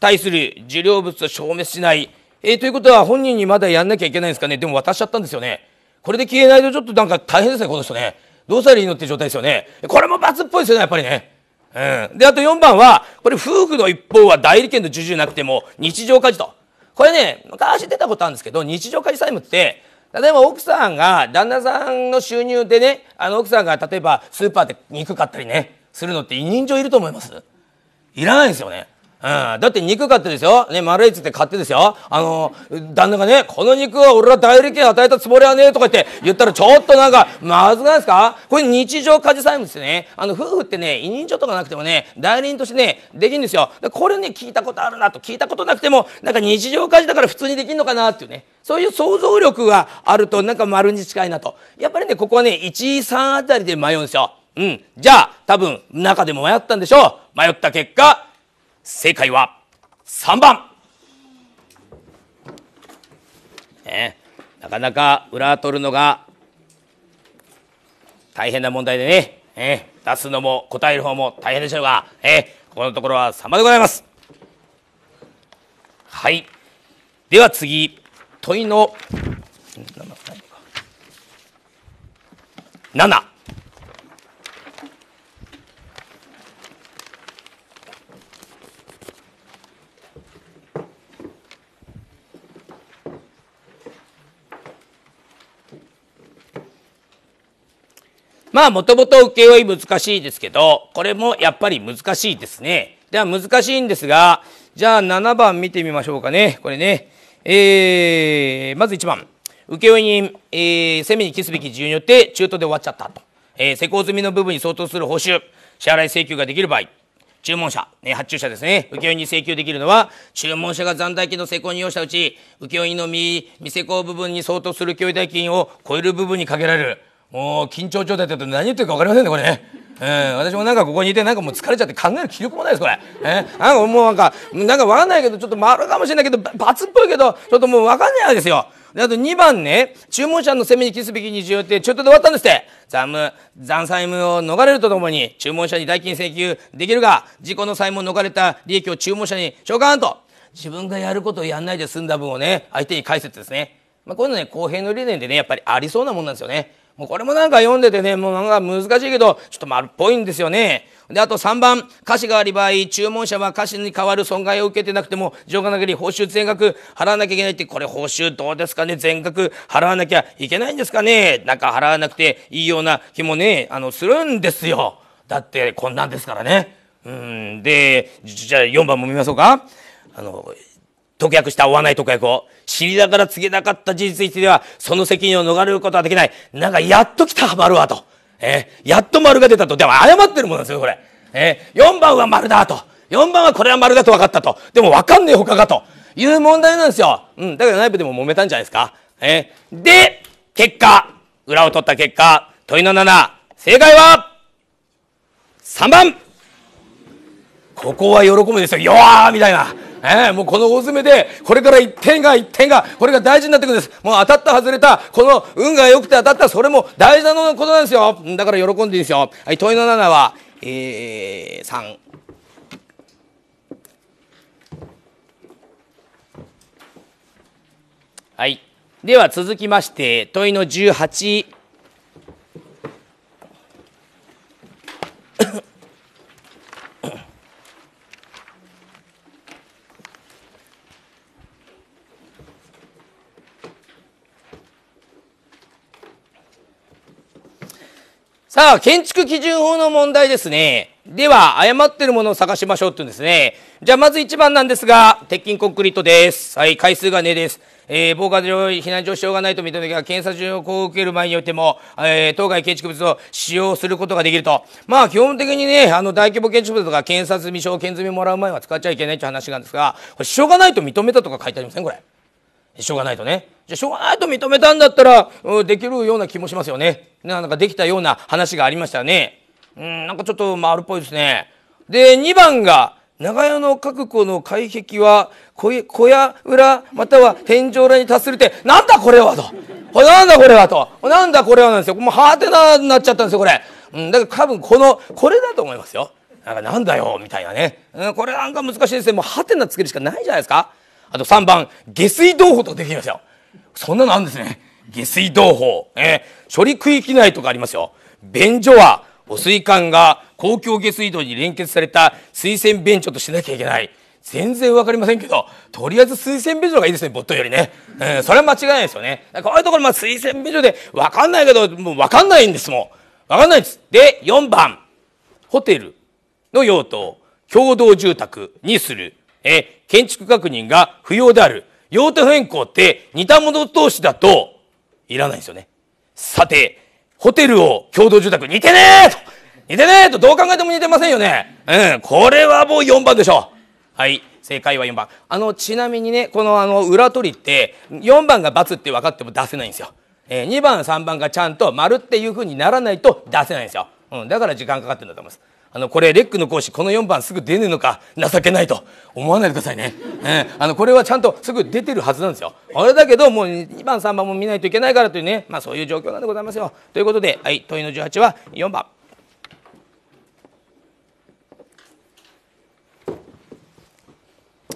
対する受領物は消滅しない。えー、ということは本人にまだやんなきゃいけないんですかね。でも渡しちゃったんですよね。これで消えないとちょっとなんか大変ですね、この人ね。どうしたらいいのって状態ですよね。これも罰っぽいですよね、やっぱりね。うん。で、あと4番は、これ夫婦の一方は代理権の授受なくても日常家事と。これね、昔出たことあるんですけど、日常家事債務って、例えば奥さんが、旦那さんの収入でね、あの奥さんが例えばスーパーで肉買ったりね、するのって委任状いると思いますいらないですよね。うん、だって肉買ってですよ、ね、丸いつって買ってですよ、あの、旦那がね、この肉は俺は代理権与えたつもりはねえとか言って言ったら、ちょっとなんか、まずないですかこれ日常家事債務ですよね。あの、夫婦ってね、委任状とかなくてもね、代理人としてね、できるんですよ。これね、聞いたことあるなと、聞いたことなくても、なんか日常家事だから普通にできるのかなっていうね。そういう想像力があると、なんか丸に近いなと。やっぱりね、ここはね、1、3あたりで迷うんですよ。うん。じゃあ、多分、中でも迷ったんでしょう。迷った結果、正解は3番、ね、なかなか裏取るのが大変な問題でね、え出すのも答える方も大変でしょうが、えここのところは3番でございますはいでは次問いの7まあもともと請負難しいですけど、これもやっぱり難しいですね。では難しいんですが、じゃあ7番見てみましょうかね。これね。えー、まず1番。請負人、えー、攻めに帰すべき事由によって中途で終わっちゃったと。えー、施工済みの部分に相当する報酬、支払い請求ができる場合、注文者、ね、発注者ですね。請負に請求できるのは、注文者が残代金の施工に要したうち、請負人の未、未施工部分に相当する請負代金を超える部分にかけられる。もう緊張状態って言何言ってるか分かりませんねこれね。えー、私もなんかここにいてなんかもう疲れちゃって考える気力もないですこれ、えー、なんかもうなんかなんか分かんないけどちょっと丸かもしれないけど罰っぽいけどちょっともう分かんないですよであと2番ね注文者の攻めに期すべき二重ってちょっとで終わったんですって残務残債務を逃れるとともに注文者に代金請求できるが事故の債務を逃れた利益を注文者に召喚と自分がやることをやんないで済んだ分をね相手に返せってですね、まあ、こういうのね公平の理念でねやっぱりありそうなもんなんですよねもうこれもなんか読んでてね、もうなんか難しいけど、ちょっと丸っぽいんですよね。で、あと3番、歌詞があり場合、注文者は歌詞に代わる損害を受けてなくても、上がなり報酬全額払わなきゃいけないって、これ報酬どうですかね全額払わなきゃいけないんですかねなんか払わなくていいような気もね、あの、するんですよ。だって、こんなんですからね。うん、で、じゃあ4番も見ましょうか。あの、特約した追わない特約を知りながら告げなかった事実については、その責任を逃れることはできない。なんか、やっと来た、丸はと。えー、やっと丸が出たと。でも、謝ってるもんなんですよ、これ。えー、4番は丸だと。4番はこれは丸だと分かったと。でも、分かんねえ他かと。いう問題なんですよ。うん。だから内部でも揉めたんじゃないですか。えー、で、結果、裏を取った結果、問いの7、正解は、3番ここは喜ぶですよ。よーみたいな。えー、もうこの大詰めで、これから一点が一点が、これが大事になってくるんです。もう当たった外れた、この運が良くて当たった、それも大事なことなんですよ。だから喜んでいいんですよ。はい、問いの7は、えー、3。はい。では続きまして、問いの18。さあ、建築基準法の問題ですね。では、誤ってるものを探しましょうっていうんですね。じゃあ、まず1番なんですが、鉄筋コンクリートです。はい、回数がねです。えー、防火上、避難上ようがないと認めが、検査中を受ける前においても、えー、当該建築物を使用することができると。まあ、基本的にね、あの、大規模建築物とか、検査済み証、検済みもらう前は使っちゃいけないって話なんですが、これ、しょうがないと認めたとか書いてありません、ね、これ。しょうがないとねじゃしょうがないと認めたんだったら、うん、できるような気もしますよねなんかできたような話がありましたねうんなんかちょっと丸っぽいですねで2番が長屋の各戸の外壁は小屋裏または天井裏に達するってなんだこれはとなんだこれはとなんだこれはなんですよもうハテナになっちゃったんですよこれ、うん、だから多分このこれだと思いますよなんかなんだよみたいなね、うん、これなんか難しいですねもうハテナつけるしかないじゃないですかあと3番、下水道法とかできてきますよ。そんなのあるんですね。下水道法。えー、処理区域内とかありますよ。便所は、汚水管が公共下水道に連結された水洗便所としなきゃいけない。全然わかりませんけど、とりあえず水洗便所がいいですね、ボットよりね。うん、それは間違いないですよね。こういうところ、まあ、水洗便所でわかんないけど、もうわかんないんですもん。わかんないです。で、4番、ホテルの用途を共同住宅にする。え、建築確認が不要である。用途変更って似たもの同士だといらないんですよね。さて、ホテルを共同住宅似てねえと似てねえとどう考えても似てませんよね。うん、これはもう4番でしょう。はい。正解は4番。あの、ちなみにね、このあの、裏取りって、4番が×って分かっても出せないんですよ。えー、2番、3番がちゃんと丸っていう風にならないと出せないんですよ。うん、だから時間かかってるんだと思います。あの、これ、レックの講師、この4番すぐ出ねのか、情けないと思わないでくださいね。えー、あの、これはちゃんとすぐ出てるはずなんですよ。あれだけど、もう2番、3番も見ないといけないからというね、まあそういう状況なんでございますよ。ということで、はい、問いの18は4番。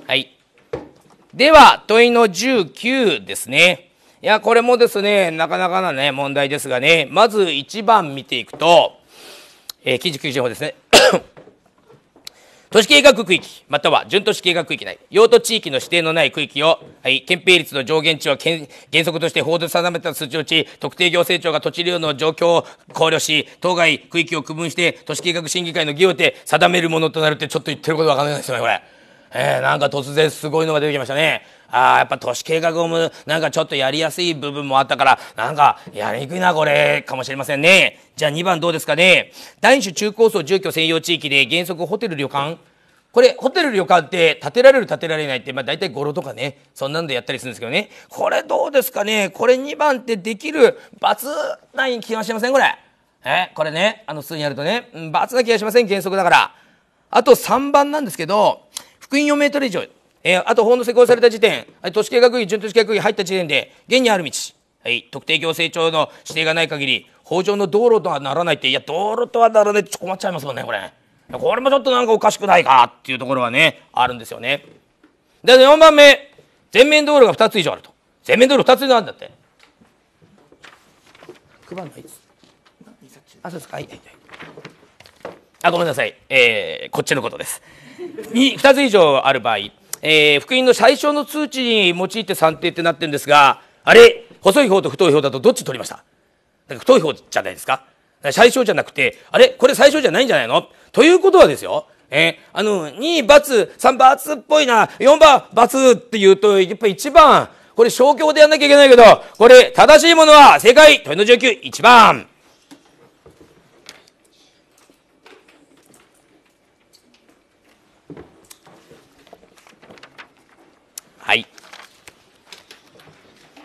はい。では、問いの19ですね。いや、これもですね、なかなかなね、問題ですがね、まず1番見ていくと、えー、記事9報ですね (coughs) 都市計画区域、または準都市計画区域内、用途地域の指定のない区域を、はい、憲兵率の上限値を原則として法で定めた数値のうち、特定行政庁が土地利用の状況を考慮し、当該区域を区分して、都市計画審議会の議をで定めるものとなるって、ちょっと言ってることわかんないですよね、これ。えー、なんか突然すごいのが出てきましたね。ああ、やっぱ都市計画をもなんかちょっとやりやすい部分もあったから、なんかやりにくいな、これ、かもしれませんね。じゃあ2番どうですかね。第2種中高層住居専用地域で原則ホテル旅館。これ、ホテル旅館って建てられる建てられないって、まあ大体語呂とかね、そんなんでやったりするんですけどね。これどうですかねこれ2番ってできる罰ない気がしませんこれ。えこれね、あの普通にやるとね、罰な気がしません原則だから。あと3番なんですけど、福音4メートル以上。えー、あと法の施行された時点都市計画費準都市計画費入った時点で現にある道、はい、特定行政庁の指定がない限り法上の道路とはならないっていや道路とはならないって困っちゃいますもんねこれこれもちょっとなんかおかしくないかっていうところはねあるんですよねで4番目全面道路が2つ以上あると全面道路2つ以上あるんだってないですあそうですかはいはいあごめんなさい、えー、こっちのことです 2, 2つ以上ある場合えー、福音の最小の通知に用いて算定ってなってるんですが、あれ、細い方と太い方だとどっち取りましただか太い方じゃないですか。最小じゃなくて、あれこれ最小じゃないんじゃないのということはですよ、えー、あの、2 × 3 ×っぽいな、4番×って言うと、やっぱ1番、これ消去でやんなきゃいけないけど、これ正しいものは正解、問いの19、1番。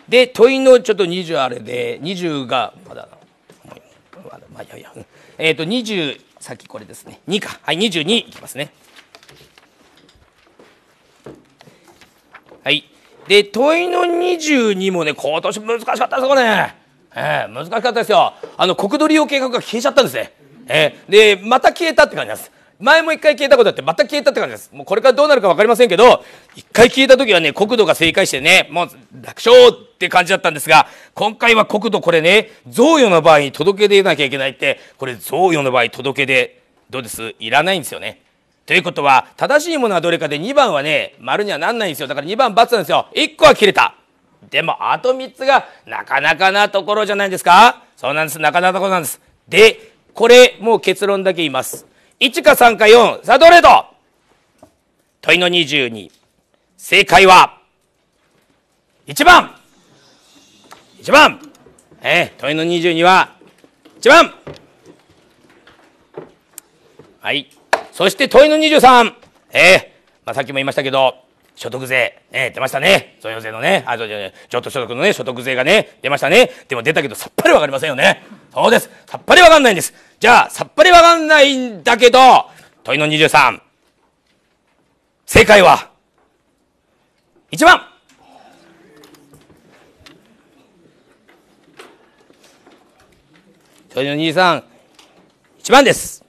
で問いのちょっと20あれで20がまだまだまあいやいやえっ、と20さっきこれですね2かはい22いきますねはいで問いの22もね今年難しかったですこね、えー、難しかったですよあの国土利用計画が消えちゃったんですね、えー、でまた消えたって感じなんです前も一回消えたことあって、また消えたって感じです。もうこれからどうなるか分かりませんけど、一回消えた時はね、国土が正解してね、もう楽勝って感じだったんですが、今回は国土これね、贈与の場合に届け出なきゃいけないって、これ贈与の場合届け出、どうですいらないんですよね。ということは、正しいものはどれかで2番はね、丸にはなんないんですよ。だから2番×なんですよ。1個は切れた。でも、あと3つが、なかなかなところじゃないですかそうなんです。なかなかなところなんです。で、これ、もう結論だけ言います。1か3か4。さあ、どれと問いの22。正解は、1番。1番。えー、問いの22は、1番。はい。そして問いの23。えー、まあ、さっきも言いましたけど、所得税、ね、出ましたね。所与税のね、あ、ちょ、ちょ、っと所得のね、所得税がね、出ましたね。でも出たけど、さっぱりわかりませんよね。そうです。さっぱりわかんないんです。じゃあ、さっぱりわかんないんだけど、問いの23。正解は、1番。問いの23、1番です。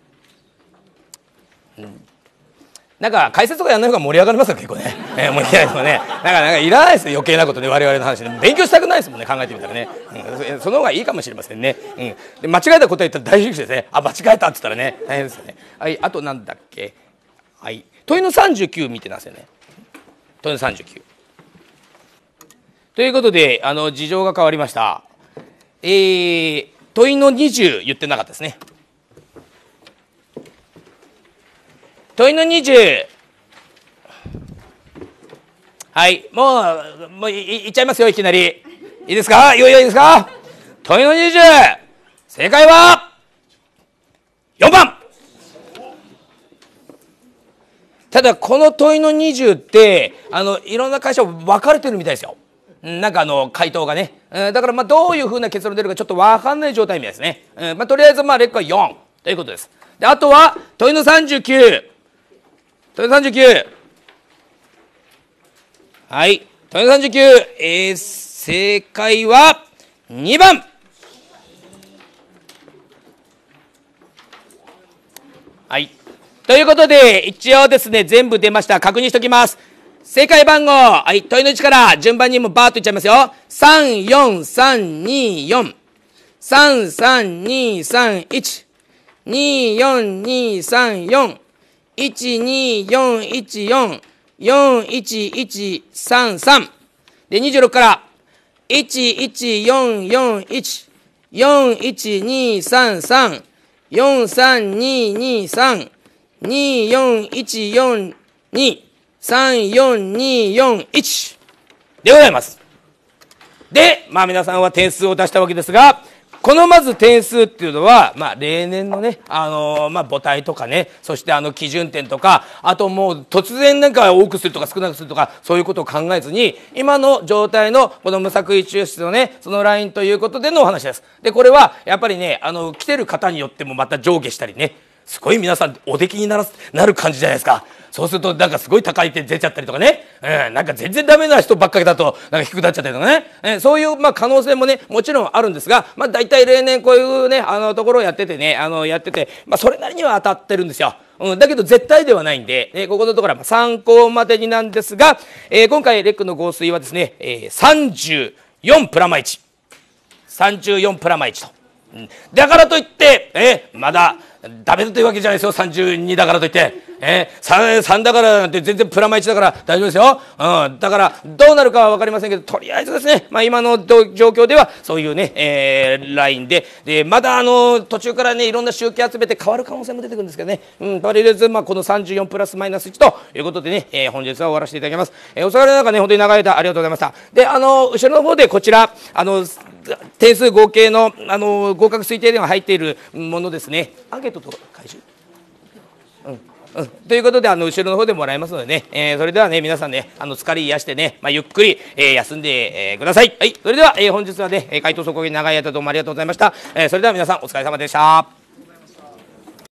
なんか解説とかやらない方が盛り上がりますよ結構ね、えー、もういやでもねなんかなんかいらないですよ余計なことね我々の話で勉強したくないですもんね考えてみたらね、うん、その方がいいかもしれませんね、うん、で間違えた答え言ったら大丈夫ですねあ間違えたって言ったらね大変ですよねはいあとなんだっけはい問いの39見てなんですよね問いの39ということであの事情が変わりましたえー、問いの20言ってなかったですね問いの20。はい、もう、もういいっちゃいますよ、いきなり。いいですかいよいよいいですか問いの20。正解は、4番ただ、この問いの20って、あの、いろんな会社分かれてるみたいですよ。なんかあの、回答がね。だから、まあ、どういうふうな結論出るかちょっと分かんない状態みたいですね。まあ、とりあえず、まあ、レックは4ということです。で、あとは、問いの39。豊39。はい。豊39。えー、正解は2番。はい。ということで、一応ですね、全部出ました。確認しておきます。正解番号。はい。問いの位置から順番にもバーっといっちゃいますよ。3、4、3、2、4。3、3、2、3、1。2、4、2、3、4。1 2 4 1 4 4 1 1 3 3で26から114414123343223 241423421 4でございます。で、まあ皆さんは点数を出したわけですが、このまず点数っていうのは、まあ、例年のね、あのー、まあ、母体とかね、そしてあの、基準点とか、あともう、突然なんか多くするとか少なくするとか、そういうことを考えずに、今の状態の、この無作為抽出のね、そのラインということでのお話です。で、これは、やっぱりね、あの、来てる方によってもまた上下したりね、すごい皆さんお出来にならなる感じじゃないですかそうするとなんかすごい高い点出ちゃったりとかね、うん、なんか全然ダメな人ばっかりだとなんか低くなっちゃったりとかね、え、うそういうまあ可能性もねもちろんあるんですが、まあ、大体例年こういうねあのところをやっててねあのやってて、まあ、それなりには当たってるんですよ。うん、だけど絶対ではないんで、えー、ここのところは参考までになんですが、えー、今回レックの合水はですね、えー、34プラマ1。34プラマ1と。うん、だからといって、えー、まだダメだというわけじゃないですよ32だからといってえー、3, 3だからなんて全然プラマイ1だから大丈夫ですよ。うん、だからどうなるかはわかりませんけど、とりあえずですね、まあ、今の状況ではそういうね、えー、ラインで、でまだあの途中からね、いろんな集計集めて変わる可能性も出てくるんですけどね、うん、とりあえず、まあ、この34プラスマイナス1ということでね、えー、本日は終わらせていただきます。えー、お疲れの中ね、本当に長い間ありがとうございました。で、あの、後ろの方でこちら、あの、点数合計のあの合格推定では入っているものですね。アンケートと回収うん、ということであの後ろの方でもらいますのでね、えー、それではね皆さんねあの疲れ癒してね、まあ、ゆっくり、えー、休んで、えー、くださいはいそれでは、えー、本日はね回答速合に長い間どうもありがとうございました、えー、それでは皆さんお疲れ様でした